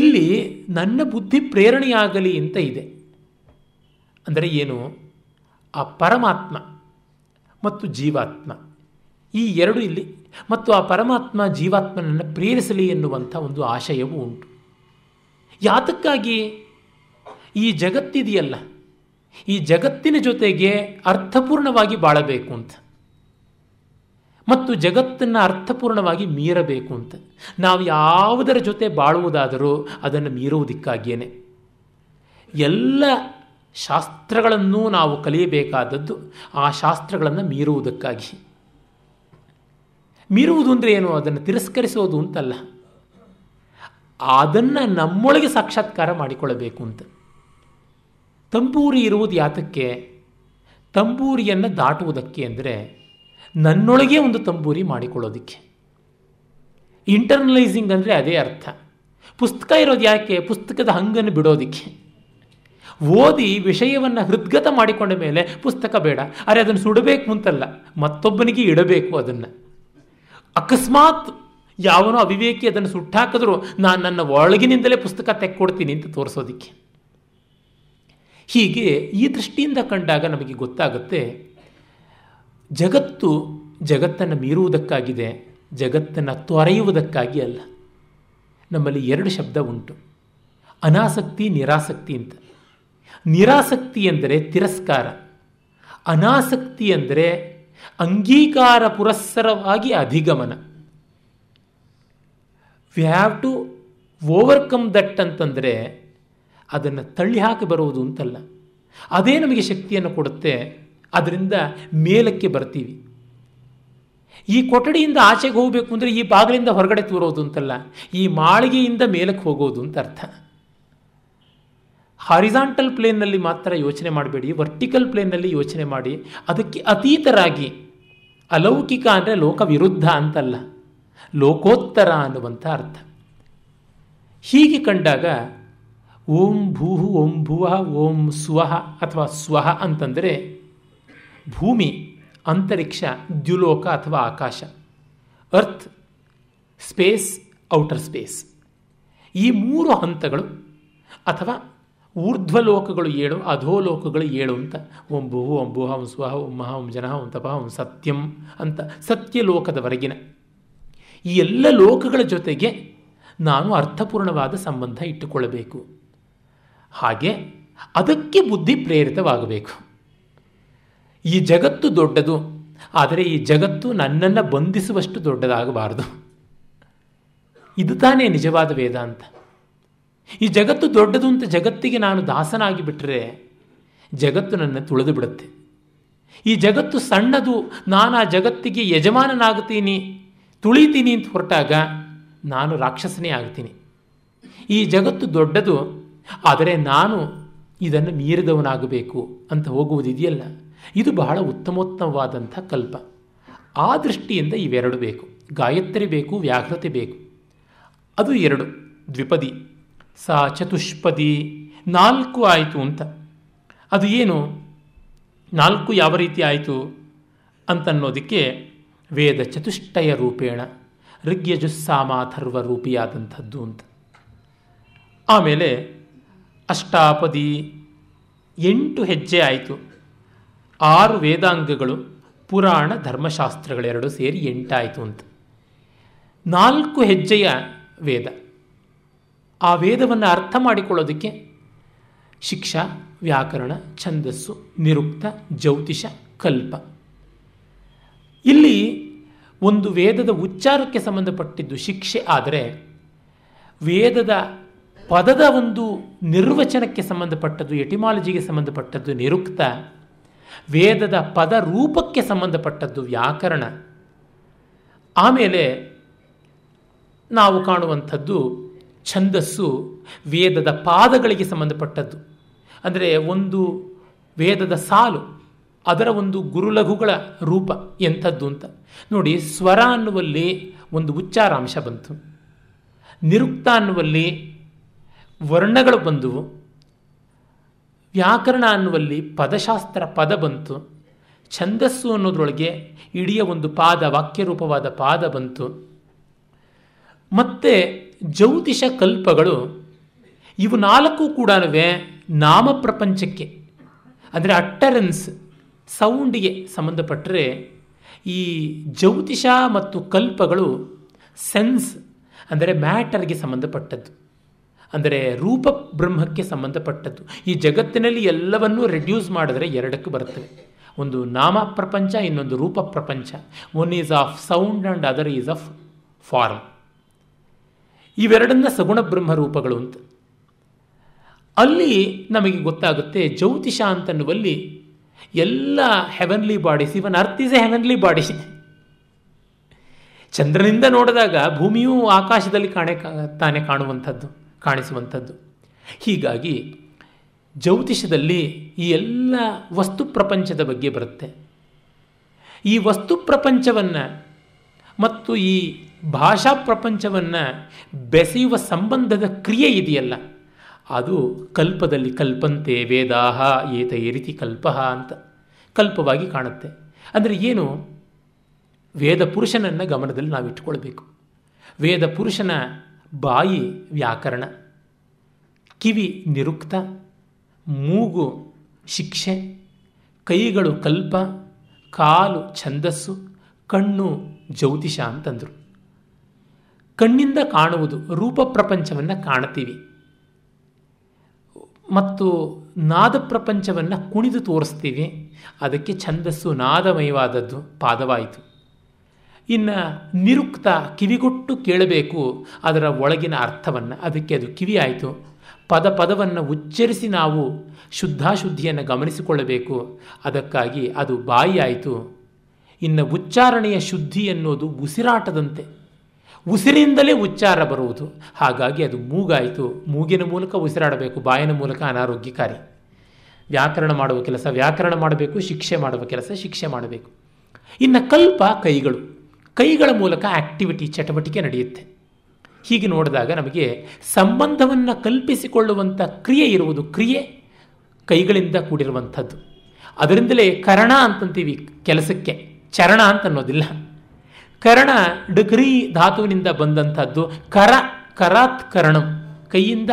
ಇಲ್ಲಿ ನನ್ನ ಬುದ್ಧಿ ಪ್ರೇರಣೆಯಾಗಲಿ ಅಂತ ಇದೆ ಅಂದರೆ ಏನು ಆ ಪರಮಾತ್ಮ ಮತ್ತು ಜೀವಾತ್ಮ ಈ ಎರಡು ಇಲ್ಲಿ ಮತ್ತು ಆ ಪರಮಾತ್ಮ ಜೀವಾತ್ಮನನ್ನು ಪ್ರೇರಿಸಲಿ ಎನ್ನುವಂಥ ಒಂದು ಆಶಯವೂ ಉಂಟು ಯಾತಕ್ಕಾಗಿ ಈ ಜಗತ್ತಿದೆಯಲ್ಲ ಈ ಜಗತ್ತಿನ ಜೊತೆಗೆ ಅರ್ಥಪೂರ್ಣವಾಗಿ ಬಾಳಬೇಕು ಅಂತ ಮತ್ತು ಜಗತ್ತನ್ನು ಅರ್ಥಪೂರ್ಣವಾಗಿ ಮೀರಬೇಕು ಅಂತ ನಾವು ಯಾವುದರ ಜೊತೆ ಬಾಳುವುದಾದರೂ ಅದನ್ನು ಮೀರುವುದಕ್ಕಾಗಿಯೇ ಎಲ್ಲ ಶಾಸ್ತ್ರಗಳನ್ನು ನಾವು ಕಲಿಯಬೇಕಾದದ್ದು ಆ ಶಾಸ್ತ್ರಗಳನ್ನು ಮೀರುವುದಕ್ಕಾಗಿ ಮೀರುವುದು ಅಂದರೆ ಏನು ಅದನ್ನು ತಿರಸ್ಕರಿಸೋದು ಅಂತಲ್ಲ ಅದನ್ನು ನಮ್ಮೊಳಗೆ ಸಾಕ್ಷಾತ್ಕಾರ ಮಾಡಿಕೊಳ್ಳಬೇಕು ಅಂತ ತಂಬೂರಿ ಇರುವುದು ಯಾತಕ್ಕೆ ತಂಬೂರಿಯನ್ನು ದಾಟುವುದಕ್ಕೆ ಅಂದರೆ ನನ್ನೊಳಗೆ ಒಂದು ತಂಬೂರಿ ಮಾಡಿಕೊಳ್ಳೋದಕ್ಕೆ ಇಂಟರ್ನಲೈಸಿಂಗ್ ಅಂದರೆ ಅದೇ ಅರ್ಥ ಪುಸ್ತಕ ಇರೋದು ಯಾಕೆ ಪುಸ್ತಕದ ಹಂಗನ್ನು ಬಿಡೋದಕ್ಕೆ ಓದಿ ವಿಷಯವನ್ನು ಹೃದ್ಗತ ಮಾಡಿಕೊಂಡ ಮೇಲೆ ಪುಸ್ತಕ ಬೇಡ ಅರೆ ಅದನ್ನು ಸುಡಬೇಕು ಅಂತಲ್ಲ ಮತ್ತೊಬ್ಬನಿಗೆ ಇಡಬೇಕು ಅದನ್ನು ಅಕಸ್ಮಾತ್ ಯಾವನೋ ಅವಿವೇಕಿ ಅದನ್ನು ಸುಟ್ಟಾಕಿದ್ರು ನಾನು ನನ್ನ ಒಳಗಿನಿಂದಲೇ ಪುಸ್ತಕ ತೆಕ್ಕೊಡ್ತೀನಿ ಅಂತ ತೋರಿಸೋದಕ್ಕೆ ಹೀಗೆ ಈ ದೃಷ್ಟಿಯಿಂದ ಕಂಡಾಗ ನಮಗೆ ಗೊತ್ತಾಗುತ್ತೆ ಜಗತ್ತು ಜಗತ್ತನ್ನು ಮೀರುವುದಕ್ಕಾಗಿದೆ ಜಗತ್ತನ್ನು ತೊರೆಯುವುದಕ್ಕಾಗಿ ಅಲ್ಲ ನಮ್ಮಲ್ಲಿ ಎರಡು ಶಬ್ದ ಉಂಟು ಅನಾಸಕ್ತಿ ನಿರಾಸಕ್ತಿ ಅಂತ ನಿರಾಸಕ್ತಿ ಎಂದರೆ ತಿರಸ್ಕಾರ ಅನಾಸಕ್ತಿ ಎಂದರೆ ಅಂಗೀಕಾರ ಪುರಸ್ಸರವಾಗಿ ಅಧಿಗಮನ we have to overcome that ಅಂತಂದರೆ ಅದನ್ನು ತಳ್ಳಿ ಹಾಕಿ ಬರುವುದು ಅಂತಲ್ಲ ಅದೇ ನಮಗೆ ಶಕ್ತಿಯನ್ನು ಕೊಡುತ್ತೆ ಅದರಿಂದ ಮೇಲಕ್ಕೆ ಬರ್ತೀವಿ ಈ ಕೊಠಡಿಯಿಂದ ಆಚೆಗೆ ಹೋಗಬೇಕು ಅಂದರೆ ಈ ಬಾಗಿಲಿಂದ ಹೊರಗಡೆ ತೋರೋದು ಅಂತಲ್ಲ ಈ ಮಾಳಿಗೆಯಿಂದ ಮೇಲಕ್ಕೆ ಹೋಗೋದು ಅಂತ ಅರ್ಥ ಹಾರಿಸಾಂಟಲ್ ಪ್ಲೇನ್ನಲ್ಲಿ ಮಾತ್ರ ಯೋಚನೆ ಮಾಡಬೇಡಿ ವರ್ಟಿಕಲ್ ಪ್ಲೇನ್ನಲ್ಲಿ ಯೋಚನೆ ಮಾಡಿ ಅದಕ್ಕೆ ಅತೀತರಾಗಿ ಅಲೌಕಿಕ ಅಂದರೆ ಲೋಕ ವಿರುದ್ಧ ಅಂತಲ್ಲ ಲೋಕೋತ್ತರ ಅನ್ನುವಂಥ ಅರ್ಥ ಹೀಗೆ ಕಂಡಾಗ ಓಂ ಭೂಹು ಓಂ ಭುವ ಓಂ ಸ್ವಹ ಅಥವಾ ಸ್ವಹ ಅಂತಂದರೆ ಭೂಮಿ ಅಂತರಿಕ್ಷ ದ್ಯುಲೋಕ ಅಥವಾ ಆಕಾಶ ಅರ್ತ್ ಸ್ಪೇಸ್ ಔಟರ್ ಸ್ಪೇಸ್ ಈ ಮೂರು ಹಂತಗಳು ಅಥವಾ ಲೋಕಗಳು ಏಳು ಅಧೋಲೋಕಗಳು ಏಳು ಅಂತ ಓಂ ಭುಹು ಓಂ ಭೂಹ ಓಂ ಸ್ವಹ ಓಂ ಮಹ ಓಂ ಓಂ ತಪ ಓಂ ಸತ್ಯಂ ಅಂತ ಸತ್ಯಲೋಕದವರೆಗಿನ ಈ ಎಲ್ಲ ಲೋಕಗಳ ಜೊತೆಗೆ ನಾನು ಅರ್ಥಪೂರ್ಣವಾದ ಸಂಬಂಧ ಇಟ್ಟುಕೊಳ್ಳಬೇಕು ಹಾಗೆ ಅದಕ್ಕೆ ಬುದ್ಧಿ ಪ್ರೇರಿತವಾಗಬೇಕು ಈ ಜಗತ್ತು ದೊಡ್ಡದು ಆದರೆ ಈ ಜಗತ್ತು ನನ್ನನ್ನು ಬಂಧಿಸುವಷ್ಟು ದೊಡ್ಡದಾಗಬಾರದು ಇದು ತಾನೇ ನಿಜವಾದ ವೇದಾಂತ ಈ ಜಗತ್ತು ದೊಡ್ಡದು ಅಂತ ಜಗತ್ತಿಗೆ ನಾನು ದಾಸನಾಗಿ ಬಿಟ್ಟರೆ ಜಗತ್ತು ನನ್ನ ತುಳಿದು ಬಿಡುತ್ತೆ ಈ ಜಗತ್ತು ಸಣ್ಣದು ನಾನು ಆ ಜಗತ್ತಿಗೆ ಯಜಮಾನನಾಗ್ತೀನಿ ತುಳಿತೀನಿ ಅಂತ ಹೊರಟಾಗ ನಾನು ರಾಕ್ಷಸನೇ ಆಗ್ತೀನಿ ಈ ಜಗತ್ತು ದೊಡ್ಡದು ಆದರೆ ನಾನು ಇದನ್ನು ಮೀರಿದವನಾಗಬೇಕು ಅಂತ ಹೋಗುವುದಿದೆಯಲ್ಲ ಇದು ಬಹಳ ಉತ್ತಮೋತ್ತಮವಾದಂಥ ಕಲ್ಪ ಆ ದೃಷ್ಟಿಯಿಂದ ಇವೆರಡು ಬೇಕು ಗಾಯತ್ರಿ ಬೇಕು ವ್ಯಾಘ್ರತೆ ಬೇಕು ಅದು ಎರಡು ದ್ವಿಪದಿ ಸಾ ಚತುಷ್ಪದಿ ನಾಲ್ಕು ಆಯಿತು ಅಂತ ಅದು ಏನು ನಾಲ್ಕು ಯಾವ ರೀತಿ ಆಯಿತು ಅಂತನ್ನೋದಕ್ಕೆ ವೇದ ಚತುಷ್ಟಯ ರೂಪೇಣ ಋಗ್ಯಜುಸ್ಸಾಮಾಥರ್ವ ರೂಪಿಯಾದಂಥದ್ದು ಅಂತ ಆಮೇಲೆ ಅಷ್ಟಾಪದಿ ಎಂಟು ಹೆಜ್ಜೆ ಆಯಿತು ಆರು ವೇದಾಂಗಗಳು ಪುರಾಣ ಧರ್ಮಶಾಸ್ತ್ರಗಳೆರಡು ಸೇರಿ ಎಂಟಾಯಿತು ಅಂತ ನಾಲ್ಕು ಹೆಜ್ಜೆಯ ವೇದ ಆ ವೇದವನ್ನು ಅರ್ಥ ಮಾಡಿಕೊಳ್ಳೋದಕ್ಕೆ ಶಿಕ್ಷಾ ವ್ಯಾಕರಣ ಛಂದಸ್ಸು ನಿರುಕ್ತ ಜ್ಯೋತಿಷ ಕಲ್ಪ ಇಲ್ಲಿ ಒಂದು ವೇದದ ಉಚ್ಚಾರಕ್ಕೆ ಸಂಬಂಧಪಟ್ಟಿದ್ದು ಶಿಕ್ಷೆ ಆದರೆ ವೇದದ ಪದದ ಒಂದು ನಿರ್ವಚನಕ್ಕೆ ಸಂಬಂಧಪಟ್ಟದ್ದು ಎಟಿಮಾಲಜಿಗೆ ಸಂಬಂಧಪಟ್ಟದ್ದು ನಿರುಕ್ತ ವೇದದ ಪದ ರೂಪಕ್ಕೆ ಸಂಬಂಧಪಟ್ಟದ್ದು ವ್ಯಾಕರಣ ಆಮೇಲೆ ನಾವು ಕಾಣುವಂಥದ್ದು ಛಂದಸ್ಸು ವೇದದ ಪಾದಗಳಿಗೆ ಸಂಬಂಧಪಟ್ಟದ್ದು ಅಂದರೆ ಒಂದು ವೇದದ ಸಾಲು ಅದರ ಒಂದು ಗುರುಲಘುಗಳ ರೂಪ ಎಂಥದ್ದು ಅಂತ ನೋಡಿ ಸ್ವರ ಅನ್ನುವಲ್ಲಿ ಒಂದು ಉಚ್ಚಾರಾಂಶ ಬಂತು ನಿರುಕ್ತ ಅನ್ನುವಲ್ಲಿ ವರ್ಣಗಳು ಬಂದುವು ವ್ಯಾಕರಣ ಅನ್ನುವಲ್ಲಿ ಪದಶಾಸ್ತ್ರ ಪದ ಬಂತು ಛಂದಸ್ಸು ಅನ್ನೋದ್ರೊಳಗೆ ಇಡೀ ಒಂದು ಪಾದ ವಾಕ್ಯರೂಪವಾದ ಪಾದ ಬಂತು ಮತ್ತೆ ಜ್ಯೋತಿಷ ಕಲ್ಪಗಳು ಇವು ನಾಲ್ಕು ಕೂಡ ನಾಮ ಪ್ರಪಂಚಕ್ಕೆ ಅಂದರೆ ಅಟ್ಟರೆನ್ಸ್ ಸೌಂಡಿಗೆ ಸಂಬಂಧಪಟ್ಟರೆ ಈ ಜ್ಯೋತಿಷ ಮತ್ತು ಕಲ್ಪಗಳು ಸೆನ್ಸ್ ಅಂದರೆ ಮ್ಯಾಟರ್ಗೆ ಸಂಬಂಧಪಟ್ಟದ್ದು ಅಂದರೆ ರೂಪ ಬ್ರಹ್ಮಕ್ಕೆ ಸಂಬಂಧಪಟ್ಟದ್ದು ಈ ಜಗತ್ತಿನಲ್ಲಿ ಎಲ್ಲವನ್ನೂ ರೆಡ್ಯೂಸ್ ಮಾಡಿದ್ರೆ ಎರಡಕ್ಕೂ ಬರುತ್ತವೆ ಒಂದು ನಾಮ ಪ್ರಪಂಚ ಇನ್ನೊಂದು ರೂಪ ಪ್ರಪಂಚ one is of sound and other is of form ಇವೆರಡನ್ನ ಸಗುಣ ಬ್ರಹ್ಮ ರೂಪಗಳು ಅಂತ ಅಲ್ಲಿ ನಮಗೆ ಗೊತ್ತಾಗುತ್ತೆ ಜ್ಯೋತಿಷ ಅಂತನ್ನುವಲ್ಲಿ ಎಲ್ಲ heavenly bodies even earth is a heavenly body ಚಂದ್ರನಿಂದ ನೋಡಿದಾಗ ಭೂಮಿಯೂ ಆಕಾಶದಲ್ಲಿ ಕಾಣೆ ತಾನೆ ಕಾಣುವಂಥದ್ದು ಕಾಣಿಸುವಂಥದ್ದು ಹೀಗಾಗಿ ಜ್ಯೋತಿಷದಲ್ಲಿ ಈ ಎಲ್ಲ ವಸ್ತು ಪ್ರಪಂಚದ ಬಗ್ಗೆ ಬರುತ್ತೆ ಈ ವಸ್ತು ಪ್ರಪಂಚವನ್ನು ಮತ್ತು ಈ ಭಾಷಾ ಪ್ರಪಂಚವನ್ನು ಬೆಸೆಯುವ ಸಂಬಂಧದ ಕ್ರಿಯೆ ಇದೆಯಲ್ಲ ಅದು ಕಲ್ಪದಲ್ಲಿ ಕಲ್ಪಂತೆ ವೇದಾಹ ಏತ ಈ ರೀತಿ ಕಲ್ಪಃ ಅಂತ ಕಲ್ಪವಾಗಿ ಕಾಣುತ್ತೆ ಅಂದರೆ ಏನು ವೇದ ಪುರುಷನನ್ನು ಗಮನದಲ್ಲಿ ನಾವು ಇಟ್ಕೊಳ್ಬೇಕು ವೇದ ಪುರುಷನ ಬಾಯಿ ವ್ಯಾಕರಣ ಕಿವಿ ನಿರುಕ್ತ ಮೂಗು ಶಿಕ್ಷೆ ಕೈಗಳು ಕಲ್ಪ ಕಾಲು ಛಂದಸ್ಸು ಕಣ್ಣು ಜ್ಯೋತಿಷ ಅಂತಂದರು ಕಣ್ಣಿಂದ ಕಾಣುವುದು ರೂಪ ಪ್ರಪಂಚವನ್ನು ಕಾಣ್ತೀವಿ ಮತ್ತು ನಾದ ಪ್ರಪಂಚವನ್ನು ಕುಣಿದು ತೋರಿಸ್ತೀವಿ ಅದಕ್ಕೆ ಛಂದಸ್ಸು ನಾದಮಯವಾದದ್ದು ಪಾದವಾಯಿತು ಇನ್ನು ನಿರುಕ್ತ ಕಿವಿಗೊಟ್ಟು ಕೇಳಬೇಕು ಅದರ ಒಳಗಿನ ಅರ್ಥವನ್ನು ಅದಕ್ಕೆ ಅದು ಕಿವಿ ಆಯಿತು ಪದ ಪದವನ್ನು ಉಚ್ಚರಿಸಿ ನಾವು ಶುದ್ಧಾಶುದ್ಧಿಯನ್ನು ಗಮನಿಸಿಕೊಳ್ಳಬೇಕು ಅದಕ್ಕಾಗಿ ಅದು ಬಾಯಿ ಆಯಿತು ಇನ್ನು ಉಚ್ಚಾರಣೆಯ ಶುದ್ಧಿ ಎನ್ನುವುದು ಉಸಿರಾಟದಂತೆ ಉಸಿರಿನಿಂದಲೇ ಉಚ್ಚಾರ ಬರುವುದು ಹಾಗಾಗಿ ಅದು ಮೂಗಾಯಿತು ಮೂಗಿನ ಮೂಲಕ ಉಸಿರಾಡಬೇಕು ಬಾಯಿನ ಮೂಲಕ ಅನಾರೋಗ್ಯಕಾರಿ ವ್ಯಾಕರಣ ಮಾಡುವ ಕೆಲಸ ವ್ಯಾಕರಣ ಮಾಡಬೇಕು ಶಿಕ್ಷೆ ಮಾಡುವ ಕೆಲಸ ಶಿಕ್ಷೆ ಮಾಡಬೇಕು ಇನ್ನು ಕಲ್ಪ ಕೈಗಳು ಕೈಗಳ ಮೂಲಕ ಆ್ಯಕ್ಟಿವಿಟಿ ಚಟುವಟಿಕೆ ನಡೆಯುತ್ತೆ ಹೀಗೆ ನೋಡಿದಾಗ ನಮಗೆ ಸಂಬಂಧವನ್ನು ಕಲ್ಪಿಸಿಕೊಳ್ಳುವಂಥ ಕ್ರಿಯೆ ಇರುವುದು ಕ್ರಿಯೆ ಕೈಗಳಿಂದ ಕೂಡಿರುವಂಥದ್ದು ಅದರಿಂದಲೇ ಕರಣ ಅಂತಂತೀವಿ ಕೆಲಸಕ್ಕೆ ಚರಣ ಅಂತ ಅನ್ನೋದಿಲ್ಲ ಕರಣ ಡಿಗ್ರಿ ಧಾತುವಿನಿಂದ ಬಂದಂಥದ್ದು ಕರ ಕರಾತ್ ಕರಣಂ ಕೈಯಿಂದ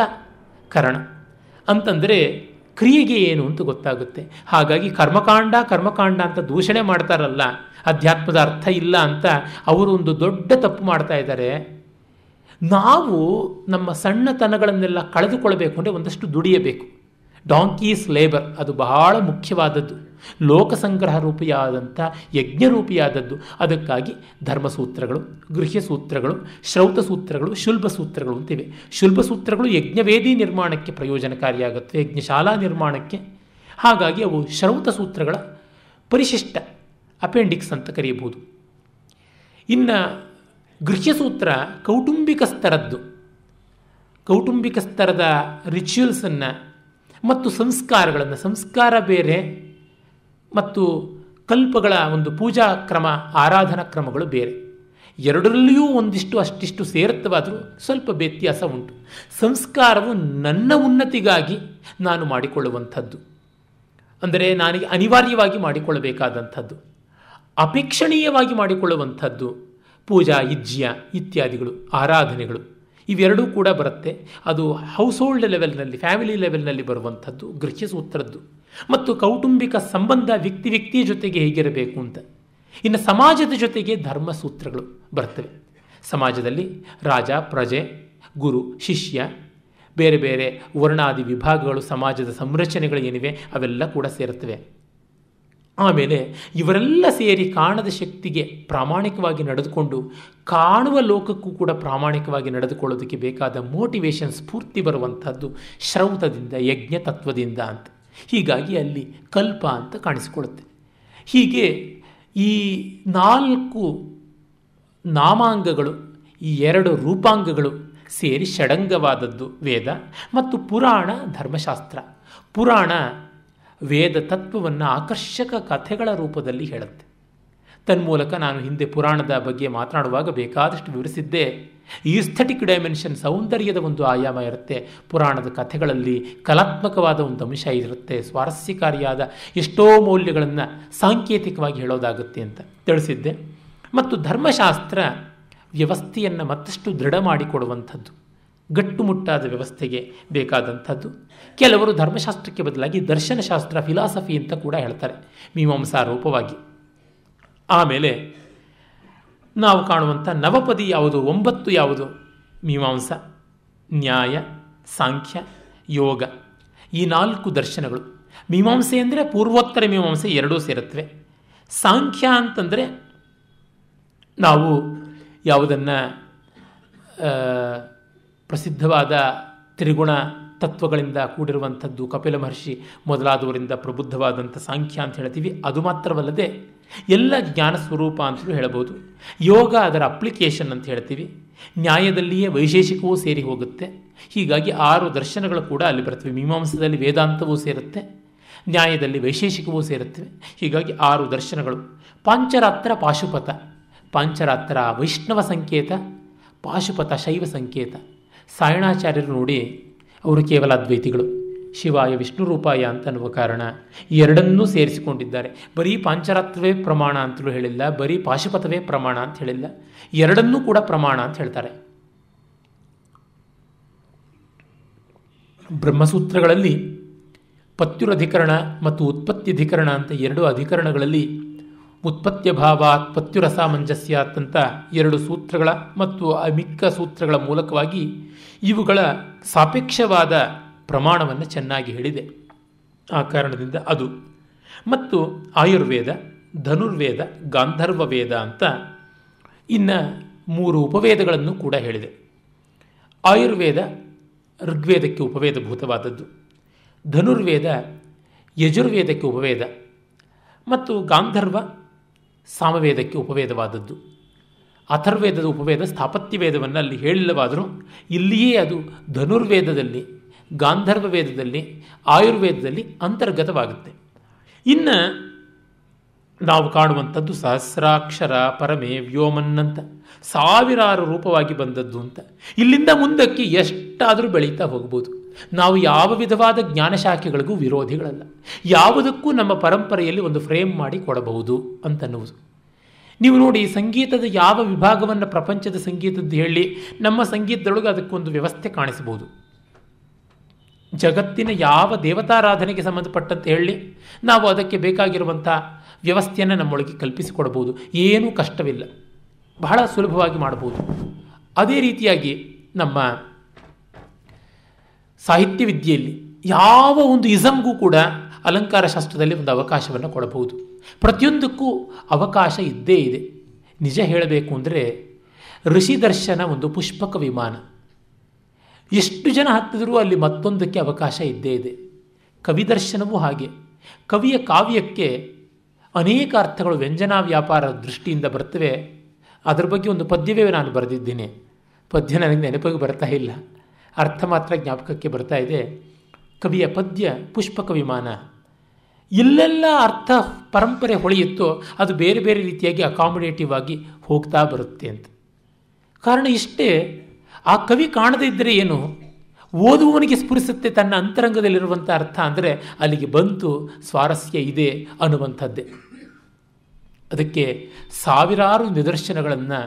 ಕರಣ ಅಂತಂದರೆ ಕ್ರಿಯೆಗೆ ಏನು ಅಂತ ಗೊತ್ತಾಗುತ್ತೆ ಹಾಗಾಗಿ ಕರ್ಮಕಾಂಡ ಕರ್ಮಕಾಂಡ ಅಂತ ದೂಷಣೆ ಮಾಡ್ತಾರಲ್ಲ ಅಧ್ಯಾತ್ಮದ ಅರ್ಥ ಇಲ್ಲ ಅಂತ ಅವರು ಒಂದು ದೊಡ್ಡ ತಪ್ಪು ಮಾಡ್ತಾ ಇದ್ದಾರೆ ನಾವು ನಮ್ಮ ಸಣ್ಣತನಗಳನ್ನೆಲ್ಲ ಕಳೆದುಕೊಳ್ಬೇಕು ಅಂದರೆ ಒಂದಷ್ಟು ದುಡಿಯಬೇಕು ಡಾಂಕೀಸ್ ಲೇಬರ್ ಅದು ಬಹಳ ಮುಖ್ಯವಾದದ್ದು ಲೋಕಸಂಗ್ರಹ ರೂಪಿಯಾದಂಥ ಯಜ್ಞರೂಪಿಯಾದದ್ದು ಅದಕ್ಕಾಗಿ ಧರ್ಮಸೂತ್ರಗಳು ಗೃಹ್ಯ ಸೂತ್ರಗಳು ಶ್ರೌತ ಸೂತ್ರಗಳು ಶುಲ್ಭ ಸೂತ್ರಗಳು ಅಂತಿವೆ ಶುಲ್ಭ ಸೂತ್ರಗಳು ಯಜ್ಞವೇದಿ ನಿರ್ಮಾಣಕ್ಕೆ ಪ್ರಯೋಜನಕಾರಿಯಾಗುತ್ತೆ ಯಜ್ಞಶಾಲಾ ನಿರ್ಮಾಣಕ್ಕೆ ಹಾಗಾಗಿ ಅವು ಶ್ರೌತಸೂತ್ರಗಳ ಸೂತ್ರಗಳ ಪರಿಶಿಷ್ಟ ಅಪೆಂಡಿಕ್ಸ್ ಅಂತ ಕರೆಯಬಹುದು ಇನ್ನು ಗೃಹ್ಯಸೂತ್ರ ಕೌಟುಂಬಿಕ ಸ್ತರದ್ದು ಕೌಟುಂಬಿಕ ಸ್ತರದ ರಿಚುವಲ್ಸನ್ನು ಮತ್ತು ಸಂಸ್ಕಾರಗಳನ್ನು ಸಂಸ್ಕಾರ ಬೇರೆ ಮತ್ತು ಕಲ್ಪಗಳ ಒಂದು ಪೂಜಾ ಕ್ರಮ ಆರಾಧನಾ ಕ್ರಮಗಳು ಬೇರೆ ಎರಡರಲ್ಲಿಯೂ ಒಂದಿಷ್ಟು ಅಷ್ಟಿಷ್ಟು ಸೇರುತ್ತವಾದರೂ ಸ್ವಲ್ಪ ವ್ಯತ್ಯಾಸ ಉಂಟು ಸಂಸ್ಕಾರವು ನನ್ನ ಉನ್ನತಿಗಾಗಿ ನಾನು ಮಾಡಿಕೊಳ್ಳುವಂಥದ್ದು ಅಂದರೆ ನನಗೆ ಅನಿವಾರ್ಯವಾಗಿ ಮಾಡಿಕೊಳ್ಳಬೇಕಾದಂಥದ್ದು ಅಪೇಕ್ಷಣೀಯವಾಗಿ ಮಾಡಿಕೊಳ್ಳುವಂಥದ್ದು ಪೂಜಾ ಇಜ್ಯ ಇತ್ಯಾದಿಗಳು ಆರಾಧನೆಗಳು ಇವೆರಡೂ ಕೂಡ ಬರುತ್ತೆ ಅದು ಹೌಸ್ ಹೋಲ್ಡ್ ಲೆವೆಲ್ನಲ್ಲಿ ಫ್ಯಾಮಿಲಿ ಲೆವೆಲ್ನಲ್ಲಿ ಬರುವಂಥದ್ದು ಸೂತ್ರದ್ದು ಮತ್ತು ಕೌಟುಂಬಿಕ ಸಂಬಂಧ ವ್ಯಕ್ತಿ ವ್ಯಕ್ತಿಯ ಜೊತೆಗೆ ಹೇಗಿರಬೇಕು ಅಂತ ಇನ್ನು ಸಮಾಜದ ಜೊತೆಗೆ ಧರ್ಮ ಸೂತ್ರಗಳು ಬರ್ತವೆ ಸಮಾಜದಲ್ಲಿ ರಾಜ ಪ್ರಜೆ ಗುರು ಶಿಷ್ಯ ಬೇರೆ ಬೇರೆ ವರ್ಣಾದಿ ವಿಭಾಗಗಳು ಸಮಾಜದ ಸಂರಚನೆಗಳು ಏನಿವೆ ಅವೆಲ್ಲ ಕೂಡ ಸೇರುತ್ತವೆ ಆಮೇಲೆ ಇವರೆಲ್ಲ ಸೇರಿ ಕಾಣದ ಶಕ್ತಿಗೆ ಪ್ರಾಮಾಣಿಕವಾಗಿ ನಡೆದುಕೊಂಡು ಕಾಣುವ ಲೋಕಕ್ಕೂ ಕೂಡ ಪ್ರಾಮಾಣಿಕವಾಗಿ ನಡೆದುಕೊಳ್ಳೋದಕ್ಕೆ ಬೇಕಾದ ಮೋಟಿವೇಶನ್ ಸ್ಫೂರ್ತಿ ಬರುವಂಥದ್ದು ಶ್ರೌತದಿಂದ ಯಜ್ಞ ತತ್ವದಿಂದ ಅಂತ ಹೀಗಾಗಿ ಅಲ್ಲಿ ಕಲ್ಪ ಅಂತ ಕಾಣಿಸಿಕೊಳ್ಳುತ್ತೆ ಹೀಗೆ ಈ ನಾಲ್ಕು ನಾಮಾಂಗಗಳು ಈ ಎರಡು ರೂಪಾಂಗಗಳು ಸೇರಿ ಷಡಂಗವಾದದ್ದು ವೇದ ಮತ್ತು ಪುರಾಣ ಧರ್ಮಶಾಸ್ತ್ರ ಪುರಾಣ ವೇದ ತತ್ವವನ್ನು ಆಕರ್ಷಕ ಕಥೆಗಳ ರೂಪದಲ್ಲಿ ಹೇಳುತ್ತೆ ತನ್ಮೂಲಕ ನಾನು ಹಿಂದೆ ಪುರಾಣದ ಬಗ್ಗೆ ಮಾತನಾಡುವಾಗ ಬೇಕಾದಷ್ಟು ವಿವರಿಸಿದ್ದೆ ಈಸ್ಥೆಟಿಕ್ ಡೈಮೆನ್ಷನ್ ಸೌಂದರ್ಯದ ಒಂದು ಆಯಾಮ ಇರುತ್ತೆ ಪುರಾಣದ ಕಥೆಗಳಲ್ಲಿ ಕಲಾತ್ಮಕವಾದ ಒಂದು ಅಂಶ ಇರುತ್ತೆ ಸ್ವಾರಸ್ಯಕಾರಿಯಾದ ಎಷ್ಟೋ ಮೌಲ್ಯಗಳನ್ನು ಸಾಂಕೇತಿಕವಾಗಿ ಹೇಳೋದಾಗುತ್ತೆ ಅಂತ ತಿಳಿಸಿದ್ದೆ ಮತ್ತು ಧರ್ಮಶಾಸ್ತ್ರ ವ್ಯವಸ್ಥೆಯನ್ನು ಮತ್ತಷ್ಟು ದೃಢ ಮಾಡಿಕೊಡುವಂಥದ್ದು ಗಟ್ಟುಮುಟ್ಟಾದ ವ್ಯವಸ್ಥೆಗೆ ಬೇಕಾದಂಥದ್ದು ಕೆಲವರು ಧರ್ಮಶಾಸ್ತ್ರಕ್ಕೆ ಬದಲಾಗಿ ದರ್ಶನಶಾಸ್ತ್ರ ಫಿಲಾಸಫಿ ಅಂತ ಕೂಡ ಹೇಳ್ತಾರೆ ರೂಪವಾಗಿ ಆಮೇಲೆ ನಾವು ಕಾಣುವಂಥ ನವಪದಿ ಯಾವುದು ಒಂಬತ್ತು ಯಾವುದು ಮೀಮಾಂಸ ನ್ಯಾಯ ಸಾಂಖ್ಯ ಯೋಗ ಈ ನಾಲ್ಕು ದರ್ಶನಗಳು ಮೀಮಾಂಸೆ ಅಂದರೆ ಪೂರ್ವೋತ್ತರ ಮೀಮಾಂಸೆ ಎರಡೂ ಸೇರುತ್ತವೆ ಸಾಂಖ್ಯ ಅಂತಂದರೆ ನಾವು ಯಾವುದನ್ನು ಪ್ರಸಿದ್ಧವಾದ ತ್ರಿಗುಣ ತತ್ವಗಳಿಂದ ಕೂಡಿರುವಂಥದ್ದು ಕಪಿಲ ಮಹರ್ಷಿ ಮೊದಲಾದವರಿಂದ ಪ್ರಬುದ್ಧವಾದಂಥ ಸಾಂಖ್ಯ ಅಂತ ಹೇಳ್ತೀವಿ ಅದು ಮಾತ್ರವಲ್ಲದೆ ಎಲ್ಲ ಜ್ಞಾನ ಸ್ವರೂಪ ಅಂತಲೂ ಹೇಳಬಹುದು ಯೋಗ ಅದರ ಅಪ್ಲಿಕೇಶನ್ ಅಂತ ಹೇಳ್ತೀವಿ ನ್ಯಾಯದಲ್ಲಿಯೇ ವೈಶೇಷಿಕವೂ ಸೇರಿ ಹೋಗುತ್ತೆ ಹೀಗಾಗಿ ಆರು ದರ್ಶನಗಳು ಕೂಡ ಅಲ್ಲಿ ಬರ್ತವೆ ಮೀಮಾಂಸದಲ್ಲಿ ವೇದಾಂತವೂ ಸೇರುತ್ತೆ ನ್ಯಾಯದಲ್ಲಿ ವೈಶೇಷಿಕವೂ ಸೇರುತ್ತವೆ ಹೀಗಾಗಿ ಆರು ದರ್ಶನಗಳು ಪಾಂಚರಾತ್ರ ಪಾಶುಪಥ ಪಾಂಚರಾತ್ರ ವೈಷ್ಣವ ಸಂಕೇತ ಪಾಶುಪಥ ಶೈವ ಸಂಕೇತ ಸಾಯಣಾಚಾರ್ಯರು ನೋಡಿ ಅವರು ಕೇವಲ ಅದ್ವೈತಿಗಳು ಶಿವಾಯ ವಿಷ್ಣು ರೂಪಾಯ ಅನ್ನುವ ಕಾರಣ ಎರಡನ್ನೂ ಸೇರಿಸಿಕೊಂಡಿದ್ದಾರೆ ಬರೀ ಪಾಂಚರತ್ವವೇ ಪ್ರಮಾಣ ಅಂತಲೂ ಹೇಳಿಲ್ಲ ಬರೀ ಪಾಶುಪಥವೇ ಪ್ರಮಾಣ ಅಂತ ಹೇಳಿಲ್ಲ ಎರಡನ್ನೂ ಕೂಡ ಪ್ರಮಾಣ ಅಂತ ಹೇಳ್ತಾರೆ ಬ್ರಹ್ಮಸೂತ್ರಗಳಲ್ಲಿ ಪತ್ಯುರಧಿಕರಣ ಮತ್ತು ಉತ್ಪತ್ತಿ ಅಧಿಕರಣ ಅಂತ ಎರಡು ಅಧಿಕರಣಗಳಲ್ಲಿ ಮುತ್ಪತ್ಯಭಾವಾತ್ ಪತ್ಯುರಸಾಮಂಜಸ್ಯಾತ್ತಂಥ ಎರಡು ಸೂತ್ರಗಳ ಮತ್ತು ಅಮಿಕ್ಕ ಸೂತ್ರಗಳ ಮೂಲಕವಾಗಿ ಇವುಗಳ ಸಾಪೇಕ್ಷವಾದ ಪ್ರಮಾಣವನ್ನು ಚೆನ್ನಾಗಿ ಹೇಳಿದೆ ಆ ಕಾರಣದಿಂದ ಅದು ಮತ್ತು ಆಯುರ್ವೇದ ಧನುರ್ವೇದ ಗಾಂಧರ್ವ ವೇದ ಅಂತ ಇನ್ನು ಮೂರು ಉಪವೇದಗಳನ್ನು ಕೂಡ ಹೇಳಿದೆ ಆಯುರ್ವೇದ ಋಗ್ವೇದಕ್ಕೆ ಉಪವೇದಭೂತವಾದದ್ದು ಧನುರ್ವೇದ ಯಜುರ್ವೇದಕ್ಕೆ ಉಪವೇದ ಮತ್ತು ಗಾಂಧರ್ವ ಸಾಮವೇದಕ್ಕೆ ಉಪವೇದವಾದದ್ದು ಅಥರ್ವೇದದ ಉಪವೇದ ಸ್ಥಾಪತ್ಯ ವೇದವನ್ನು ಅಲ್ಲಿ ಹೇಳಿಲ್ಲವಾದರೂ ಇಲ್ಲಿಯೇ ಅದು ಧನುರ್ವೇದದಲ್ಲಿ ಗಾಂಧರ್ವ ವೇದದಲ್ಲಿ ಆಯುರ್ವೇದದಲ್ಲಿ ಅಂತರ್ಗತವಾಗುತ್ತೆ ಇನ್ನು ನಾವು ಕಾಣುವಂಥದ್ದು ಸಹಸ್ರಾಕ್ಷರ ಪರಮೇ ವ್ಯೋಮನ್ನಂತ ಸಾವಿರಾರು ರೂಪವಾಗಿ ಬಂದದ್ದು ಅಂತ ಇಲ್ಲಿಂದ ಮುಂದಕ್ಕೆ ಎಷ್ಟಾದರೂ ಬೆಳೀತಾ ಹೋಗ್ಬೋದು ನಾವು ಯಾವ ವಿಧವಾದ ಶಾಖೆಗಳಿಗೂ ವಿರೋಧಿಗಳಲ್ಲ ಯಾವುದಕ್ಕೂ ನಮ್ಮ ಪರಂಪರೆಯಲ್ಲಿ ಒಂದು ಫ್ರೇಮ್ ಮಾಡಿ ಕೊಡಬಹುದು ಅಂತನ್ನುವುದು ನೀವು ನೋಡಿ ಸಂಗೀತದ ಯಾವ ವಿಭಾಗವನ್ನು ಪ್ರಪಂಚದ ಸಂಗೀತದ್ದು ಹೇಳಿ ನಮ್ಮ ಸಂಗೀತದೊಳಗೆ ಅದಕ್ಕೊಂದು ವ್ಯವಸ್ಥೆ ಕಾಣಿಸಬಹುದು ಜಗತ್ತಿನ ಯಾವ ದೇವತಾರಾಧನೆಗೆ ಸಂಬಂಧಪಟ್ಟಂತೆ ಹೇಳಿ ನಾವು ಅದಕ್ಕೆ ಬೇಕಾಗಿರುವಂಥ ವ್ಯವಸ್ಥೆಯನ್ನು ನಮ್ಮೊಳಗೆ ಕಲ್ಪಿಸಿಕೊಡಬಹುದು ಏನೂ ಕಷ್ಟವಿಲ್ಲ ಬಹಳ ಸುಲಭವಾಗಿ ಮಾಡಬಹುದು ಅದೇ ರೀತಿಯಾಗಿ ನಮ್ಮ ಸಾಹಿತ್ಯ ವಿದ್ಯೆಯಲ್ಲಿ ಯಾವ ಒಂದು ಇಸಮ್ಗೂ ಕೂಡ ಅಲಂಕಾರ ಶಾಸ್ತ್ರದಲ್ಲಿ ಒಂದು ಅವಕಾಶವನ್ನು ಕೊಡಬಹುದು ಪ್ರತಿಯೊಂದಕ್ಕೂ ಅವಕಾಶ ಇದ್ದೇ ಇದೆ ನಿಜ ಹೇಳಬೇಕು ಅಂದರೆ ಋಷಿದರ್ಶನ ಒಂದು ಪುಷ್ಪಕ ವಿಮಾನ ಎಷ್ಟು ಜನ ಹತ್ತಿದರೂ ಅಲ್ಲಿ ಮತ್ತೊಂದಕ್ಕೆ ಅವಕಾಶ ಇದ್ದೇ ಇದೆ ಕವಿದರ್ಶನವೂ ಹಾಗೆ ಕವಿಯ ಕಾವ್ಯಕ್ಕೆ ಅನೇಕ ಅರ್ಥಗಳು ವ್ಯಂಜನಾ ವ್ಯಾಪಾರ ದೃಷ್ಟಿಯಿಂದ ಬರ್ತವೆ ಅದರ ಬಗ್ಗೆ ಒಂದು ಪದ್ಯವೇ ನಾನು ಬರೆದಿದ್ದೇನೆ ಪದ್ಯ ನನಗೆ ನೆನಪಿಗೆ ಬರ್ತಾ ಇಲ್ಲ ಅರ್ಥ ಮಾತ್ರ ಜ್ಞಾಪಕಕ್ಕೆ ಬರ್ತಾ ಇದೆ ಕವಿಯ ಪದ್ಯ ಪುಷ್ಪಕ ವಿಮಾನ ಇಲ್ಲೆಲ್ಲ ಅರ್ಥ ಪರಂಪರೆ ಹೊಳೆಯುತ್ತೋ ಅದು ಬೇರೆ ಬೇರೆ ರೀತಿಯಾಗಿ ಅಕಾಮಿಡೇಟಿವ್ ಆಗಿ ಹೋಗ್ತಾ ಬರುತ್ತೆ ಅಂತ ಕಾರಣ ಇಷ್ಟೇ ಆ ಕವಿ ಕಾಣದೇ ಇದ್ದರೆ ಏನು ಓದುವವನಿಗೆ ಸ್ಫುರಿಸುತ್ತೆ ತನ್ನ ಅಂತರಂಗದಲ್ಲಿರುವಂಥ ಅರ್ಥ ಅಂದರೆ ಅಲ್ಲಿಗೆ ಬಂತು ಸ್ವಾರಸ್ಯ ಇದೆ ಅನ್ನುವಂಥದ್ದೇ ಅದಕ್ಕೆ ಸಾವಿರಾರು ನಿದರ್ಶನಗಳನ್ನು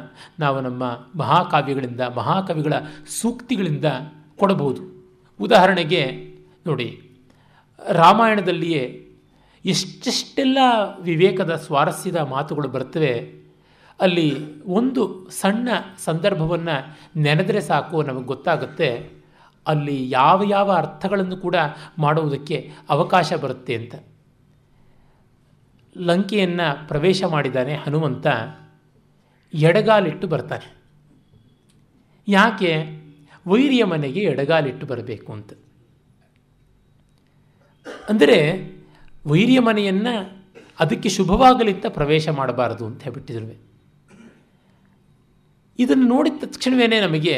ನಾವು ನಮ್ಮ ಮಹಾಕಾವ್ಯಗಳಿಂದ ಮಹಾಕವಿಗಳ ಸೂಕ್ತಿಗಳಿಂದ ಕೊಡಬಹುದು ಉದಾಹರಣೆಗೆ ನೋಡಿ ರಾಮಾಯಣದಲ್ಲಿಯೇ ಎಷ್ಟೆಷ್ಟೆಲ್ಲ ವಿವೇಕದ ಸ್ವಾರಸ್ಯದ ಮಾತುಗಳು ಬರ್ತವೆ ಅಲ್ಲಿ ಒಂದು ಸಣ್ಣ ಸಂದರ್ಭವನ್ನು ನೆನೆದರೆ ಸಾಕು ನಮಗೆ ಗೊತ್ತಾಗುತ್ತೆ ಅಲ್ಲಿ ಯಾವ ಯಾವ ಅರ್ಥಗಳನ್ನು ಕೂಡ ಮಾಡುವುದಕ್ಕೆ ಅವಕಾಶ ಬರುತ್ತೆ ಅಂತ ಲಂಕೆಯನ್ನು ಪ್ರವೇಶ ಮಾಡಿದ್ದಾನೆ ಹನುಮಂತ ಎಡಗಾಲಿಟ್ಟು ಬರ್ತಾನೆ ಯಾಕೆ ವೈರಿಯ ಮನೆಗೆ ಎಡಗಾಲಿಟ್ಟು ಬರಬೇಕು ಅಂತ ಅಂದರೆ ವೈರಿಯ ಮನೆಯನ್ನು ಅದಕ್ಕೆ ಶುಭವಾಗಲಿಂತ ಪ್ರವೇಶ ಮಾಡಬಾರದು ಅಂತ ಹೇಳ್ಬಿಟ್ಟಿದ್ರು ಇದನ್ನು ನೋಡಿದ ತಕ್ಷಣವೇ ನಮಗೆ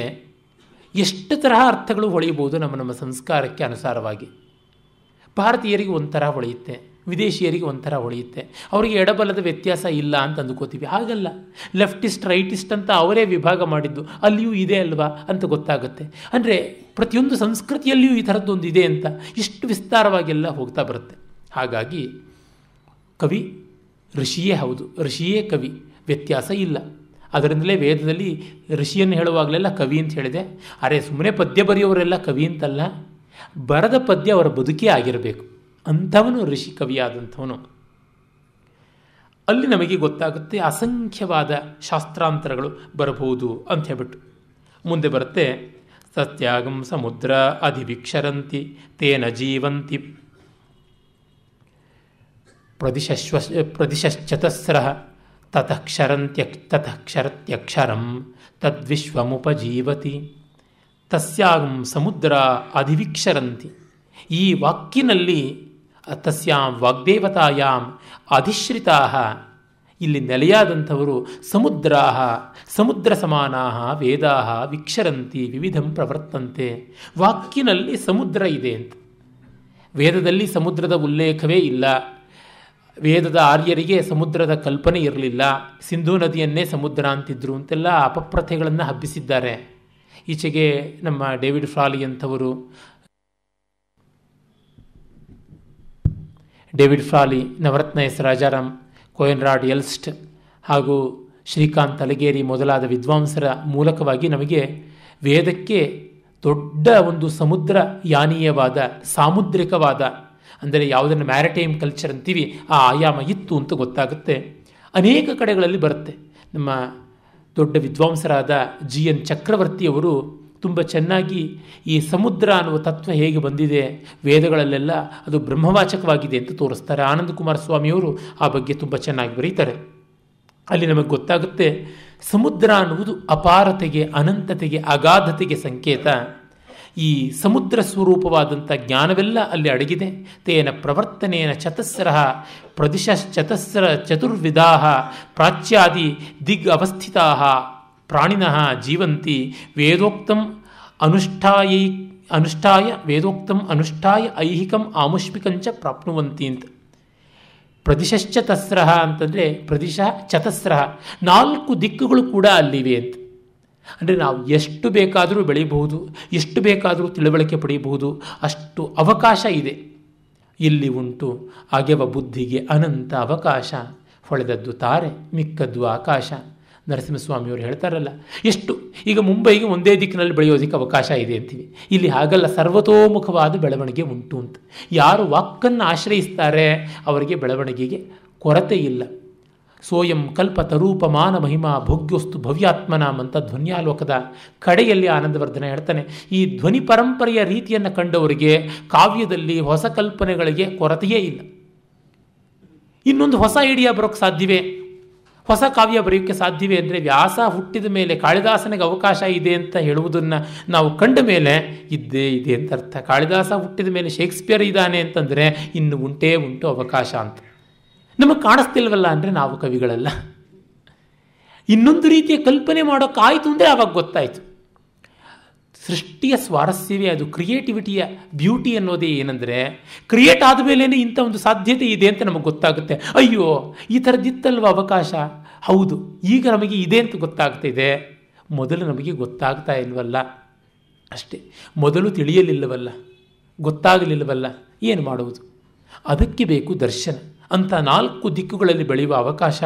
ಎಷ್ಟು ತರಹ ಅರ್ಥಗಳು ಹೊಳೆಯಬಹುದು ನಮ್ಮ ನಮ್ಮ ಸಂಸ್ಕಾರಕ್ಕೆ ಅನುಸಾರವಾಗಿ ಭಾರತೀಯರಿಗೆ ಒಂಥರ ಹೊಳೆಯುತ್ತೆ ವಿದೇಶಿಯರಿಗೆ ಒಂಥರ ಹೊಳೆಯುತ್ತೆ ಅವರಿಗೆ ಎಡಬಲದ ವ್ಯತ್ಯಾಸ ಇಲ್ಲ ಅಂತ ಅಂದುಕೋತೀವಿ ಹಾಗಲ್ಲ ಲೆಫ್ಟಿಸ್ಟ್ ರೈಟಿಸ್ಟ್ ಅಂತ ಅವರೇ ವಿಭಾಗ ಮಾಡಿದ್ದು ಅಲ್ಲಿಯೂ ಇದೆ ಅಲ್ವಾ ಅಂತ ಗೊತ್ತಾಗುತ್ತೆ ಅಂದರೆ ಪ್ರತಿಯೊಂದು ಸಂಸ್ಕೃತಿಯಲ್ಲಿಯೂ ಈ ಥರದ್ದೊಂದು ಇದೆ ಅಂತ ಇಷ್ಟು ವಿಸ್ತಾರವಾಗೆಲ್ಲ ಹೋಗ್ತಾ ಬರುತ್ತೆ ಹಾಗಾಗಿ ಕವಿ ಋಷಿಯೇ ಹೌದು ಋಷಿಯೇ ಕವಿ ವ್ಯತ್ಯಾಸ ಇಲ್ಲ ಅದರಿಂದಲೇ ವೇದದಲ್ಲಿ ಋಷಿಯನ್ನು ಹೇಳುವಾಗಲೆಲ್ಲ ಕವಿ ಅಂತ ಹೇಳಿದೆ ಅರೆ ಸುಮ್ಮನೆ ಪದ್ಯ ಬರೆಯೋರೆಲ್ಲ ಕವಿ ಅಂತಲ್ಲ ಬರದ ಪದ್ಯ ಅವರ ಬದುಕೇ ಆಗಿರಬೇಕು ಅಂಥವನು ಋಷಿ ಕವಿಯಾದಂಥವನು ಅಲ್ಲಿ ನಮಗೆ ಗೊತ್ತಾಗುತ್ತೆ ಅಸಂಖ್ಯವಾದ ಶಾಸ್ತ್ರಾಂತರಗಳು ಬರಬಹುದು ಅಂತ ಹೇಳ್ಬಿಟ್ಟು ಮುಂದೆ ಬರುತ್ತೆ ಸತ್ಯಾಗಂ ಸಮುದ್ರ ಅಧಿವಿಕ್ಷರಂತಿ ತೇನ ಜೀವಂತಿ ಪ್ರದಿಶಶ್ವ ಪ್ರದಿಶಶ್ಚತಸ್ರ ತತಃಕ್ಷರಂತ್ಯ ತತಃಕ್ಷರತ್ಯಕ್ಷರಂ ತದ್ವಿಶ್ವಮುಪಜೀವತಿ ತಸ್ಯಾಗಂ ಸಮುದ್ರ ಅಧಿವಿಕ್ಷರಂತಿ ಈ ವಾಕ್ಯನಲ್ಲಿ ತಸ್ಯಾಂ ವಾಗ್ದೇವತಾಯಾಮ್ ಅಧಿಶ್ರಿತಾ ಇಲ್ಲಿ ನೆಲೆಯಾದಂಥವರು ಸಮುದ್ರಾ ಸಮುದ್ರ ಸಮಾನ ವೇದಾ ವಿಕ್ಷರಂತಿ ವಿವಿಧಂ ಪ್ರವರ್ತಂತೆ ವಾಕ್ಯನಲ್ಲಿ ಸಮುದ್ರ ಇದೆ ಅಂತ ವೇದದಲ್ಲಿ ಸಮುದ್ರದ ಉಲ್ಲೇಖವೇ ಇಲ್ಲ ವೇದದ ಆರ್ಯರಿಗೆ ಸಮುದ್ರದ ಕಲ್ಪನೆ ಇರಲಿಲ್ಲ ಸಿಂಧೂ ನದಿಯನ್ನೇ ಸಮುದ್ರ ಅಂತಿದ್ರು ಅಂತೆಲ್ಲ ಅಪಪ್ರಥೆಗಳನ್ನು ಹಬ್ಬಿಸಿದ್ದಾರೆ ಈಚೆಗೆ ನಮ್ಮ ಡೇವಿಡ್ ಫ್ರಾಲಿ ಅಂಥವರು David Frawley Navaratna S Rajaram Koenraad Elst ಹಾಗೂ ಶ್ರೀಕಾಂತ್ ಅಲಗೇರಿ ಮೊದಲಾದ ವಿದ್ವಾಂಸರ ಮೂಲಕವಾಗಿ ನಮಗೆ ವೇದಕ್ಕೆ ದೊಡ್ಡ ಒಂದು ಸಮುದ್ರ ಯಾನೀಯವಾದ ಸಾಮುದ್ರಿಕವಾದ ಅಂದರೆ ಯಾವುದನ್ನು ಮ್ಯಾರಿಟೈಮ್ ಕಲ್ಚರ್ ಅಂತೀವಿ ಆ ಆಯಾಮ ಇತ್ತು ಅಂತ ಗೊತ್ತಾಗುತ್ತೆ ಅನೇಕ ಕಡೆಗಳಲ್ಲಿ ಬರುತ್ತೆ ನಮ್ಮ ದೊಡ್ಡ ವಿದ್ವಾಂಸರಾದ ಜಿ ಎನ್ ಚಕ್ರವರ್ತಿಯವರು ತುಂಬ ಚೆನ್ನಾಗಿ ಈ ಸಮುದ್ರ ಅನ್ನುವ ತತ್ವ ಹೇಗೆ ಬಂದಿದೆ ವೇದಗಳಲ್ಲೆಲ್ಲ ಅದು ಬ್ರಹ್ಮವಾಚಕವಾಗಿದೆ ಅಂತ ತೋರಿಸ್ತಾರೆ ಆನಂದಕುಮಾರ ಸ್ವಾಮಿಯವರು ಆ ಬಗ್ಗೆ ತುಂಬ ಚೆನ್ನಾಗಿ ಬರೀತಾರೆ ಅಲ್ಲಿ ನಮಗೆ ಗೊತ್ತಾಗುತ್ತೆ ಸಮುದ್ರ ಅನ್ನುವುದು ಅಪಾರತೆಗೆ ಅನಂತತೆಗೆ ಅಗಾಧತೆಗೆ ಸಂಕೇತ ಈ ಸಮುದ್ರ ಸ್ವರೂಪವಾದಂಥ ಜ್ಞಾನವೆಲ್ಲ ಅಲ್ಲಿ ಅಡಗಿದೆ ತೇನ ಪ್ರವರ್ತನೇನ ಚತಸ್ರ ಪ್ರದಿಶ ಚತಸ್ರ ಚತುರ್ವಿಧಾ ಪ್ರಾಚ್ಯಾದಿ ದಿಗ್ ಅವಸ್ಥಿತಾ ಪ್ರಾಣಿನಃ ಜೀವಂತಿ ವೇದೋಕ್ತ ಅನುಷ್ಠಾಯಿ ಅನುಷ್ಠಾಯ ವೇದೋಕ್ತ ಅನುಷ್ಠಾಯ ಐಹಿಕಂ ಆಮುಷ್ಮಿಕಂಚ ಪ್ರಾಪ್ನುವಂತಿ ಅಂತ ಪ್ರತಿಶಶ್ಚ ತಸ್ರಹ ಅಂತಂದರೆ ಪ್ರತಿಶ ಚತಸ್ರಹ ನಾಲ್ಕು ದಿಕ್ಕುಗಳು ಕೂಡ ಅಲ್ಲಿವೆ ಅಂತ ಅಂದರೆ ನಾವು ಎಷ್ಟು ಬೇಕಾದರೂ ಬೆಳೀಬಹುದು ಎಷ್ಟು ಬೇಕಾದರೂ ತಿಳುವಳಿಕೆ ಪಡೆಯಬಹುದು ಅಷ್ಟು ಅವಕಾಶ ಇದೆ ಇಲ್ಲಿ ಉಂಟು ಅಗೆವ ಬುದ್ಧಿಗೆ ಅನಂತ ಅವಕಾಶ ಹೊಳೆದದ್ದು ತಾರೆ ಮಿಕ್ಕದ್ದು ಆಕಾಶ ನರಸಿಂಹಸ್ವಾಮಿಯವರು ಹೇಳ್ತಾರಲ್ಲ ಎಷ್ಟು ಈಗ ಮುಂಬೈಗೆ ಒಂದೇ ದಿಕ್ಕಿನಲ್ಲಿ ಬೆಳೆಯೋದಕ್ಕೆ ಅವಕಾಶ ಇದೆ ಅಂತೀವಿ ಇಲ್ಲಿ ಹಾಗಲ್ಲ ಸರ್ವತೋಮುಖವಾದ ಬೆಳವಣಿಗೆ ಉಂಟು ಅಂತ ಯಾರು ವಾಕನ್ನು ಆಶ್ರಯಿಸ್ತಾರೆ ಅವರಿಗೆ ಬೆಳವಣಿಗೆಗೆ ಕೊರತೆ ಇಲ್ಲ ಸೋಯಂ ಕಲ್ಪತರೂಪ ಮಾನ ಮಹಿಮಾ ಭೋಗ್ಯೋಸ್ತು ಭವ್ಯಾತ್ಮನಾಮ್ ಅಂತ ಧ್ವನ್ಯಾಲೋಕದ ಕಡೆಯಲ್ಲಿ ಆನಂದವರ್ಧನ ಹೇಳ್ತಾನೆ ಈ ಧ್ವನಿ ಪರಂಪರೆಯ ರೀತಿಯನ್ನು ಕಂಡವರಿಗೆ ಕಾವ್ಯದಲ್ಲಿ ಹೊಸ ಕಲ್ಪನೆಗಳಿಗೆ ಕೊರತೆಯೇ ಇಲ್ಲ ಇನ್ನೊಂದು ಹೊಸ ಐಡಿಯಾ ಬರೋಕ್ಕೆ ಸಾಧ್ಯವೇ ಹೊಸ ಕಾವ್ಯ ಬರೆಯೋಕ್ಕೆ ಸಾಧ್ಯವೇ ಅಂದರೆ ವ್ಯಾಸ ಹುಟ್ಟಿದ ಮೇಲೆ ಕಾಳಿದಾಸನಿಗೆ ಅವಕಾಶ ಇದೆ ಅಂತ ಹೇಳುವುದನ್ನು ನಾವು ಕಂಡ ಮೇಲೆ ಇದ್ದೇ ಇದೆ ಅಂತ ಅರ್ಥ ಕಾಳಿದಾಸ ಹುಟ್ಟಿದ ಮೇಲೆ ಶೇಕ್ಸ್ಪಿಯರ್ ಇದ್ದಾನೆ ಅಂತಂದರೆ ಇನ್ನು ಉಂಟೇ ಉಂಟು ಅವಕಾಶ ಅಂತ ನಮಗೆ ಕಾಣಿಸ್ತಿಲ್ವಲ್ಲ ಅಂದರೆ ನಾವು ಕವಿಗಳಲ್ಲ ಇನ್ನೊಂದು ರೀತಿಯ ಕಲ್ಪನೆ ಮಾಡೋಕ್ಕಾಯಿತು ಅಂದರೆ ಅವಾಗ ಗೊತ್ತಾಯಿತು ಸೃಷ್ಟಿಯ ಸ್ವಾರಸ್ಯವೇ ಅದು ಕ್ರಿಯೇಟಿವಿಟಿಯ ಬ್ಯೂಟಿ ಅನ್ನೋದೇ ಏನಂದರೆ ಕ್ರಿಯೇಟ್ ಆದಮೇಲೇ ಇಂಥ ಒಂದು ಸಾಧ್ಯತೆ ಇದೆ ಅಂತ ನಮಗೆ ಗೊತ್ತಾಗುತ್ತೆ ಅಯ್ಯೋ ಈ ಥರದ್ದಿತ್ತಲ್ವ ಅವಕಾಶ ಹೌದು ಈಗ ನಮಗೆ ಇದೆ ಅಂತ ಗೊತ್ತಾಗ್ತಾ ಇದೆ ಮೊದಲು ನಮಗೆ ಗೊತ್ತಾಗ್ತಾ ಇಲ್ವಲ್ಲ ಅಷ್ಟೇ ಮೊದಲು ತಿಳಿಯಲಿಲ್ಲವಲ್ಲ ಗೊತ್ತಾಗಲಿಲ್ಲವಲ್ಲ ಏನು ಮಾಡುವುದು ಅದಕ್ಕೆ ಬೇಕು ದರ್ಶನ ಅಂಥ ನಾಲ್ಕು ದಿಕ್ಕುಗಳಲ್ಲಿ ಬೆಳೆಯುವ ಅವಕಾಶ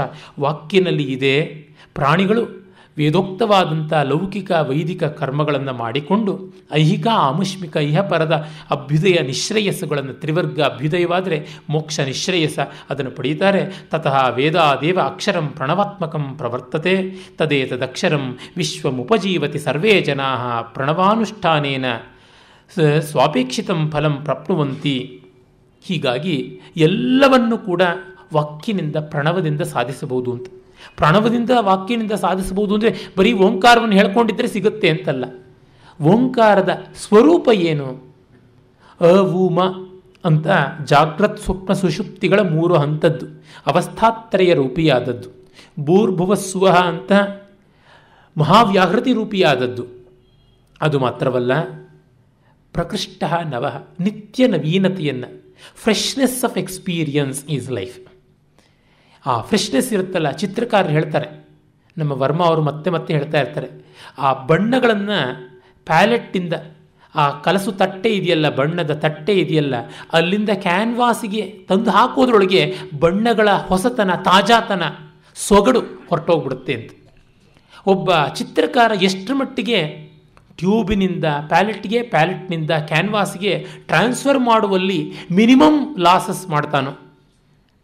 ವಾಕ್ಯನಲ್ಲಿ ಇದೆ ಪ್ರಾಣಿಗಳು ವೇದೋಕ್ತವಾದಂಥ ಲೌಕಿಕ ವೈದಿಕ ಕರ್ಮಗಳನ್ನು ಮಾಡಿಕೊಂಡು ಐಹಿಕ ಆಮುಷ್ಮಿಕ ಇಹಪರದ ಅಭ್ಯುದಯ ನಿಶ್ರೇಯಸ್ಸುಗಳನ್ನು ತ್ರಿವರ್ಗ ಅಭ್ಯುದಯವಾದರೆ ಮೋಕ್ಷ ನಿಶ್ರೇಯಸ ಅದನ್ನು ಪಡೆಯುತ್ತಾರೆ ತತಃ ವೇದಾದೇವ ಅಕ್ಷರಂ ಪ್ರಣವಾತ್ಮಕಂ ಪ್ರವರ್ತತೆ ತದೇತದಕ್ಷರಂ ವಿಶ್ವಮುಪಜೀವತಿ ಸರ್ವೇ ಜನಾ ಪ್ರಣವಾನುಷ್ಠಾನೇನ ಸ್ವಾಪೇಕ್ಷಿತ ಫಲಂ ಪ್ರಪ್ನುವಂತಿ ಹೀಗಾಗಿ ಎಲ್ಲವನ್ನು ಕೂಡ ವಾಕ್ಯನಿಂದ ಪ್ರಣವದಿಂದ ಸಾಧಿಸಬಹುದು ಅಂತ ಪ್ರಣವದಿಂದ ವಾಕ್ಯನಿಂದ ಸಾಧಿಸಬಹುದು ಅಂದರೆ ಬರೀ ಓಂಕಾರವನ್ನು ಹೇಳ್ಕೊಂಡಿದ್ರೆ ಸಿಗುತ್ತೆ ಅಂತಲ್ಲ ಓಂಕಾರದ ಸ್ವರೂಪ ಏನು ಅವೂಮ ಅಂತ ಜಾಗ್ರತ್ ಸ್ವಪ್ನ ಸುಷುಪ್ತಿಗಳ ಮೂರು ಹಂತದ್ದು ಅವಸ್ಥಾತ್ರಯ ರೂಪಿಯಾದದ್ದು ಭೂರ್ಭುವ ಸ್ವಹ ಅಂತ ಮಹಾವ್ಯಾಹೃತಿ ರೂಪಿಯಾದದ್ದು ಅದು ಮಾತ್ರವಲ್ಲ ಪ್ರಕೃಷ್ಟ ನವಹ ನಿತ್ಯ ನವೀನತೆಯನ್ನು freshness of experience is life ಆ ಫ್ರೆಶ್ನೆಸ್ ಇರುತ್ತಲ್ಲ ಚಿತ್ರಕಾರರು ಹೇಳ್ತಾರೆ ನಮ್ಮ ವರ್ಮ ಅವರು ಮತ್ತೆ ಮತ್ತೆ ಹೇಳ್ತಾ ಇರ್ತಾರೆ ಆ ಬಣ್ಣಗಳನ್ನು ಪ್ಯಾಲೆಟ್ಟಿಂದ ಆ ಕಲಸು ತಟ್ಟೆ ಇದೆಯಲ್ಲ ಬಣ್ಣದ ತಟ್ಟೆ ಇದೆಯಲ್ಲ ಅಲ್ಲಿಂದ ಕ್ಯಾನ್ವಾಸಿಗೆ ತಂದು ಹಾಕೋದ್ರೊಳಗೆ ಬಣ್ಣಗಳ ಹೊಸತನ ತಾಜಾತನ ಸೊಗಡು ಹೊರಟೋಗ್ಬಿಡುತ್ತೆ ಅಂತ ಒಬ್ಬ ಚಿತ್ರಕಾರ ಎಷ್ಟರ ಮಟ್ಟಿಗೆ ಟ್ಯೂಬಿನಿಂದ ಪ್ಯಾಲೆಟ್ಗೆ ಪ್ಯಾಲೆಟ್ನಿಂದ ಕ್ಯಾನ್ವಾಸ್ಗೆ ಟ್ರಾನ್ಸ್ಫರ್ ಮಾಡುವಲ್ಲಿ ಮಿನಿಮಮ್ ಲಾಸಸ್ ಮಾಡ್ತಾನೋ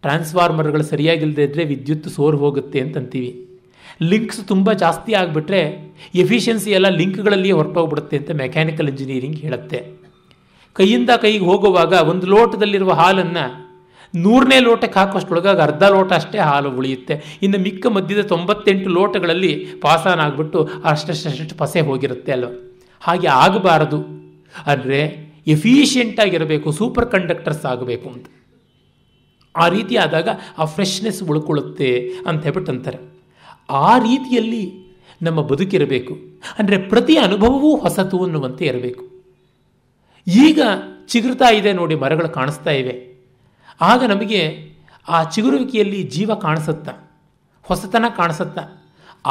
ಟ್ರಾನ್ಸ್ಫಾರ್ಮರ್ಗಳು ಸರಿಯಾಗಿಲ್ಲದೆ ಇದ್ದರೆ ವಿದ್ಯುತ್ ಸೋರ್ ಹೋಗುತ್ತೆ ಅಂತಂತೀವಿ ಲಿಂಕ್ಸ್ ತುಂಬ ಜಾಸ್ತಿ ಆಗಿಬಿಟ್ರೆ ಎಫಿಷಿಯನ್ಸಿ ಎಲ್ಲ ಲಿಂಕ್ಗಳಲ್ಲಿ ಹೊರಟೋಗ್ಬಿಡುತ್ತೆ ಅಂತ ಮೆಕ್ಯಾನಿಕಲ್ ಇಂಜಿನಿಯರಿಂಗ್ ಹೇಳುತ್ತೆ ಕೈಯಿಂದ ಕೈಗೆ ಹೋಗುವಾಗ ಒಂದು ಲೋಟದಲ್ಲಿರುವ ಹಾಲನ್ನು ನೂರನೇ ಲೋಟಕ್ಕೆ ಹಾಕೋಷ್ಟೊಳಗಾಗಿ ಅರ್ಧ ಲೋಟ ಅಷ್ಟೇ ಹಾಲು ಉಳಿಯುತ್ತೆ ಇನ್ನು ಮಿಕ್ಕ ಮಧ್ಯದ ತೊಂಬತ್ತೆಂಟು ಲೋಟಗಳಲ್ಲಿ ಪಾಸಾನ ಆಗಿಬಿಟ್ಟು ಅಷ್ಟಷ್ಟು ಪಸೆ ಹೋಗಿರುತ್ತೆ ಅಲ್ವ ಹಾಗೆ ಆಗಬಾರದು ಅಂದರೆ ಎಫಿಷಿಯೆಂಟಾಗಿರಬೇಕು ಸೂಪರ್ ಕಂಡಕ್ಟರ್ಸ್ ಆಗಬೇಕು ಅಂತ ಆ ರೀತಿ ಆದಾಗ ಆ ಫ್ರೆಶ್ನೆಸ್ ಉಳ್ಕೊಳ್ಳುತ್ತೆ ಅಂತ ಹೇಳ್ಬಿಟ್ಟು ಅಂತಾರೆ ಆ ರೀತಿಯಲ್ಲಿ ನಮ್ಮ ಬದುಕಿರಬೇಕು ಅಂದರೆ ಪ್ರತಿ ಅನುಭವವೂ ಹೊಸತು ಅನ್ನುವಂತೆ ಇರಬೇಕು ಈಗ ಚಿಗುರ್ತಾ ಇದೆ ನೋಡಿ ಮರಗಳು ಕಾಣಿಸ್ತಾ ಇವೆ ಆಗ ನಮಗೆ ಆ ಚಿಗುರುವಿಕೆಯಲ್ಲಿ ಜೀವ ಕಾಣಿಸುತ್ತಾ ಹೊಸತನ ಕಾಣಿಸುತ್ತಾ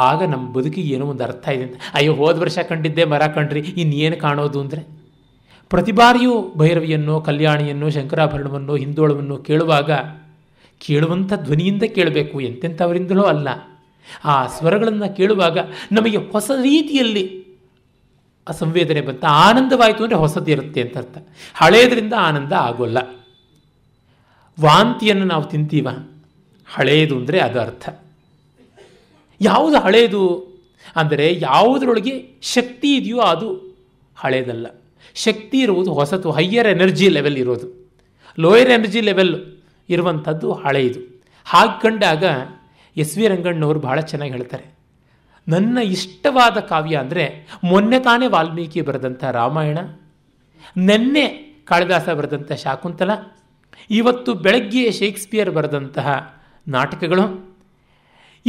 ಆಗ ನಮ್ಮ ಬದುಕಿಗೆ ಏನೋ ಒಂದು ಅರ್ಥ ಇದೆ ಅಂತ ಅಯ್ಯೋ ಹೋದ ವರ್ಷ ಕಂಡಿದ್ದೆ ಮರ ಕಂಡ್ರಿ ಇನ್ನೇನು ಕಾಣೋದು ಅಂದರೆ ಪ್ರತಿ ಬಾರಿಯೂ ಭೈರವಿಯನ್ನು ಕಲ್ಯಾಣಿಯನ್ನು ಶಂಕರಾಭರಣವನ್ನು ಹಿಂದೋಳವನ್ನು ಕೇಳುವಾಗ ಕೇಳುವಂಥ ಧ್ವನಿಯಿಂದ ಕೇಳಬೇಕು ಎಂತೆಂಥವರಿಂದಲೋ ಅಲ್ಲ ಆ ಸ್ವರಗಳನ್ನು ಕೇಳುವಾಗ ನಮಗೆ ಹೊಸ ರೀತಿಯಲ್ಲಿ ಆ ಸಂವೇದನೆ ಬಂತ ಆನಂದವಾಯಿತು ಅಂದರೆ ಹೊಸದಿರುತ್ತೆ ಅಂತ ಅರ್ಥ ಹಳೆಯದರಿಂದ ಆನಂದ ಆಗೋಲ್ಲ ವಾಂತಿಯನ್ನು ನಾವು ತಿಂತೀವ ಹಳೆಯದು ಅಂದರೆ ಅದು ಅರ್ಥ ಯಾವುದು ಹಳೆಯದು ಅಂದರೆ ಯಾವುದರೊಳಗೆ ಶಕ್ತಿ ಇದೆಯೋ ಅದು ಹಳೆಯದಲ್ಲ ಶಕ್ತಿ ಇರುವುದು ಹೊಸತು ಹೈಯರ್ ಎನರ್ಜಿ ಲೆವೆಲ್ ಇರೋದು ಲೋಯರ್ ಎನರ್ಜಿ ಲೆವೆಲ್ ಇರುವಂಥದ್ದು ಹಳೆಯದು ಕಂಡಾಗ ಎಸ್ ವಿ ರಂಗಣ್ಣವರು ಭಾಳ ಚೆನ್ನಾಗಿ ಹೇಳ್ತಾರೆ ನನ್ನ ಇಷ್ಟವಾದ ಕಾವ್ಯ ಅಂದರೆ ಮೊನ್ನೆ ತಾನೇ ವಾಲ್ಮೀಕಿ ಬರೆದಂಥ ರಾಮಾಯಣ ನೆನ್ನೆ ಕಾಳಿದಾಸ ಬರೆದಂಥ ಶಾಕುಂತಲ ಇವತ್ತು ಬೆಳಗ್ಗೆ ಶೇಕ್ಸ್ಪಿಯರ್ ಬರೆದಂತಹ ನಾಟಕಗಳು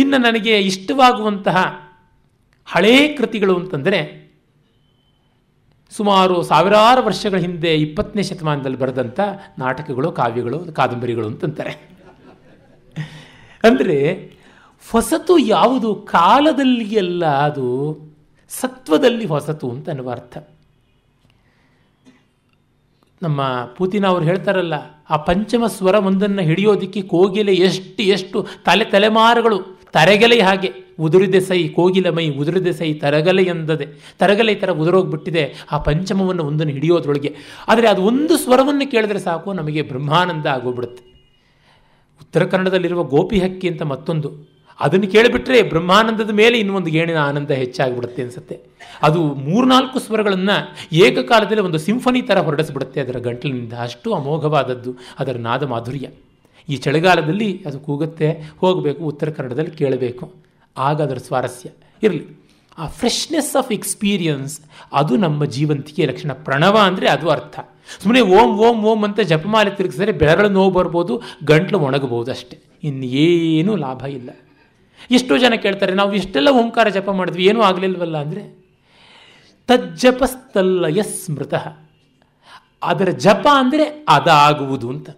ಇನ್ನು ನನಗೆ ಇಷ್ಟವಾಗುವಂತಹ ಹಳೇ ಕೃತಿಗಳು ಅಂತಂದರೆ ಸುಮಾರು ಸಾವಿರಾರು ವರ್ಷಗಳ ಹಿಂದೆ ಇಪ್ಪತ್ತನೇ ಶತಮಾನದಲ್ಲಿ ಬರೆದಂಥ ನಾಟಕಗಳು ಕಾವ್ಯಗಳು ಕಾದಂಬರಿಗಳು ಅಂತಂತಾರೆ ಅಂದರೆ ಹೊಸತು ಯಾವುದು ಕಾಲದಲ್ಲಿ ಎಲ್ಲ ಅದು ಸತ್ವದಲ್ಲಿ ಹೊಸತು ಅಂತ ಅನ್ನುವ ಅರ್ಥ ನಮ್ಮ ಪೂತಿನ ಅವರು ಹೇಳ್ತಾರಲ್ಲ ಆ ಪಂಚಮ ಸ್ವರ ಒಂದನ್ನು ಹಿಡಿಯೋದಿಕ್ಕೆ ಕೋಗಿಲೆ ಎಷ್ಟು ಎಷ್ಟು ತಲೆ ತಲೆಮಾರುಗಳು ತರೆಗೆಲೆ ಹಾಗೆ ಉದುರಿದೆ ಸೈ ಕೋಗಿಲ ಮೈ ಉದುರಿದೆ ಸೈ ತರಗಲೆ ಎಂದದೆ ತರಗಲೆ ಥರ ಉದುರೋಗ್ಬಿಟ್ಟಿದೆ ಆ ಪಂಚಮವನ್ನು ಒಂದನ್ನು ಹಿಡಿಯೋದ್ರೊಳಗೆ ಆದರೆ ಅದು ಒಂದು ಸ್ವರವನ್ನು ಕೇಳಿದ್ರೆ ಸಾಕು ನಮಗೆ ಬ್ರಹ್ಮಾನಂದ ಆಗೋಗ್ಬಿಡುತ್ತೆ ಉತ್ತರ ಕನ್ನಡದಲ್ಲಿರುವ ಗೋಪಿ ಹಕ್ಕಿ ಅಂತ ಮತ್ತೊಂದು ಅದನ್ನು ಕೇಳಿಬಿಟ್ರೆ ಬ್ರಹ್ಮಾನಂದದ ಮೇಲೆ ಇನ್ನೊಂದು ಗೇಣಿನ ಆನಂದ ಹೆಚ್ಚಾಗ್ಬಿಡುತ್ತೆ ಅನಿಸುತ್ತೆ ಅದು ಮೂರ್ನಾಲ್ಕು ಸ್ವರಗಳನ್ನು ಏಕಕಾಲದಲ್ಲಿ ಒಂದು ಸಿಂಫನಿ ಥರ ಹೊರಡಿಸ್ಬಿಡುತ್ತೆ ಅದರ ಗಂಟಲಿನಿಂದ ಅಷ್ಟು ಅಮೋಘವಾದದ್ದು ಅದರ ನಾದ ಮಾಧುರ್ಯ ಈ ಚಳಿಗಾಲದಲ್ಲಿ ಅದು ಕೂಗುತ್ತೆ ಹೋಗಬೇಕು ಉತ್ತರ ಕನ್ನಡದಲ್ಲಿ ಕೇಳಬೇಕು ಅದರ ಸ್ವಾರಸ್ಯ ಇರಲಿ ಆ ಫ್ರೆಶ್ನೆಸ್ ಆಫ್ ಎಕ್ಸ್ಪೀರಿಯನ್ಸ್ ಅದು ನಮ್ಮ ಜೀವಂತಿಕೆ ಲಕ್ಷಣ ಪ್ರಣವ ಅಂದರೆ ಅದು ಅರ್ಥ ಸುಮ್ಮನೆ ಓಂ ಓಂ ಓಂ ಅಂತ ಜಪಮಾಲೆ ತಿರುಗಿಸಿದರೆ ಬೆಳಗಳು ನೋವು ಬರ್ಬೋದು ಗಂಟ್ಲು ಒಣಗಬಹುದು ಅಷ್ಟೇ ಇನ್ನೇನೂ ಲಾಭ ಇಲ್ಲ ಎಷ್ಟೋ ಜನ ಕೇಳ್ತಾರೆ ನಾವು ಇಷ್ಟೆಲ್ಲ ಓಂಕಾರ ಜಪ ಮಾಡಿದ್ವಿ ಏನೂ ಆಗಲಿಲ್ವಲ್ಲ ಅಂದರೆ ತಜ್ಜಪಸ್ತಲ್ಲಯ ಸ್ಮೃತ ಅದರ ಜಪ ಅಂದರೆ ಅದಾಗುವುದು ಅಂತ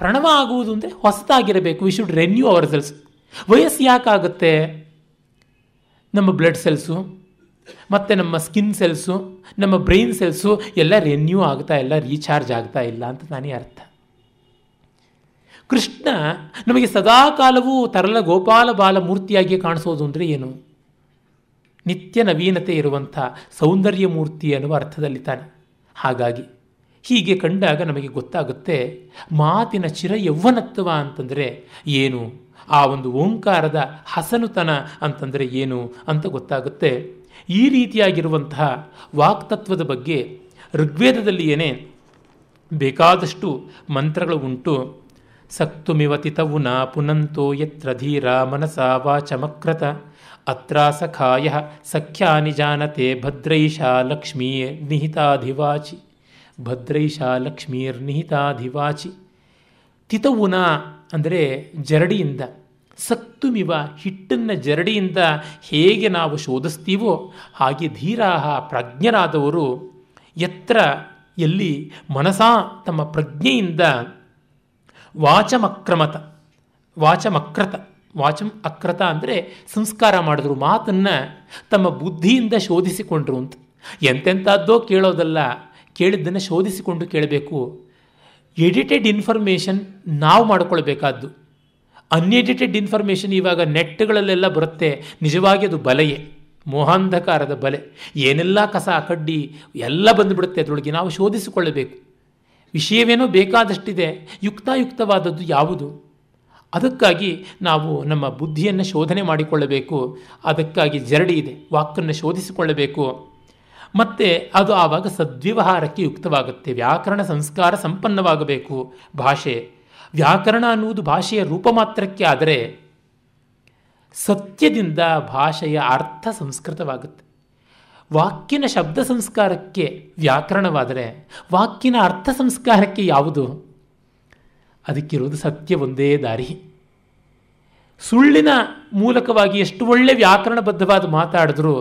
ಪ್ರಣವ ಆಗುವುದು ಅಂದರೆ ಹೊಸದಾಗಿರಬೇಕು we should renew our cells ವಯಸ್ಸು ಯಾಕಾಗುತ್ತೆ ನಮ್ಮ ಬ್ಲಡ್ ಸೆಲ್ಸು ಮತ್ತು ನಮ್ಮ ಸ್ಕಿನ್ ಸೆಲ್ಸು ನಮ್ಮ ಬ್ರೈನ್ ಸೆಲ್ಸು ಎಲ್ಲ ರೆನ್ಯೂ ಆಗ್ತಾ ಇಲ್ಲ ರೀಚಾರ್ಜ್ ಆಗ್ತಾ ಇಲ್ಲ ಅಂತ ನಾನೇ ಅರ್ಥ ಕೃಷ್ಣ ನಮಗೆ ಸದಾಕಾಲವೂ ತರಲ ಗೋಪಾಲ ಬಾಲ ಮೂರ್ತಿಯಾಗಿ ಕಾಣಿಸೋದು ಅಂದರೆ ಏನು ನಿತ್ಯ ನವೀನತೆ ಇರುವಂಥ ಸೌಂದರ್ಯ ಮೂರ್ತಿ ಅನ್ನುವ ಅರ್ಥದಲ್ಲಿ ತಾನೆ ಹಾಗಾಗಿ ಹೀಗೆ ಕಂಡಾಗ ನಮಗೆ ಗೊತ್ತಾಗುತ್ತೆ ಮಾತಿನ ಚಿರ ಯೌವ್ವನತ್ವ ಅಂತಂದರೆ ಏನು ಆ ಒಂದು ಓಂಕಾರದ ಹಸನುತನ ಅಂತಂದರೆ ಏನು ಅಂತ ಗೊತ್ತಾಗುತ್ತೆ ಈ ರೀತಿಯಾಗಿರುವಂತಹ ವಾಕ್ತತ್ವದ ಬಗ್ಗೆ ಋಗ್ವೇದದಲ್ಲಿ ಏನೇ ಬೇಕಾದಷ್ಟು ಮಂತ್ರಗಳು ಉಂಟು ಸಕ್ತುಮಿವತಿತವು ನಾ ಪುನಂತೋ ಯತ್ರ ಧೀರ ಮನಸ ವಾಚಮಕ್ರತ ಸಖಾಯ ಸಖ್ಯಾನಿ ಜಾನತೆ ಭದ್ರೈಷಾ ನಿಹಿತಾಧಿವಾಚಿ ಭದ್ರೈಷಾ ಲಕ್ಷ್ಮೀರ್ನಿಹಿತಾಧಿವಾಚಿ ತಿತವುನಾ ಅಂದರೆ ಜರಡಿಯಿಂದ ಸತ್ತುಮಿವ ಹಿಟ್ಟನ್ನು ಜರಡಿಯಿಂದ ಹೇಗೆ ನಾವು ಶೋಧಿಸ್ತೀವೋ ಹಾಗೆ ಧೀರಾಹ ಪ್ರಜ್ಞರಾದವರು ಎತ್ತರ ಎಲ್ಲಿ ಮನಸಾ ತಮ್ಮ ಪ್ರಜ್ಞೆಯಿಂದ ವಾಚಮಕ್ರಮತ ವಾಚಮಕ್ರತ ವಾಚಂ ಅಕ್ರತ ಅಂದರೆ ಸಂಸ್ಕಾರ ಮಾಡಿದ್ರು ಮಾತನ್ನು ತಮ್ಮ ಬುದ್ಧಿಯಿಂದ ಶೋಧಿಸಿಕೊಂಡ್ರು ಅಂತ ಎಂತೆಂಥದ್ದೋ ಕೇಳೋದಲ್ಲ ಕೇಳಿದ್ದನ್ನು ಶೋಧಿಸಿಕೊಂಡು ಕೇಳಬೇಕು ಎಡಿಟೆಡ್ ಇನ್ಫಾರ್ಮೇಷನ್ ನಾವು ಮಾಡಿಕೊಳ್ಬೇಕಾದ್ದು ಅನ್ಎಡಿಟೆಡ್ ಇನ್ಫಾರ್ಮೇಷನ್ ಇವಾಗ ನೆಟ್ಗಳಲ್ಲೆಲ್ಲ ಬರುತ್ತೆ ನಿಜವಾಗಿ ಅದು ಬಲೆಯೇ ಮೋಹಾಂಧಕಾರದ ಬಲೆ ಏನೆಲ್ಲ ಕಸ ಕಡ್ಡಿ ಎಲ್ಲ ಬಂದುಬಿಡುತ್ತೆ ಅದರೊಳಗೆ ನಾವು ಶೋಧಿಸಿಕೊಳ್ಳಬೇಕು ವಿಷಯವೇನೋ ಬೇಕಾದಷ್ಟಿದೆ ಯುಕ್ತಾಯುಕ್ತವಾದದ್ದು ಯಾವುದು ಅದಕ್ಕಾಗಿ ನಾವು ನಮ್ಮ ಬುದ್ಧಿಯನ್ನು ಶೋಧನೆ ಮಾಡಿಕೊಳ್ಳಬೇಕು ಅದಕ್ಕಾಗಿ ಜರಡಿ ಇದೆ ವಾಕನ್ನು ಶೋಧಿಸಿಕೊಳ್ಳಬೇಕು ಮತ್ತೆ ಅದು ಆವಾಗ ಸದ್ವ್ಯವಹಾರಕ್ಕೆ ಯುಕ್ತವಾಗುತ್ತೆ ವ್ಯಾಕರಣ ಸಂಸ್ಕಾರ ಸಂಪನ್ನವಾಗಬೇಕು ಭಾಷೆ ವ್ಯಾಕರಣ ಅನ್ನುವುದು ಭಾಷೆಯ ರೂಪ ಮಾತ್ರಕ್ಕೆ ಆದರೆ ಸತ್ಯದಿಂದ ಭಾಷೆಯ ಅರ್ಥ ಸಂಸ್ಕೃತವಾಗುತ್ತೆ ವಾಕ್ಯನ ಶಬ್ದ ಸಂಸ್ಕಾರಕ್ಕೆ ವ್ಯಾಕರಣವಾದರೆ ವಾಕ್ಯನ ಅರ್ಥ ಸಂಸ್ಕಾರಕ್ಕೆ ಯಾವುದು ಅದಕ್ಕಿರುವುದು ಸತ್ಯ ಒಂದೇ ದಾರಿ ಸುಳ್ಳಿನ ಮೂಲಕವಾಗಿ ಎಷ್ಟು ಒಳ್ಳೆ ವ್ಯಾಕರಣಬದ್ಧವಾದ ಮಾತಾಡಿದ್ರೂ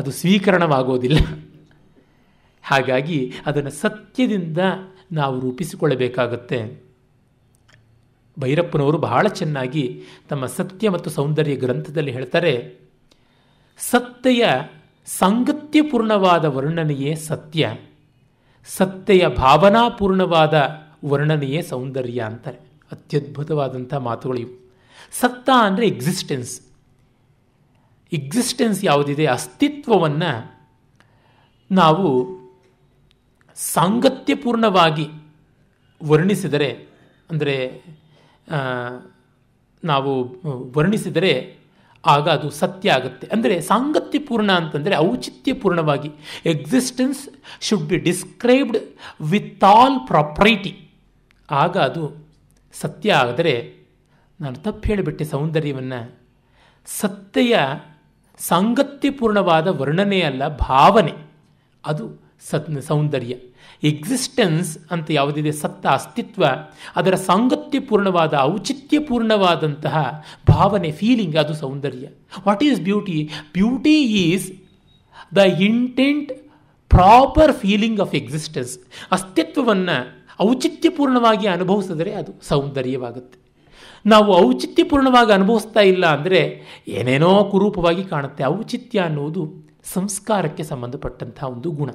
ಅದು ಸ್ವೀಕರಣವಾಗೋದಿಲ್ಲ ಹಾಗಾಗಿ ಅದನ್ನು ಸತ್ಯದಿಂದ ನಾವು ರೂಪಿಸಿಕೊಳ್ಳಬೇಕಾಗತ್ತೆ ಭೈರಪ್ಪನವರು ಬಹಳ ಚೆನ್ನಾಗಿ ತಮ್ಮ ಸತ್ಯ ಮತ್ತು ಸೌಂದರ್ಯ ಗ್ರಂಥದಲ್ಲಿ ಹೇಳ್ತಾರೆ ಸತ್ತೆಯ ಸಾಂಗತ್ಯಪೂರ್ಣವಾದ ವರ್ಣನೆಯೇ ಸತ್ಯ ಸತ್ತೆಯ ಭಾವನಾಪೂರ್ಣವಾದ ವರ್ಣನೆಯೇ ಸೌಂದರ್ಯ ಅಂತಾರೆ ಅತ್ಯದ್ಭುತವಾದಂಥ ಮಾತುಗಳಿವು ಸತ್ತ ಅಂದರೆ ಎಕ್ಸಿಸ್ಟೆನ್ಸ್ ಎಕ್ಸಿಸ್ಟೆನ್ಸ್ ಯಾವುದಿದೆ ಅಸ್ತಿತ್ವವನ್ನು ನಾವು ಸಾಂಗತ್ಯಪೂರ್ಣವಾಗಿ ವರ್ಣಿಸಿದರೆ ಅಂದರೆ ನಾವು ವರ್ಣಿಸಿದರೆ ಆಗ ಅದು ಸತ್ಯ ಆಗುತ್ತೆ ಅಂದರೆ ಸಾಂಗತ್ಯಪೂರ್ಣ ಅಂತಂದರೆ ಔಚಿತ್ಯಪೂರ್ಣವಾಗಿ existence should be described with all propriety ಆಗ ಅದು ಸತ್ಯ ಆದರೆ ನಾನು ತಪ್ಪು ಹೇಳಿಬಿಟ್ಟೆ ಸೌಂದರ್ಯವನ್ನು ಸತ್ಯ ಸಾಂಗತ್ಯಪೂರ್ಣವಾದ ವರ್ಣನೆ ಅಲ್ಲ ಭಾವನೆ ಅದು ಸತ್ ಸೌಂದರ್ಯ ಎಕ್ಸಿಸ್ಟೆನ್ಸ್ ಅಂತ ಯಾವುದಿದೆ ಸತ್ತ ಅಸ್ತಿತ್ವ ಅದರ ಸಾಂಗತ್ಯಪೂರ್ಣವಾದ ಔಚಿತ್ಯಪೂರ್ಣವಾದಂತಹ ಭಾವನೆ ಫೀಲಿಂಗ್ ಅದು ಸೌಂದರ್ಯ what is beauty beauty is the intent proper feeling of existence ಅಸ್ತಿತ್ವವನ್ನು ಔಚಿತ್ಯಪೂರ್ಣವಾಗಿ ಅನುಭವಿಸಿದರೆ ಅದು ಸೌಂದರ್ಯವಾಗುತ್ತೆ ನಾವು ಔಚಿತ್ಯಪೂರ್ಣವಾಗಿ ಅನುಭವಿಸ್ತಾ ಇಲ್ಲ ಅಂದರೆ ಏನೇನೋ ಕುರೂಪವಾಗಿ ಕಾಣುತ್ತೆ ಔಚಿತ್ಯ ಅನ್ನುವುದು ಸಂಸ್ಕಾರಕ್ಕೆ ಸಂಬಂಧಪಟ್ಟಂತಹ ಒಂದು ಗುಣ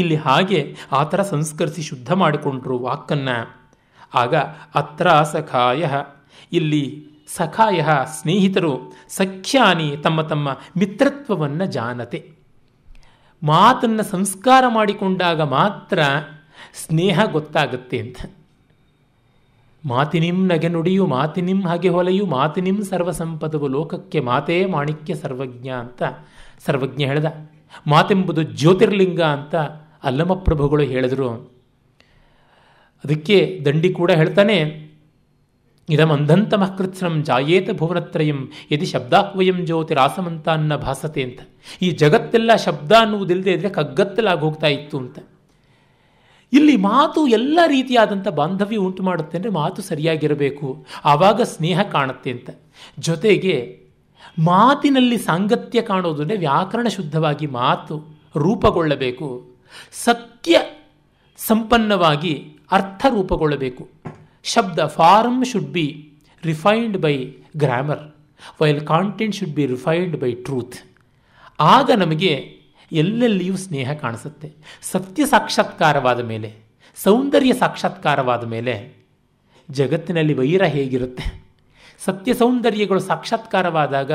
ಇಲ್ಲಿ ಹಾಗೆ ಆ ಥರ ಸಂಸ್ಕರಿಸಿ ಶುದ್ಧ ಮಾಡಿಕೊಂಡ್ರು ವಾಕನ್ನು ಆಗ ಅತ್ರ ಸಖಾಯ ಇಲ್ಲಿ ಸಖಾಯ ಸ್ನೇಹಿತರು ಸಖ್ಯಾನಿ ತಮ್ಮ ತಮ್ಮ ಮಿತ್ರತ್ವವನ್ನು ಜಾನತೆ ಮಾತನ್ನು ಸಂಸ್ಕಾರ ಮಾಡಿಕೊಂಡಾಗ ಮಾತ್ರ ಸ್ನೇಹ ಗೊತ್ತಾಗುತ್ತೆ ಅಂತ ಮಾತಿನಿಂ ನಗೆ ನುಡಿಯು ಮಾತಿನಿಂ ಹಾಗೆ ಹೊಲೆಯು ಮಾತಿನಿಂ ಸರ್ವಸಂಪದವು ಲೋಕಕ್ಕೆ ಮಾತೇ ಮಾಣಿಕ್ಯ ಸರ್ವಜ್ಞ ಅಂತ ಸರ್ವಜ್ಞ ಹೇಳ್ದ ಮಾತೆಂಬುದು ಜ್ಯೋತಿರ್ಲಿಂಗ ಅಂತ ಅಲ್ಲಮ ಪ್ರಭುಗಳು ಹೇಳಿದರು ಅದಕ್ಕೆ ದಂಡಿ ಕೂಡ ಹೇಳ್ತಾನೆ ಅಂಧಂತ ಮಹಕೃತ್ಸಂ ಜಾಯೇತ ಭುವನತ್ರಯಂ ಯದಿ ಶಬ್ದಾಹ್ವಯಂ ರಾಸಮಂತ ಅನ್ನ ಭಾಸತೆ ಅಂತ ಈ ಜಗತ್ತೆಲ್ಲ ಶಬ್ದ ಅನ್ನುವುದಿಲ್ಲದೆ ಇದ್ರೆ ಕಗ್ಗತ್ತಲಾಗಿ ಹೋಗ್ತಾ ಇತ್ತು ಅಂತ ಇಲ್ಲಿ ಮಾತು ಎಲ್ಲ ರೀತಿಯಾದಂಥ ಬಾಂಧವ್ಯ ಉಂಟು ಮಾಡುತ್ತೆ ಅಂದರೆ ಮಾತು ಸರಿಯಾಗಿರಬೇಕು ಆವಾಗ ಸ್ನೇಹ ಕಾಣುತ್ತೆ ಅಂತ ಜೊತೆಗೆ ಮಾತಿನಲ್ಲಿ ಸಾಂಗತ್ಯ ಕಾಣೋದು ಅಂದರೆ ವ್ಯಾಕರಣ ಶುದ್ಧವಾಗಿ ಮಾತು ರೂಪಗೊಳ್ಳಬೇಕು ಸತ್ಯ ಸಂಪನ್ನವಾಗಿ ಅರ್ಥ ರೂಪುಗೊಳ್ಳಬೇಕು ಶಬ್ದ form should be refined by grammar while content should be refined by truth ಆಗ ನಮಗೆ ಎಲ್ಲೆಲ್ಲಿಯೂ ಸ್ನೇಹ ಕಾಣಿಸುತ್ತೆ ಸತ್ಯ ಸಾಕ್ಷಾತ್ಕಾರವಾದ ಮೇಲೆ ಸೌಂದರ್ಯ ಸಾಕ್ಷಾತ್ಕಾರವಾದ ಮೇಲೆ ಜಗತ್ತಿನಲ್ಲಿ ವೈರ ಹೇಗಿರುತ್ತೆ ಸತ್ಯ ಸೌಂದರ್ಯಗಳು ಸಾಕ್ಷಾತ್ಕಾರವಾದಾಗ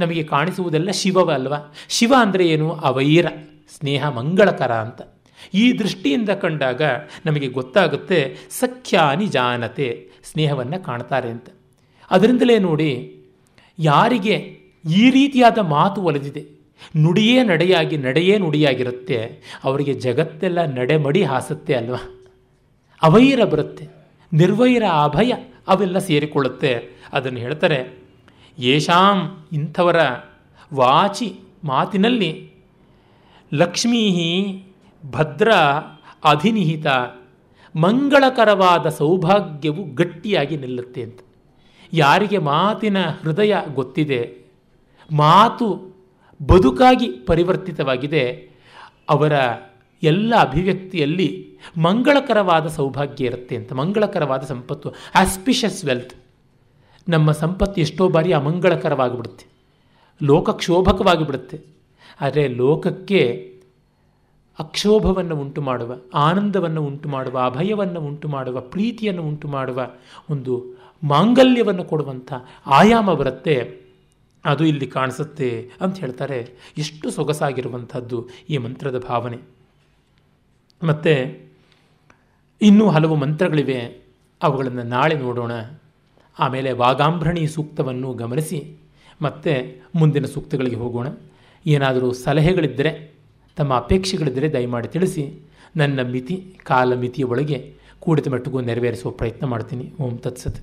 ನಮಗೆ ಕಾಣಿಸುವುದೆಲ್ಲ ಶಿವವಲ್ವ ಶಿವ ಅಂದರೆ ಏನು ಅವೈರ ಸ್ನೇಹ ಮಂಗಳಕರ ಅಂತ ಈ ದೃಷ್ಟಿಯಿಂದ ಕಂಡಾಗ ನಮಗೆ ಗೊತ್ತಾಗುತ್ತೆ ಸಖ್ಯಾನಿ ಜಾನತೆ ಸ್ನೇಹವನ್ನು ಕಾಣ್ತಾರೆ ಅಂತ ಅದರಿಂದಲೇ ನೋಡಿ ಯಾರಿಗೆ ಈ ರೀತಿಯಾದ ಮಾತು ಒಲಿದಿದೆ ನುಡಿಯೇ ನಡೆಯಾಗಿ ನಡೆಯೇ ನುಡಿಯಾಗಿರುತ್ತೆ ಅವರಿಗೆ ಜಗತ್ತೆಲ್ಲ ನಡೆಮಡಿ ಹಾಸುತ್ತೆ ಅಲ್ವಾ ಅವೈರ ಬರುತ್ತೆ ನಿರ್ವೈರ ಅಭಯ ಅವೆಲ್ಲ ಸೇರಿಕೊಳ್ಳುತ್ತೆ ಅದನ್ನು ಹೇಳ್ತಾರೆ ಯಶಾಂ ಇಂಥವರ ವಾಚಿ ಮಾತಿನಲ್ಲಿ ಲಕ್ಷ್ಮೀ ಭದ್ರ ಅಧಿನಿಹಿತ ಮಂಗಳಕರವಾದ ಸೌಭಾಗ್ಯವು ಗಟ್ಟಿಯಾಗಿ ನಿಲ್ಲುತ್ತೆ ಅಂತ ಯಾರಿಗೆ ಮಾತಿನ ಹೃದಯ ಗೊತ್ತಿದೆ ಮಾತು ಬದುಕಾಗಿ ಪರಿವರ್ತಿತವಾಗಿದೆ ಅವರ ಎಲ್ಲ ಅಭಿವ್ಯಕ್ತಿಯಲ್ಲಿ ಮಂಗಳಕರವಾದ ಸೌಭಾಗ್ಯ ಇರುತ್ತೆ ಅಂತ ಮಂಗಳಕರವಾದ ಸಂಪತ್ತು ಆಸ್ಪಿಷಸ್ ವೆಲ್ತ್ ನಮ್ಮ ಸಂಪತ್ತು ಎಷ್ಟೋ ಬಾರಿ ಅಮಂಗಳಕರವಾಗಿಬಿಡುತ್ತೆ ಲೋಕಕ್ಷೋಭಕವಾಗಿಬಿಡುತ್ತೆ ಬಿಡುತ್ತೆ ಆದರೆ ಲೋಕಕ್ಕೆ ಅಕ್ಷೋಭವನ್ನು ಉಂಟು ಮಾಡುವ ಆನಂದವನ್ನು ಉಂಟು ಮಾಡುವ ಅಭಯವನ್ನು ಉಂಟು ಮಾಡುವ ಪ್ರೀತಿಯನ್ನು ಉಂಟು ಮಾಡುವ ಒಂದು ಮಾಂಗಲ್ಯವನ್ನು ಕೊಡುವಂಥ ಆಯಾಮ ಬರುತ್ತೆ ಅದು ಇಲ್ಲಿ ಕಾಣಿಸುತ್ತೆ ಅಂತ ಹೇಳ್ತಾರೆ ಎಷ್ಟು ಸೊಗಸಾಗಿರುವಂಥದ್ದು ಈ ಮಂತ್ರದ ಭಾವನೆ ಮತ್ತು ಇನ್ನೂ ಹಲವು ಮಂತ್ರಗಳಿವೆ ಅವುಗಳನ್ನು ನಾಳೆ ನೋಡೋಣ ಆಮೇಲೆ ವಾಗಾಂಬ್ರಣಿ ಸೂಕ್ತವನ್ನು ಗಮನಿಸಿ ಮತ್ತೆ ಮುಂದಿನ ಸೂಕ್ತಗಳಿಗೆ ಹೋಗೋಣ ಏನಾದರೂ ಸಲಹೆಗಳಿದ್ದರೆ ತಮ್ಮ ಅಪೇಕ್ಷೆಗಳಿದ್ದರೆ ದಯಮಾಡಿ ತಿಳಿಸಿ ನನ್ನ ಮಿತಿ ಕಾಲ ಮಿತಿಯ ಒಳಗೆ ಕೂಡಿದ ಮಟ್ಟಿಗೂ ನೆರವೇರಿಸುವ ಪ್ರಯತ್ನ ಮಾಡ್ತೀನಿ ಓಂ ತತ್ಸತ್